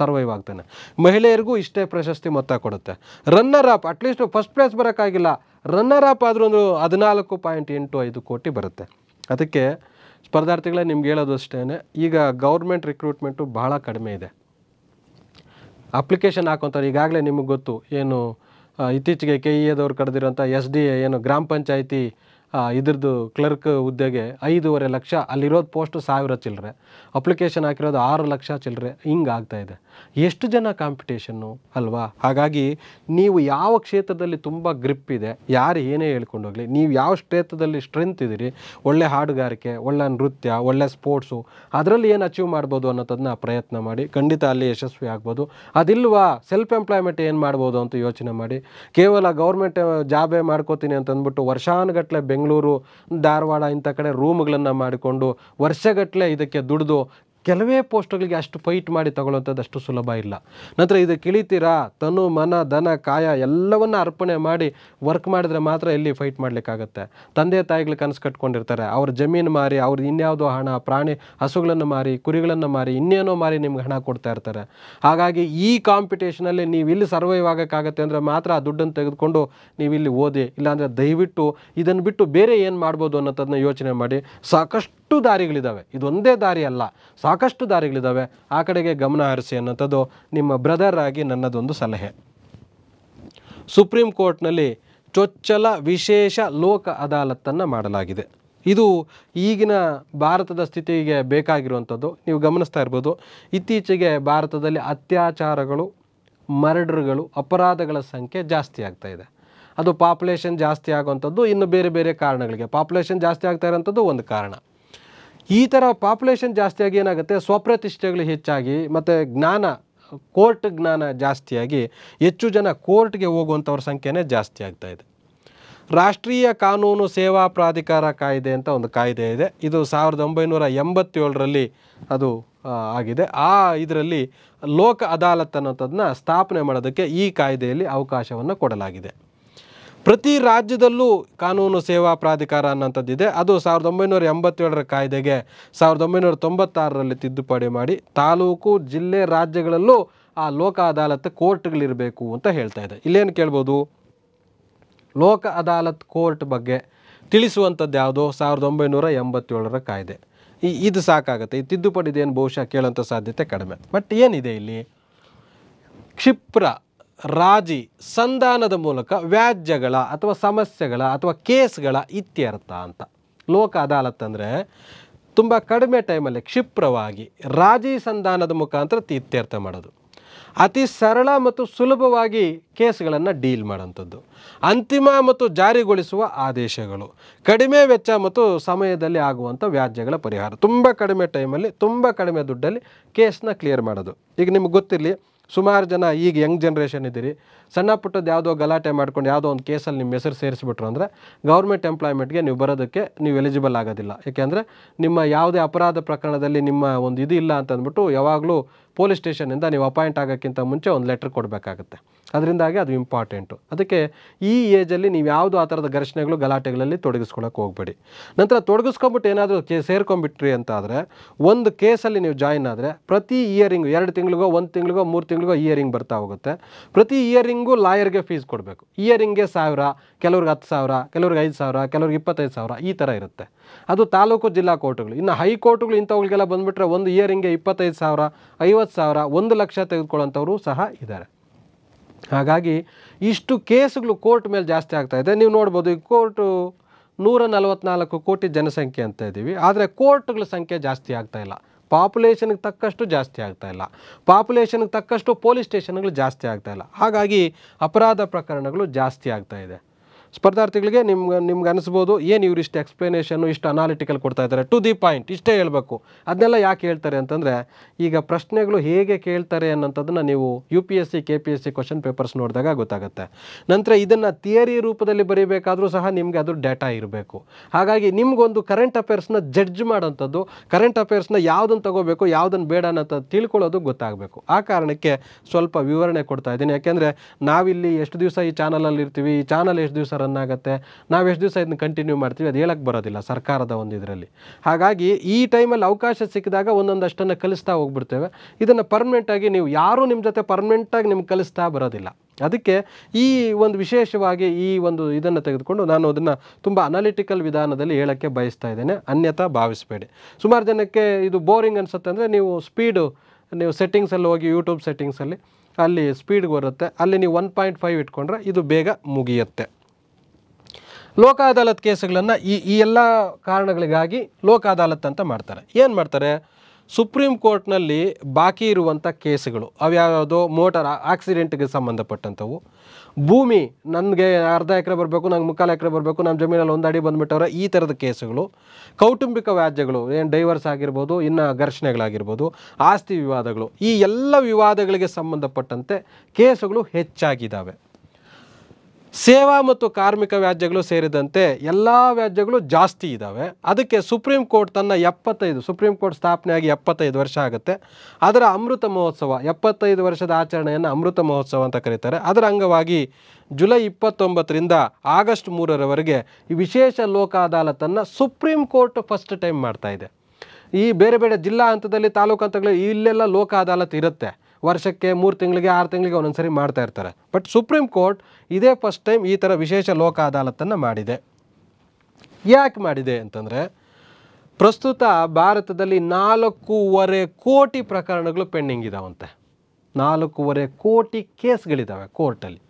ಸರ್ವೈವ್ ಆಗ್ತಾನೆ ಮಹಿಳೆಯರಿಗೂ ಇಷ್ಟೇ ಪ್ರಶಸ್ತಿ ಮೊತ್ತ ಕೊಡುತ್ತೆ runner up at least first place ಬರೋಕ್ಕಾಗಿಲ್ಲ ರನ್ನರ್ ಅಪ್ ಆದರೂ ಒಂದು ಹದಿನಾಲ್ಕು ಪಾಯಿಂಟ್ ಎಂಟು ಐದು ಕೋಟಿ ಬರುತ್ತೆ ಅದಕ್ಕೆ ಸ್ಪರ್ಧಾರ್ಥಿಗಳೇ ನಿಮ್ಗೆ ಹೇಳೋದು ಅಷ್ಟೇ ಈಗ ಗೌರ್ಮೆಂಟ್ ರಿಕ್ರೂಟ್ಮೆಂಟು ಭಾಳ ಕಡಿಮೆ ಇದೆ ಅಪ್ಲಿಕೇಶನ್ ಹಾಕೊತಾರೆ ಈಗಾಗಲೇ ನಿಮಗೆ ಗೊತ್ತು ಏನು ಇತ್ತೀಚೆಗೆ ಕೆ ಇ e ಎದವ್ರು ಕರೆದಿರೋಂಥ ಎಸ್ ಡಿ ಎ ಏನು ಗ್ರಾಮ ಪಂಚಾಯಿತಿ ಇದ್ರದ್ದು ಕ್ಲರ್ಕ್ ಹುದ್ದೆಗೆ ಐದೂವರೆ ಲಕ್ಷ ಅಲ್ಲಿರೋದು ಪೋಸ್ಟು ಸಾವಿರ ಚಿಲ್ಲರೆ ಅಪ್ಲಿಕೇಶನ್ ಹಾಕಿರೋದು ಆರು ಲಕ್ಷ ಚಿಲ್ಲರೆ ಹಿಂಗೆ ಆಗ್ತಾಯಿದೆ ಎಷ್ಟು ಜನ ಕಾಂಪಿಟೇಷನ್ನು ಅಲ್ವಾ ಹಾಗಾಗಿ ನೀವು ಯಾವ ಕ್ಷೇತ್ರದಲ್ಲಿ ತುಂಬ ಗ್ರಿಪ್ ಇದೆ ಯಾರು ಏನೇ ಹೇಳ್ಕೊಂಡೋಗ್ಲಿ ನೀವು ಯಾವ ಕ್ಷೇತ್ರದಲ್ಲಿ ಸ್ಟ್ರೆಂತ್ ಇದ್ದೀರಿ ಒಳ್ಳೆ ಹಾಡುಗಾರಿಕೆ ಒಳ್ಳೆ ನೃತ್ಯ ಒಳ್ಳೆ ಸ್ಪೋರ್ಟ್ಸು ಅದರಲ್ಲಿ ಏನು ಅಚೀವ್ ಮಾಡ್ಬೋದು ಅನ್ನೋದನ್ನ ಪ್ರಯತ್ನ ಮಾಡಿ ಖಂಡಿತ ಅಲ್ಲಿ ಯಶಸ್ವಿ ಆಗ್ಬೋದು ಅದಿಲ್ವಾ ಸೆಲ್ಫ್ ಎಂಪ್ಲಾಯ್ಮೆಂಟ್ ಏನು ಮಾಡ್ಬೋದು ಅಂತ ಯೋಚನೆ ಮಾಡಿ ಕೇವಲ ಗೌರ್ಮೆಂಟ್ ಜಾಬೇ ಮಾಡ್ಕೋತೀನಿ ಅಂತ ಅಂದ್ಬಿಟ್ಟು ವರ್ಷಾನುಗಟ್ಟಲೆ ಬೆಂಗಳೂರು ಧಾರವಾಡ ಇಂಥ ಕಡೆ ರೂಮ್ಗಳನ್ನು ಮಾಡಿಕೊಂಡು ವರ್ಷಗಟ್ಟಲೆ ಇದಕ್ಕೆ ದುಡಿದು ಕೆಲವೇ ಪೋಸ್ಟ್ಗಳಿಗೆ ಅಷ್ಟು ಫೈಟ್ ಮಾಡಿ ತಗೊಳ್ಳೋಂಥದ್ದು ಅಷ್ಟು ಸುಲಭ ಇಲ್ಲ ನಂತರ ಇದು ಕಿಳಿತೀರಾ ತನು ಮನ ದನ ಕಾಯ ಎಲ್ಲವನ್ನು ಅರ್ಪಣೆ ಮಾಡಿ ವರ್ಕ್ ಮಾಡಿದ್ರೆ ಮಾತ್ರ ಇಲ್ಲಿ ಫೈಟ್ ಮಾಡಲಿಕ್ಕಾಗತ್ತೆ ತಂದೆ ತಾಯಿಗಳು ಕನಸು ಕಟ್ಕೊಂಡಿರ್ತಾರೆ ಅವ್ರ ಜಮೀನು ಮಾರಿ ಅವ್ರ ಇನ್ಯಾವುದೋ ಹಣ ಪ್ರಾಣಿ ಹಸುಗಳನ್ನು ಮಾರಿ ಕುರಿಗಳನ್ನು ಮಾರಿ ಇನ್ನೇನೋ ಮಾರಿ ನಿಮ್ಗೆ ಹಣ ಕೊಡ್ತಾ ಇರ್ತಾರೆ ಹಾಗಾಗಿ ಈ ಕಾಂಪಿಟೇಷನಲ್ಲಿ ನೀವು ಇಲ್ಲಿ ಸರ್ವೈವ್ ಆಗೋಕ್ಕಾಗತ್ತೆ ಅಂದರೆ ಮಾತ್ರ ಆ ದುಡ್ಡನ್ನು ತೆಗೆದುಕೊಂಡು ನೀವು ಇಲ್ಲಿ ಓದಿ ಇಲ್ಲಾಂದರೆ ದಯವಿಟ್ಟು ಇದನ್ನು ಬಿಟ್ಟು ಬೇರೆ ಏನು ಮಾಡ್ಬೋದು ಅನ್ನೋದನ್ನ ಯೋಚನೆ ಮಾಡಿ ಸಾಕಷ್ಟು ಎಷ್ಟು ದಾರಿಗಳಿದ್ದಾವೆ ಇದೊಂದೇ ದಾರಿ ಅಲ್ಲ ಸಾಕಷ್ಟು ದಾರಿಗಳಿದ್ದಾವೆ ಆ ಕಡೆಗೆ ಗಮನ ಹರಿಸಿ ಅನ್ನೋಂಥದ್ದು ನಿಮ್ಮ ಬ್ರದರ್ ಆಗಿ ನನ್ನದೊಂದು ಸಲಹೆ ಸುಪ್ರೀಂ ಕೋರ್ಟ್ನಲ್ಲಿ ಚೊಚ್ಚಲ ವಿಶೇಷ ಲೋಕ ಅದಾಲತ್ತನ್ನು ಮಾಡಲಾಗಿದೆ ಇದು ಈಗಿನ ಭಾರತದ ಸ್ಥಿತಿಗೆ ಬೇಕಾಗಿರುವಂಥದ್ದು ನೀವು ಗಮನಿಸ್ತಾ ಇರ್ಬೋದು ಇತ್ತೀಚೆಗೆ ಭಾರತದಲ್ಲಿ ಅತ್ಯಾಚಾರಗಳು ಮರ್ಡ್ರ್ಗಳು ಅಪರಾಧಗಳ ಸಂಖ್ಯೆ ಜಾಸ್ತಿ ಆಗ್ತಾ ಇದೆ ಅದು ಪಾಪ್ಯುಲೇಷನ್ ಜಾಸ್ತಿ ಆಗುವಂಥದ್ದು ಇನ್ನು ಬೇರೆ ಬೇರೆ ಕಾರಣಗಳಿಗೆ ಪಾಪ್ಯುಲೇಷನ್ ಜಾಸ್ತಿ ಆಗ್ತಾ ಇರೋಂಥದ್ದು ಒಂದು ಕಾರಣ ಈ ಥರ ಪಾಪ್ಯುಲೇಷನ್ ಜಾಸ್ತಿಯಾಗಿ ಏನಾಗುತ್ತೆ ಸ್ವಪ್ರತಿಷ್ಠೆಗಳು ಹೆಚ್ಚಾಗಿ ಮತ್ತು ಜ್ಞಾನ ಕೋರ್ಟ್ ಜ್ಞಾನ ಜಾಸ್ತಿಯಾಗಿ ಹೆಚ್ಚು ಜನ ಕೋರ್ಟ್ಗೆ ಹೋಗುವಂಥವ್ರ ಸಂಖ್ಯೆನೇ ಜಾಸ್ತಿ ಆಗ್ತಾ ಇದೆ ರಾಷ್ಟ್ರೀಯ ಕಾನೂನು ಸೇವಾ ಪ್ರಾಧಿಕಾರ ಕಾಯ್ದೆ ಅಂತ ಒಂದು ಕಾಯ್ದೆ ಇದೆ ಇದು ಸಾವಿರದ ಒಂಬೈನೂರ ಎಂಬತ್ತೇಳರಲ್ಲಿ ಅದು ಆಗಿದೆ ಆ ಇದರಲ್ಲಿ ಲೋಕ ಅದಾಲತ್ ಅನ್ನೋಂಥದ್ದನ್ನ ಸ್ಥಾಪನೆ ಮಾಡೋದಕ್ಕೆ ಈ ಕಾಯ್ದೆಯಲ್ಲಿ ಅವಕಾಶವನ್ನು ಕೊಡಲಾಗಿದೆ ಪ್ರತಿ ರಾಜ್ಯದಲ್ಲೂ ಕಾನೂನು ಸೇವಾ ಪ್ರಾಧಿಕಾರ ಅನ್ನೋಂಥದ್ದಿದೆ ಅದು ಸಾವಿರದ ಒಂಬೈನೂರ ಎಂಬತ್ತೇಳರ ಕಾಯ್ದೆಗೆ ಸಾವಿರದ ಒಂಬೈನೂರ ತೊಂಬತ್ತಾರರಲ್ಲಿ ತಿದ್ದುಪಡಿ ಮಾಡಿ ತಾಲೂಕು ಜಿಲ್ಲೆ ರಾಜ್ಯಗಳಲ್ಲೂ ಆ ಲೋಕ ಅದಾಲತ್ ಕೋರ್ಟ್ಗಳಿರಬೇಕು ಅಂತ ಹೇಳ್ತಾ ಇದೆ ಇಲ್ಲೇನು ಕೇಳ್ಬೋದು ಲೋಕ ಅದಾಲತ್ ಕೋರ್ಟ್ ಬಗ್ಗೆ ತಿಳಿಸುವಂಥದ್ದು ಯಾವುದು ಸಾವಿರದ ಒಂಬೈನೂರ ಎಂಬತ್ತೇಳರ ಕಾಯ್ದೆ ಈ ಇದು ಸಾಕಾಗುತ್ತೆ ಈ ತಿದ್ದುಪಡಿದೇನು ಬಹುಶಃ ಕೇಳೋಂಥ ಸಾಧ್ಯತೆ ಕಡಿಮೆ ಬಟ್ ಏನಿದೆ ಇಲ್ಲಿ ಕ್ಷಿಪ್ರ ರಾಜಿ ಸಂಧಾನದ ಮೂಲಕ ವ್ಯಾಜ್ಯಗಳ ಅಥವಾ ಸಮಸ್ಯೆಗಳ ಅಥವಾ ಕೇಸ್ಗಳ ಇತ್ಯರ್ಥ ಅಂತ ಲೋಕ ಅದಾಲತ್ ಅಂದರೆ ತುಂಬ ಕಡಿಮೆ ಟೈಮಲ್ಲಿ ಕ್ಷಿಪ್ರವಾಗಿ ರಾಜಿ ಸಂಧಾನದ ಮುಖಾಂತರ ಇತ್ಯರ್ಥ ಮಾಡೋದು ಅತಿ ಸರಳ ಮತ್ತು ಸುಲಭವಾಗಿ ಕೇಸ್ಗಳನ್ನು ಡೀಲ್ ಮಾಡೋಂಥದ್ದು ಅಂತಿಮ ಮತ್ತು ಜಾರಿಗೊಳಿಸುವ ಆದೇಶಗಳು ಕಡಿಮೆ ವೆಚ್ಚ ಮತ್ತು ಸಮಯದಲ್ಲಿ ಆಗುವಂಥ ವ್ಯಾಜ್ಯಗಳ ಪರಿಹಾರ ತುಂಬ ಕಡಿಮೆ ಟೈಮಲ್ಲಿ ತುಂಬ ಕಡಿಮೆ ದುಡ್ಡಲ್ಲಿ ಕೇಸನ್ನ ಕ್ಲಿಯರ್ ಮಾಡೋದು ಈಗ ನಿಮ್ಗೆ ಗೊತ್ತಿರಲಿ ಸುಮಾರು ಜನ ಈಗ ಯಂಗ್ ಜನ್ರೇಷನ್ ಇದ್ದೀರಿ ಸಣ್ಣ ಪುಟ್ಟದ್ದು ಯಾವುದೋ ಗಲಾಟೆ ಮಾಡ್ಕೊಂಡು ಯಾವುದೋ ಒಂದು ಕೇಸಲ್ಲಿ ನಿಮ್ಮ ಹೆಸರು ಸೇರಿಸ್ಬಿಟ್ರು ಅಂದರೆ ಗೌರ್ಮೆಂಟ್ ಎಂಪ್ಲಾಯ್ಮೆಂಟ್ಗೆ ನೀವು ಬರೋದಕ್ಕೆ ನೀವು ಎಲಿಜಿಬಲ್ ಆಗೋದಿಲ್ಲ ಏಕೆಂದರೆ ನಿಮ್ಮ ಯಾವುದೇ ಅಪರಾಧ ಪ್ರಕರಣದಲ್ಲಿ ನಿಮ್ಮ ಒಂದು ಇದು ಇಲ್ಲ ಅಂತಂದ್ಬಿಟ್ಟು ಯಾವಾಗಲೂ ಪೊಲೀಸ್ ಸ್ಟೇಷನಿಂದ ನೀವು ಅಪಾಯಿಂಟ್ ಆಗೋಕ್ಕಿಂತ ಮುಂಚೆ ಒಂದು ಲೆಟ್ರ್ ಕೊಡಬೇಕಾಗುತ್ತೆ ಅದರಿಂದಾಗಿ ಅದು ಇಂಪಾರ್ಟೆಂಟು ಅದಕ್ಕೆ ಈ ಏಜಲ್ಲಿ ನೀವು ಯಾವುದೋ ಆ ಥರದ ಘರ್ಷಣೆಗಳು ಗಲಾಟೆಗಳಲ್ಲಿ ತೊಡಗಿಸ್ಕೊಳಕ್ಕೆ ಹೋಗಬೇಡಿ ನಂತರ ತೊಡಗಿಸ್ಕೊಂಬಿಟ್ಟು ಏನಾದರೂ ಕೇ ಸೇರ್ಕೊಂಡ್ಬಿಟ್ರಿ ಅಂತ ಒಂದು ಕೇಸಲ್ಲಿ ನೀವು ಜಾಯಿನ್ ಆದರೆ ಪ್ರತಿ ಇಯರಿಂಗ್ ಎರಡು ತಿಂಗಳಿಗೋ ಒಂದು ತಿಂಗಳಿಗೋ ಮೂರು ತಿಂಗಳಿಗೋ ಇಯರಿಂಗ್ ಬರ್ತಾ ಹೋಗುತ್ತೆ ಪ್ರತಿ ಇಯರಿಂಗ್ ಇಯರಿಂಗು ಲಾಯರ್ಗೆ ಫೀಸ್ ಕೊಡಬೇಕು ಇಯರಿಂಗ್ಗೆ ಸಾವಿರ ಕೆಲವ್ರಿಗೆ ಹತ್ತು ಸಾವಿರ ಕೆಲವ್ರಿಗೆ ಐದು ಸಾವಿರ ಕೆಲವ್ರಿಗೆ ಇಪ್ಪತ್ತೈದು ಸಾವಿರ ಈ ಥರ ಇರುತ್ತೆ ಅದು ತಾಲೂಕು ಜಿಲ್ಲಾ ಕೋರ್ಟ್ಗಳು ಇನ್ನು ಹೈಕೋರ್ಟ್ಗಳು ಇಂಥವ್ಗೆಲ್ಲ ಬಂದುಬಿಟ್ರೆ ಒಂದು ಇಯರಿಂಗ್ಗೆ ಇಪ್ಪತ್ತೈದು ಸಾವಿರ ಐವತ್ತು ಸಾವಿರ ಒಂದು ಲಕ್ಷ ತೆಗೆದುಕೊಳ್ಳೋಂಥವ್ರು ಸಹ ಇದ್ದಾರೆ ಹಾಗಾಗಿ ಇಷ್ಟು ಕೇಸುಗಳು ಕೋರ್ಟ್ ಮೇಲೆ ಜಾಸ್ತಿ ಆಗ್ತಾ ಇದೆ ನೀವು ನೋಡ್ಬೋದು ಈ ಕೋರ್ಟು ನೂರ ನಲವತ್ತ್ನಾಲ್ಕು ಕೋಟಿ ಜನಸಂಖ್ಯೆ ಅಂತ ಇದ್ದೀವಿ ಆದರೆ ಕೋರ್ಟ್ಗಳ ಸಂಖ್ಯೆ ಜಾಸ್ತಿ ಆಗ್ತಾ ಇಲ್ಲ ಪಾಪ್ಯುಲೇಷನ್ಗೆ ತಕ್ಕಷ್ಟು ಜಾಸ್ತಿ ಆಗ್ತಾ ಇಲ್ಲ ಪಾಪ್ಯುಲೇಷನ್ಗೆ ತಕ್ಕಷ್ಟು ಪೊಲೀಸ್ ಸ್ಟೇಷನ್ಗಳು ಜಾಸ್ತಿ ಆಗ್ತಾ ಇಲ್ಲ ಹಾಗಾಗಿ ಅಪರಾಧ ಪ್ರಕರಣಗಳು ಜಾಸ್ತಿ ಆಗ್ತಾ ಇದೆ ಸ್ಪರ್ಧಾರ್ಥಿಗಳಿಗೆ ನಿಮ್ಗೆ ನಿಮ್ಗೆ ಅನಿಸ್ಬೋದು ಏನು ಇವ್ರು ಇಷ್ಟು ಎಕ್ಸ್ಪ್ಲನೇಷನ್ನು ಇಷ್ಟು ಅನಾಲಿಟಿಕಲ್ ಕೊಡ್ತಾ ಇದ್ದಾರೆ ಟು ದಿ ಪಾಯಿಂಟ್ ಇಷ್ಟೇ ಹೇಳಬೇಕು ಅದನ್ನೆಲ್ಲ ಯಾಕೆ ಹೇಳ್ತಾರೆ ಅಂತಂದರೆ ಈಗ ಪ್ರಶ್ನೆಗಳು ಹೇಗೆ ಕೇಳ್ತಾರೆ ಅನ್ನೋಂಥದ್ದನ್ನು ನೀವು U P S C K P S C question papers ನೋಡಿದಾಗ ಗೊತ್ತಾಗುತ್ತೆ ನಂತರ ಇದನ್ನು ಥಿಯರಿ ರೂಪದಲ್ಲಿ ಬರೀಬೇಕಾದರೂ ಸಹ ನಿಮಗೆ ಅದ್ರ ಡೇಟಾ ಇರಬೇಕು ಹಾಗಾಗಿ ನಿಮಗೊಂದು ಕರೆಂಟ್ ಅಫೇರ್ಸ್ನ ಜಡ್ಜ್ ಮಾಡೋಂಥದ್ದು ಕರೆಂಟ್ ಅಫೇರ್ಸ್ನ ಯಾವುದನ್ನು ತಗೋಬೇಕು ಯಾವುದನ್ನು ಬೇಡ ಅನ್ನೋಂಥದ್ದು ತಿಳ್ಕೊಳ್ಳೋದು ಗೊತ್ತಾಗಬೇಕು ಆ ಕಾರಣಕ್ಕೆ ಸ್ವಲ್ಪ ವಿವರಣೆ ಕೊಡ್ತಾ ಇದ್ದೀನಿ ಯಾಕೆಂದರೆ ನಾವಿಲ್ಲಿ ಎಷ್ಟು ದಿವಸ ಈ ಚಾನಲಲ್ಲಿ ಇರ್ತೀವಿ ಈ ಚಾನಲ್ ಎಷ್ಟು ದಿವಸ ರನ್ ಆಗುತ್ತೆ ನಾವು ಎಷ್ಟು ದಿವಸ ಇದನ್ನ ಕಂಟಿನ್ಯೂ ಮಾಡ್ತೀವಿ ಅದು ಹೇಳಕ್ಕೆ ಬರೋದಿಲ್ಲ ಸರ್ಕಾರದ ಒಂದು ಇದರಲ್ಲಿ ಹಾಗಾಗಿ ಈ ಟೈಮಲ್ಲಿ ಅವಕಾಶ ಸಿಕ್ಕಿದಾಗ ಒಂದೊಂದಷ್ಟನ್ನು ಕಲಿಸ್ತಾ ಹೋಗ್ಬಿಡ್ತೇವೆ ಇದನ್ನು ಪರ್ಮನೆಂಟಾಗಿ ನೀವು ಯಾರೂ ನಿಮ್ಮ ಜೊತೆ ಪರ್ಮನೆಂಟಾಗಿ ನಿಮ್ಗೆ ಕಲಿಸ್ತಾ ಬರೋದಿಲ್ಲ ಅದಕ್ಕೆ ಈ ಒಂದು ವಿಶೇಷವಾಗಿ ಈ ಒಂದು ಇದನ್ನು ತೆಗೆದುಕೊಂಡು ನಾನು ಅದನ್ನು ತುಂಬ ಅನಾಲಿಟಿಕಲ್ ವಿಧಾನದಲ್ಲಿ ಹೇಳೋಕ್ಕೆ ಬಯಸ್ತಾ ಇದ್ದೇನೆ ಅನ್ಯಥಾ ಭಾವಿಸಬೇಡಿ ಸುಮಾರು ಜನಕ್ಕೆ ಇದು ಬೋರಿಂಗ್ ಅನಿಸುತ್ತೆ ಅಂದರೆ ನೀವು ಸ್ಪೀಡು ನೀವು ಸೆಟ್ಟಿಂಗ್ಸಲ್ಲಿ ಹೋಗಿ ಯೂಟ್ಯೂಬ್ ಸೆಟ್ಟಿಂಗ್ಸಲ್ಲಿ ಅಲ್ಲಿ ಸ್ಪೀಡ್ಗೆ ಬರುತ್ತೆ ಅಲ್ಲಿ ನೀವು ಒನ್ ಪಾಯಿಂಟ್ ಫೈವ್ ಇಟ್ಕೊಂಡ್ರೆ ಇದು ಬೇಗ ಮುಗಿಯುತ್ತೆ ಲೋಕ ಅದಾಲತ್ ಕೇಸುಗಳನ್ನು ಈ ಈ ಎಲ್ಲ ಕಾರಣಗಳಿಗಾಗಿ ಲೋಕ ಅದಾಲತ್ ಅಂತ ಮಾಡ್ತಾರೆ ಏನು ಮಾಡ್ತಾರೆ ಸುಪ್ರೀಂ ಕೋರ್ಟ್ನಲ್ಲಿ ಬಾಕಿ ಇರುವಂಥ ಕೇಸುಗಳು ಅವ್ಯಾವುದೋ ಮೋಟರ್ ಆಕ್ಸಿಡೆಂಟ್ಗೆ ಸಂಬಂಧಪಟ್ಟಂಥವು ಭೂಮಿ ನನಗೆ ಅರ್ಧ ಎಕರೆ ಬರಬೇಕು ನಂಗೆ ಮುಕ್ಕಾಲು ಎಕರೆ ಬರಬೇಕು ನಮ್ಮ ಜಮೀನಲ್ಲಿ ಒಂದು ಅಡಿ ಬಂದುಬಿಟ್ಟವ್ರೆ ಈ ಥರದ ಕೇಸುಗಳು ಕೌಟುಂಬಿಕ ವ್ಯಾಜ್ಯಗಳು ಏನು ಡೈವರ್ಸ್ ಆಗಿರ್ಬೋದು ಇನ್ನು ಘರ್ಷಣೆಗಳಾಗಿರ್ಬೋದು ಆಸ್ತಿ ವಿವಾದಗಳು ಈ ಎಲ್ಲ ವಿವಾದಗಳಿಗೆ ಸಂಬಂಧಪಟ್ಟಂತೆ ಕೇಸುಗಳು ಹೆಚ್ಚಾಗಿದ್ದಾವೆ ಸೇವಾ ಮತ್ತು ಕಾರ್ಮಿಕ ವ್ಯಾಜ್ಯಗಳು ಸೇರಿದಂತೆ ಎಲ್ಲ ವ್ಯಾಜ್ಯಗಳು ಜಾಸ್ತಿ ಇದ್ದಾವೆ ಅದಕ್ಕೆ ಸುಪ್ರೀಂ ಕೋರ್ಟ್ ತನ್ನ ಎಪ್ಪತ್ತೈದು ಸುಪ್ರೀಂ ಕೋರ್ಟ್ ಸ್ಥಾಪನೆಯಾಗಿ ಎಪ್ಪತ್ತೈದು ವರ್ಷ ಆಗುತ್ತೆ ಅದರ ಅಮೃತ ಮಹೋತ್ಸವ ಎಪ್ಪತ್ತೈದು ವರ್ಷದ ಆಚರಣೆಯನ್ನು ಅಮೃತ ಮಹೋತ್ಸವ ಅಂತ ಕರೀತಾರೆ ಅದರ ಅಂಗವಾಗಿ ಜುಲೈ ಇಪ್ಪತ್ತೊಂಬತ್ತರಿಂದ ಆಗಸ್ಟ್ ಮೂರರವರೆಗೆ ಈ ವಿಶೇಷ ಲೋಕ ಅದಾಲತನ್ನು ಸುಪ್ರೀಂ ಕೋರ್ಟ್ ಫಸ್ಟ್ ಟೈಮ್ ಮಾಡ್ತಾ ಇದೆ ಈ ಬೇರೆ ಬೇರೆ ಜಿಲ್ಲಾ ಹಂತದಲ್ಲಿ ತಾಲೂಕು ಹಂತಗಳಲ್ಲಿ ಇಲ್ಲೆಲ್ಲ ಲೋಕ ಅದಾಲತ್ ಇರುತ್ತೆ ವರ್ಷಕ್ಕೆ ಮೂರು ತಿಂಗಳಿಗೆ ಆರು ತಿಂಗಳಿಗೆ ಒಂದೊಂದು ಸರಿ ಮಾಡ್ತಾ ಇರ್ತಾರೆ ಬಟ್ ಸುಪ್ರೀಂ ಕೋರ್ಟ್ ಇದೇ ಫಸ್ಟ್ ಟೈಮ್ ಈ ಥರ ವಿಶೇಷ ಲೋಕ ಅದಾಲತನ್ನು ಮಾಡಿದೆ ಯಾಕೆ ಮಾಡಿದೆ ಅಂತಂದರೆ ಪ್ರಸ್ತುತ ಭಾರತದಲ್ಲಿ ನಾಲ್ಕೂವರೆ ಕೋಟಿ ಪ್ರಕರಣಗಳು ಪೆಂಡಿಂಗ್ ಇದ್ದಾವಂತೆ ನಾಲ್ಕೂವರೆ ಕೋಟಿ ಕೇಸ್ಗಳಿದ್ದಾವೆ ಕೋರ್ಟಲ್ಲಿ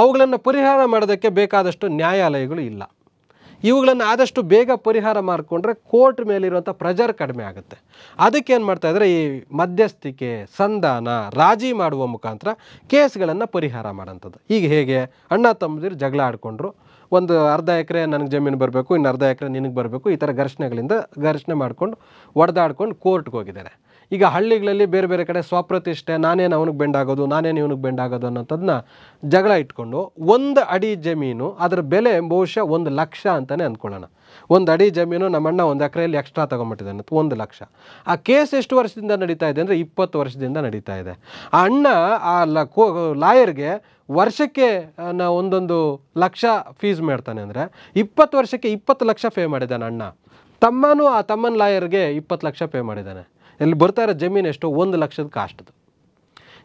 ಅವುಗಳನ್ನು ಪರಿಹಾರ ಮಾಡೋದಕ್ಕೆ ಬೇಕಾದಷ್ಟು ನ್ಯಾಯಾಲಯಗಳು ಇಲ್ಲ ಇವುಗಳನ್ನು ಆದಷ್ಟು ಬೇಗ ಪರಿಹಾರ ಮಾಡಿಕೊಂಡ್ರೆ ಕೋರ್ಟ್ ಮೇಲಿರುವಂಥ ಪ್ರೆಜರ್ ಕಡಿಮೆ ಆಗುತ್ತೆ ಅದಕ್ಕೆ ಏನು ಮಾಡ್ತಾ ಇದ್ದಾರೆ ಈ ಮಧ್ಯಸ್ಥಿಕೆ ಸಂಧಾನ ರಾಜಿ ಮಾಡುವ ಮುಖಾಂತರ ಕೇಸ್ಗಳನ್ನು ಪರಿಹಾರ ಮಾಡೋಂಥದ್ದು ಈಗ ಹೇಗೆ ಅಣ್ಣ ತಮ್ಮದಿರು ಜಗಳ ಆಡಿಕೊಂಡ್ರು ಒಂದು ಅರ್ಧ ಎಕರೆ ನನಗೆ ಜಮೀನು ಬರಬೇಕು ಇನ್ನು ಅರ್ಧ ಎಕರೆ ನಿನಗೆ ಬರಬೇಕು ಈ ಥರ ಘರ್ಷಣೆಗಳಿಂದ ಘರ್ಷಣೆ ಮಾಡಿಕೊಂಡು ಒಡೆದಾಡ್ಕೊಂಡು ಕೋರ್ಟ್ಗೆ ಹೋಗಿದ್ದಾರೆ ಈಗ ಹಳ್ಳಿಗಳಲ್ಲಿ ಬೇರೆ ಬೇರೆ ಕಡೆ ಸ್ವಪ್ರತಿಷ್ಠೆ ನಾನೇನು ಅವನಿಗೆ ಬೆಂಡಾಗೋದು ನಾನೇನು ಇವನಿಗೆ ಬೆಂಡಾಗೋದು ಅನ್ನೋಂಥದ್ದನ್ನ ಜಗಳ ಇಟ್ಕೊಂಡು ಒಂದು ಅಡಿ ಜಮೀನು ಅದರ ಬೆಲೆ ಬಹುಶಃ ಒಂದು ಲಕ್ಷ ಅಂತಲೇ ಅಂದ್ಕೊಳ್ಳೋಣ ಒಂದು ಅಡಿ ಜಮೀನು ನಮ್ಮಣ್ಣ ಒಂದು ಎಕರೆಯಲ್ಲಿ ಎಕ್ಸ್ಟ್ರಾ ತೊಗೊಂಬಿಟ್ಟಿದ್ದಾನೆ ಒಂದು ಲಕ್ಷ ಆ ಕೇಸ್ ಎಷ್ಟು ವರ್ಷದಿಂದ ನಡೀತಾ ಇದೆ ಅಂದರೆ ಇಪ್ಪತ್ತು ವರ್ಷದಿಂದ ನಡೀತಾ ಇದೆ ಆ ಅಣ್ಣ ಆ ಲ ಕೋ ಲಾಯರ್ಗೆ ವರ್ಷಕ್ಕೆ ನಾ ಒಂದೊಂದು ಲಕ್ಷ ಫೀಸ್ ಮಾಡ್ತಾನೆ ಅಂದರೆ ಇಪ್ಪತ್ತು ವರ್ಷಕ್ಕೆ ಇಪ್ಪತ್ತು ಲಕ್ಷ ಪೇ ಮಾಡಿದ್ದಾನೆ ಅಣ್ಣ ತಮ್ಮನೂ ಆ ತಮ್ಮನ ಲಾಯರ್ಗೆ ಇಪ್ಪತ್ತು ಲಕ್ಷ ಪೇ ಮಾಡಿದ್ದಾನೆ ಎಲ್ಲಿ ಬರ್ತಾ ಇರೋ ಜಮೀನು ಎಷ್ಟು ಒಂದು ಲಕ್ಷದ ಕಾಸ್ಟ್ದು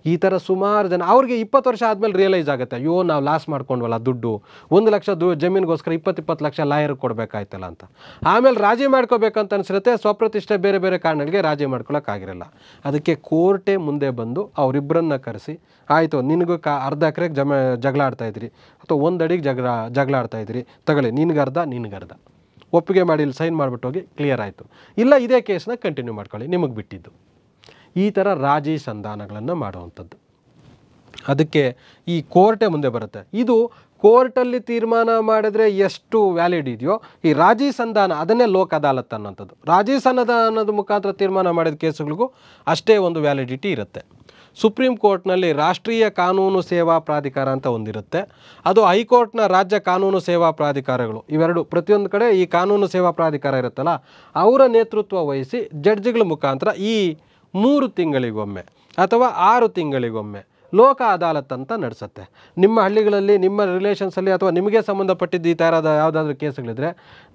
ಈ ಥರ ಸುಮಾರು ಜನ ಅವ್ರಿಗೆ ಇಪ್ಪತ್ತು ವರ್ಷ ಆದಮೇಲೆ ರಿಯಲೈಸ್ ಆಗುತ್ತೆ ಅಯ್ಯೋ ನಾವು ಲಾಸ್ ಮಾಡ್ಕೊಂಡ್ವಲ್ಲ ದುಡ್ಡು ಒಂದು ಲಕ್ಷ ದು ಜಮೀನಿಗೋಸ್ಕರ ಇಪ್ಪತ್ತು ಲಕ್ಷ ಲಾಯರ್ ಕೊಡಬೇಕಾಯ್ತಲ್ಲ ಅಂತ ಆಮೇಲೆ ರಾಜಿ ಮಾಡ್ಕೋಬೇಕಂತ ಅನಿಸಿರುತ್ತೆ ಸ್ವಪ್ರತಿಷ್ಠೆ ಬೇರೆ ಬೇರೆ ಕಾರಣಗಳಿಗೆ ರಾಜಿ ಮಾಡ್ಕೊಳಕ್ಕಾಗಿರಲ್ಲ ಅದಕ್ಕೆ ಕೋರ್ಟೆ ಮುಂದೆ ಬಂದು ಅವರಿಬ್ಬರನ್ನ ಕರೆಸಿ ಆಯಿತು ನಿನಗೂ ಕಾ ಅರ್ಧ ಎಕರೆಗೆ ಜಮ ಜಗಳಾಡ್ತಾಯಿದ್ರಿ ಅಥವಾ ಒಂದು ಅಡಿಗೆ ಜಗಳ ಜಗಳ ಆಡ್ತಾಯಿದ್ರಿ ತಗೊಳ್ಳಿ ನಿನಗರ್ಧ ನಿನಗರ್ಧ ಒಪ್ಪಿಗೆ ಮಾಡಿ ಇಲ್ಲಿ ಸೈನ್ ಮಾಡಿಬಿಟ್ಟು ಹೋಗಿ ಕ್ಲಿಯರ್ ಆಯಿತು ಇಲ್ಲ ಇದೇ ಕೇಸನ್ನ ಕಂಟಿನ್ಯೂ ಮಾಡ್ಕೊಳ್ಳಿ ನಿಮಗೆ ಬಿಟ್ಟಿದ್ದು ಈ ಥರ ರಾಜಿ ಸಂಧಾನಗಳನ್ನು ಮಾಡುವಂಥದ್ದು ಅದಕ್ಕೆ ಈ ಕೋರ್ಟೇ ಮುಂದೆ ಬರುತ್ತೆ ಇದು ಕೋರ್ಟಲ್ಲಿ ತೀರ್ಮಾನ ಮಾಡಿದ್ರೆ ಎಷ್ಟು ವ್ಯಾಲಿಡ್ ಇದೆಯೋ ಈ ರಾಜಿ ಸಂಧಾನ ಅದನ್ನೇ ಲೋಕ್ ಅದಾಲತ್ ಅನ್ನೋಂಥದ್ದು ರಾಜಿ ಸಂಧಾನದ ಮುಖಾಂತರ ತೀರ್ಮಾನ ಮಾಡಿದ ಕೇಸುಗಳಿಗೂ ಅಷ್ಟೇ ಒಂದು ವ್ಯಾಲಿಡಿಟಿ ಇರುತ್ತೆ ಸುಪ್ರೀಂ ಕೋರ್ಟ್ನಲ್ಲಿ ರಾಷ್ಟ್ರೀಯ ಕಾನೂನು ಸೇವಾ ಪ್ರಾಧಿಕಾರ ಅಂತ ಒಂದಿರುತ್ತೆ ಅದು ಹೈಕೋರ್ಟ್ನ ರಾಜ್ಯ ಕಾನೂನು ಸೇವಾ ಪ್ರಾಧಿಕಾರಗಳು ಇವೆರಡು ಪ್ರತಿಯೊಂದು ಕಡೆ ಈ ಕಾನೂನು ಸೇವಾ ಪ್ರಾಧಿಕಾರ ಇರುತ್ತಲ್ಲ ಅವರ ನೇತೃತ್ವ ವಹಿಸಿ ಜಡ್ಜ್ಗಳ ಮುಖಾಂತರ ಈ ಮೂರು ತಿಂಗಳಿಗೊಮ್ಮೆ ಅಥವಾ ಆರು ತಿಂಗಳಿಗೊಮ್ಮೆ ಲೋಕ ಅದಾಲತ್ ಅಂತ ನಡೆಸುತ್ತೆ ನಿಮ್ಮ ಹಳ್ಳಿಗಳಲ್ಲಿ ನಿಮ್ಮ ರಿಲೇಷನ್ಸಲ್ಲಿ ಅಥವಾ ನಿಮಗೆ ಸಂಬಂಧಪಟ್ಟಿದ್ದು ಈ ಥರದ ಯಾವುದಾದ್ರೂ ಕೇಸ್ಗಳಿದ್ರೆ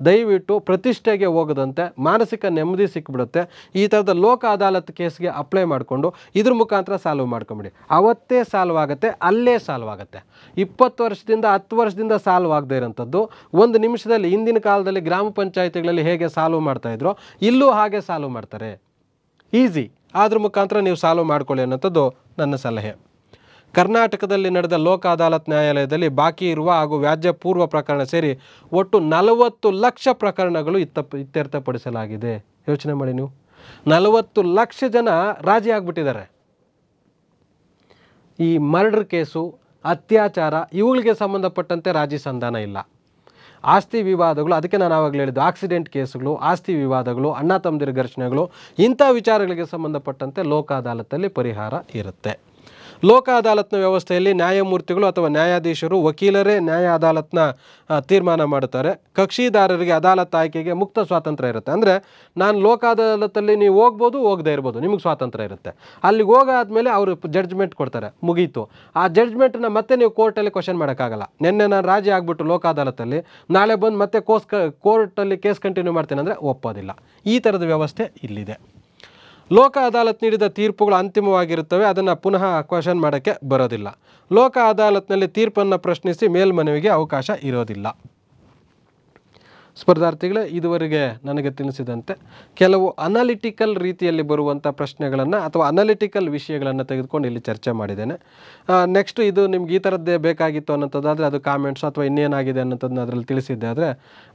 ದಯವಿಟ್ಟು ಪ್ರತಿಷ್ಠೆಗೆ ಹೋಗದಂತೆ ಮಾನಸಿಕ ನೆಮ್ಮದಿ ಸಿಕ್ಬಿಡುತ್ತೆ ಈ ಥರದ ಲೋಕ ಅದಾಲತ್ ಕೇಸ್ಗೆ ಅಪ್ಲೈ ಮಾಡಿಕೊಂಡು ಇದ್ರ ಮುಖಾಂತರ ಸಾಲ್ವ್ ಮಾಡ್ಕೊಂಬಿಡಿ ಅವತ್ತೇ ಸಾಲ್ವ್ ಆಗುತ್ತೆ ಅಲ್ಲೇ ಸಾಲ್ವ್ ಆಗುತ್ತೆ ಇಪ್ಪತ್ತು ವರ್ಷದಿಂದ ಹತ್ತು ವರ್ಷದಿಂದ ಸಾಲ್ವ್ ಆಗದೆ ಇರೋಂಥದ್ದು ಒಂದು ನಿಮಿಷದಲ್ಲಿ ಹಿಂದಿನ ಕಾಲದಲ್ಲಿ ಗ್ರಾಮ ಪಂಚಾಯಿತಿಗಳಲ್ಲಿ ಹೇಗೆ ಸಾಲ್ವ್ ಮಾಡ್ತಾಯಿದ್ರು ಇಲ್ಲೂ ಹಾಗೆ ಸಾಲ್ವ್ ಮಾಡ್ತಾರೆ ಈಸಿ ಅದ್ರ ಮುಖಾಂತರ ನೀವು ಸಾಲ್ವ್ ಮಾಡ್ಕೊಳ್ಳಿ ಅನ್ನೋಂಥದ್ದು ನನ್ನ ಸಲಹೆ ಕರ್ನಾಟಕದಲ್ಲಿ ನಡೆದ ಲೋಕ ಅದಾಲತ್ ನ್ಯಾಯಾಲಯದಲ್ಲಿ ಬಾಕಿ ಇರುವ ಹಾಗೂ ವ್ಯಾಜ್ಯ ಪೂರ್ವ ಪ್ರಕರಣ ಸೇರಿ ಒಟ್ಟು ನಲವತ್ತು ಲಕ್ಷ ಪ್ರಕರಣಗಳು ಇತ್ತ ಇತ್ಯರ್ಥಪಡಿಸಲಾಗಿದೆ ಯೋಚನೆ ಮಾಡಿ ನೀವು ನಲವತ್ತು ಲಕ್ಷ ಜನ ರಾಜಿ ಆಗಿಬಿಟ್ಟಿದ್ದಾರೆ ಈ ಮರ್ಡರ್ ಕೇಸು ಅತ್ಯಾಚಾರ ಇವುಗಳಿಗೆ ಸಂಬಂಧಪಟ್ಟಂತೆ ರಾಜಿ ಸಂಧಾನ ಇಲ್ಲ ಆಸ್ತಿ ವಿವಾದಗಳು ಅದಕ್ಕೆ ನಾನು ಆವಾಗಲೇ ಹೇಳಿದ್ದು ಆಕ್ಸಿಡೆಂಟ್ ಕೇಸುಗಳು ಆಸ್ತಿ ವಿವಾದಗಳು ಅಣ್ಣ ತಮ್ಮದಿರ ಘರ್ಷಣೆಗಳು ಇಂಥ ವಿಚಾರಗಳಿಗೆ ಸಂಬಂಧಪಟ್ಟಂತೆ ಲೋಕ ಅದಾಲತ್ತಲ್ಲಿ ಪರಿಹಾರ ಇರುತ್ತೆ ಲೋಕ ಅದಾಲತ್ನ ವ್ಯವಸ್ಥೆಯಲ್ಲಿ ನ್ಯಾಯಮೂರ್ತಿಗಳು ಅಥವಾ ನ್ಯಾಯಾಧೀಶರು ವಕೀಲರೇ ನ್ಯಾಯ ಅದಾಲತ್ನ ತೀರ್ಮಾನ ಮಾಡುತ್ತಾರೆ ಕಕ್ಷಿದಾರರಿಗೆ ಅದಾಲತ್ ಆಯ್ಕೆಗೆ ಮುಕ್ತ ಸ್ವಾತಂತ್ರ್ಯ ಇರುತ್ತೆ ಅಂದರೆ ನಾನು ಲೋಕ ಅದಾಲತ್ತಲ್ಲಿ ನೀವು ಹೋಗ್ಬೋದು ಹೋಗದೆ ಇರ್ಬೋದು ನಿಮಗೆ ಸ್ವಾತಂತ್ರ್ಯ ಇರುತ್ತೆ ಅಲ್ಲಿಗೆ ಹೋಗಾದ್ಮೇಲೆ ಅವರು ಜಡ್ಜ್ಮೆಂಟ್ ಕೊಡ್ತಾರೆ ಮುಗೀತು ಆ ಜಡ್ಜ್ಮೆಂಟನ್ನು ಮತ್ತೆ ನೀವು ಕೋರ್ಟಲ್ಲಿ ಕ್ವಶನ್ ಮಾಡೋಕ್ಕಾಗಲ್ಲ ನಿನ್ನೆ ನಾನು ರಾಜಿ ಆಗಿಬಿಟ್ಟು ಲೋಕ ಅದಾಲತ್ತಲ್ಲಿ ನಾಳೆ ಬಂದು ಮತ್ತೆ ಕೋಸ್ ಕೋರ್ಟಲ್ಲಿ ಕೇಸ್ ಕಂಟಿನ್ಯೂ ಮಾಡ್ತೀನಿ ಅಂದರೆ ಒಪ್ಪೋದಿಲ್ಲ ಈ ಥರದ ವ್ಯವಸ್ಥೆ ಇಲ್ಲಿದೆ ಲೋಕ ಅದಾಲತ್ ನೀಡಿದ ತೀರ್ಪುಗಳು ಅಂತಿಮವಾಗಿರುತ್ತವೆ ಅದನ್ನು ಪುನಃ ಕ್ವಶನ್ ಮಾಡೋಕ್ಕೆ ಬರೋದಿಲ್ಲ ಲೋಕ ಅದಾಲತ್ನಲ್ಲಿ ತೀರ್ಪನ್ನು ಪ್ರಶ್ನಿಸಿ ಮೇಲ್ಮನವಿಗೆ ಅವಕಾಶ ಇರೋದಿಲ್ಲ ಸ್ಪರ್ಧಾರ್ಥಿಗಳೇ ಇದುವರೆಗೆ ನನಗೆ ತಿಳಿಸಿದಂತೆ ಕೆಲವು ಅನಾಲಿಟಿಕಲ್ ರೀತಿಯಲ್ಲಿ ಬರುವಂಥ ಪ್ರಶ್ನೆಗಳನ್ನು ಅಥವಾ ಅನಾಲಿಟಿಕಲ್ ವಿಷಯಗಳನ್ನು ತೆಗೆದುಕೊಂಡು ಇಲ್ಲಿ ಚರ್ಚೆ ಮಾಡಿದ್ದೇನೆ ನೆಕ್ಸ್ಟ್ ಇದು ನಿಮ್ಗೆ ಈ ಥರದ್ದೇ ಬೇಕಾಗಿತ್ತು ಅನ್ನೋಂಥದ್ದಾದರೆ ಅದು ಕಾಮೆಂಟ್ಸ್ ಅಥವಾ ಇನ್ನೇನಾಗಿದೆ ಅನ್ನೋಂಥದ್ದನ್ನ ಅದರಲ್ಲಿ ತಿಳಿಸಿದ್ದೆ ಆದರೆ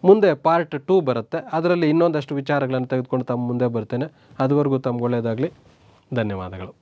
ಮುಂದೆ ಪಾರ್ಟ್ ಟೂ ಬರುತ್ತೆ ಅದರಲ್ಲಿ ಇನ್ನೊಂದಷ್ಟು ವಿಚಾರಗಳನ್ನು ತೆಗೆದುಕೊಂಡು ತಮ್ಮ ಮುಂದೆ ಬರ್ತೇನೆ ಅದುವರೆಗೂ ತಮ್ಗೆ ಒಳ್ಳೆಯದಾಗಲಿ ಧನ್ಯವಾದಗಳು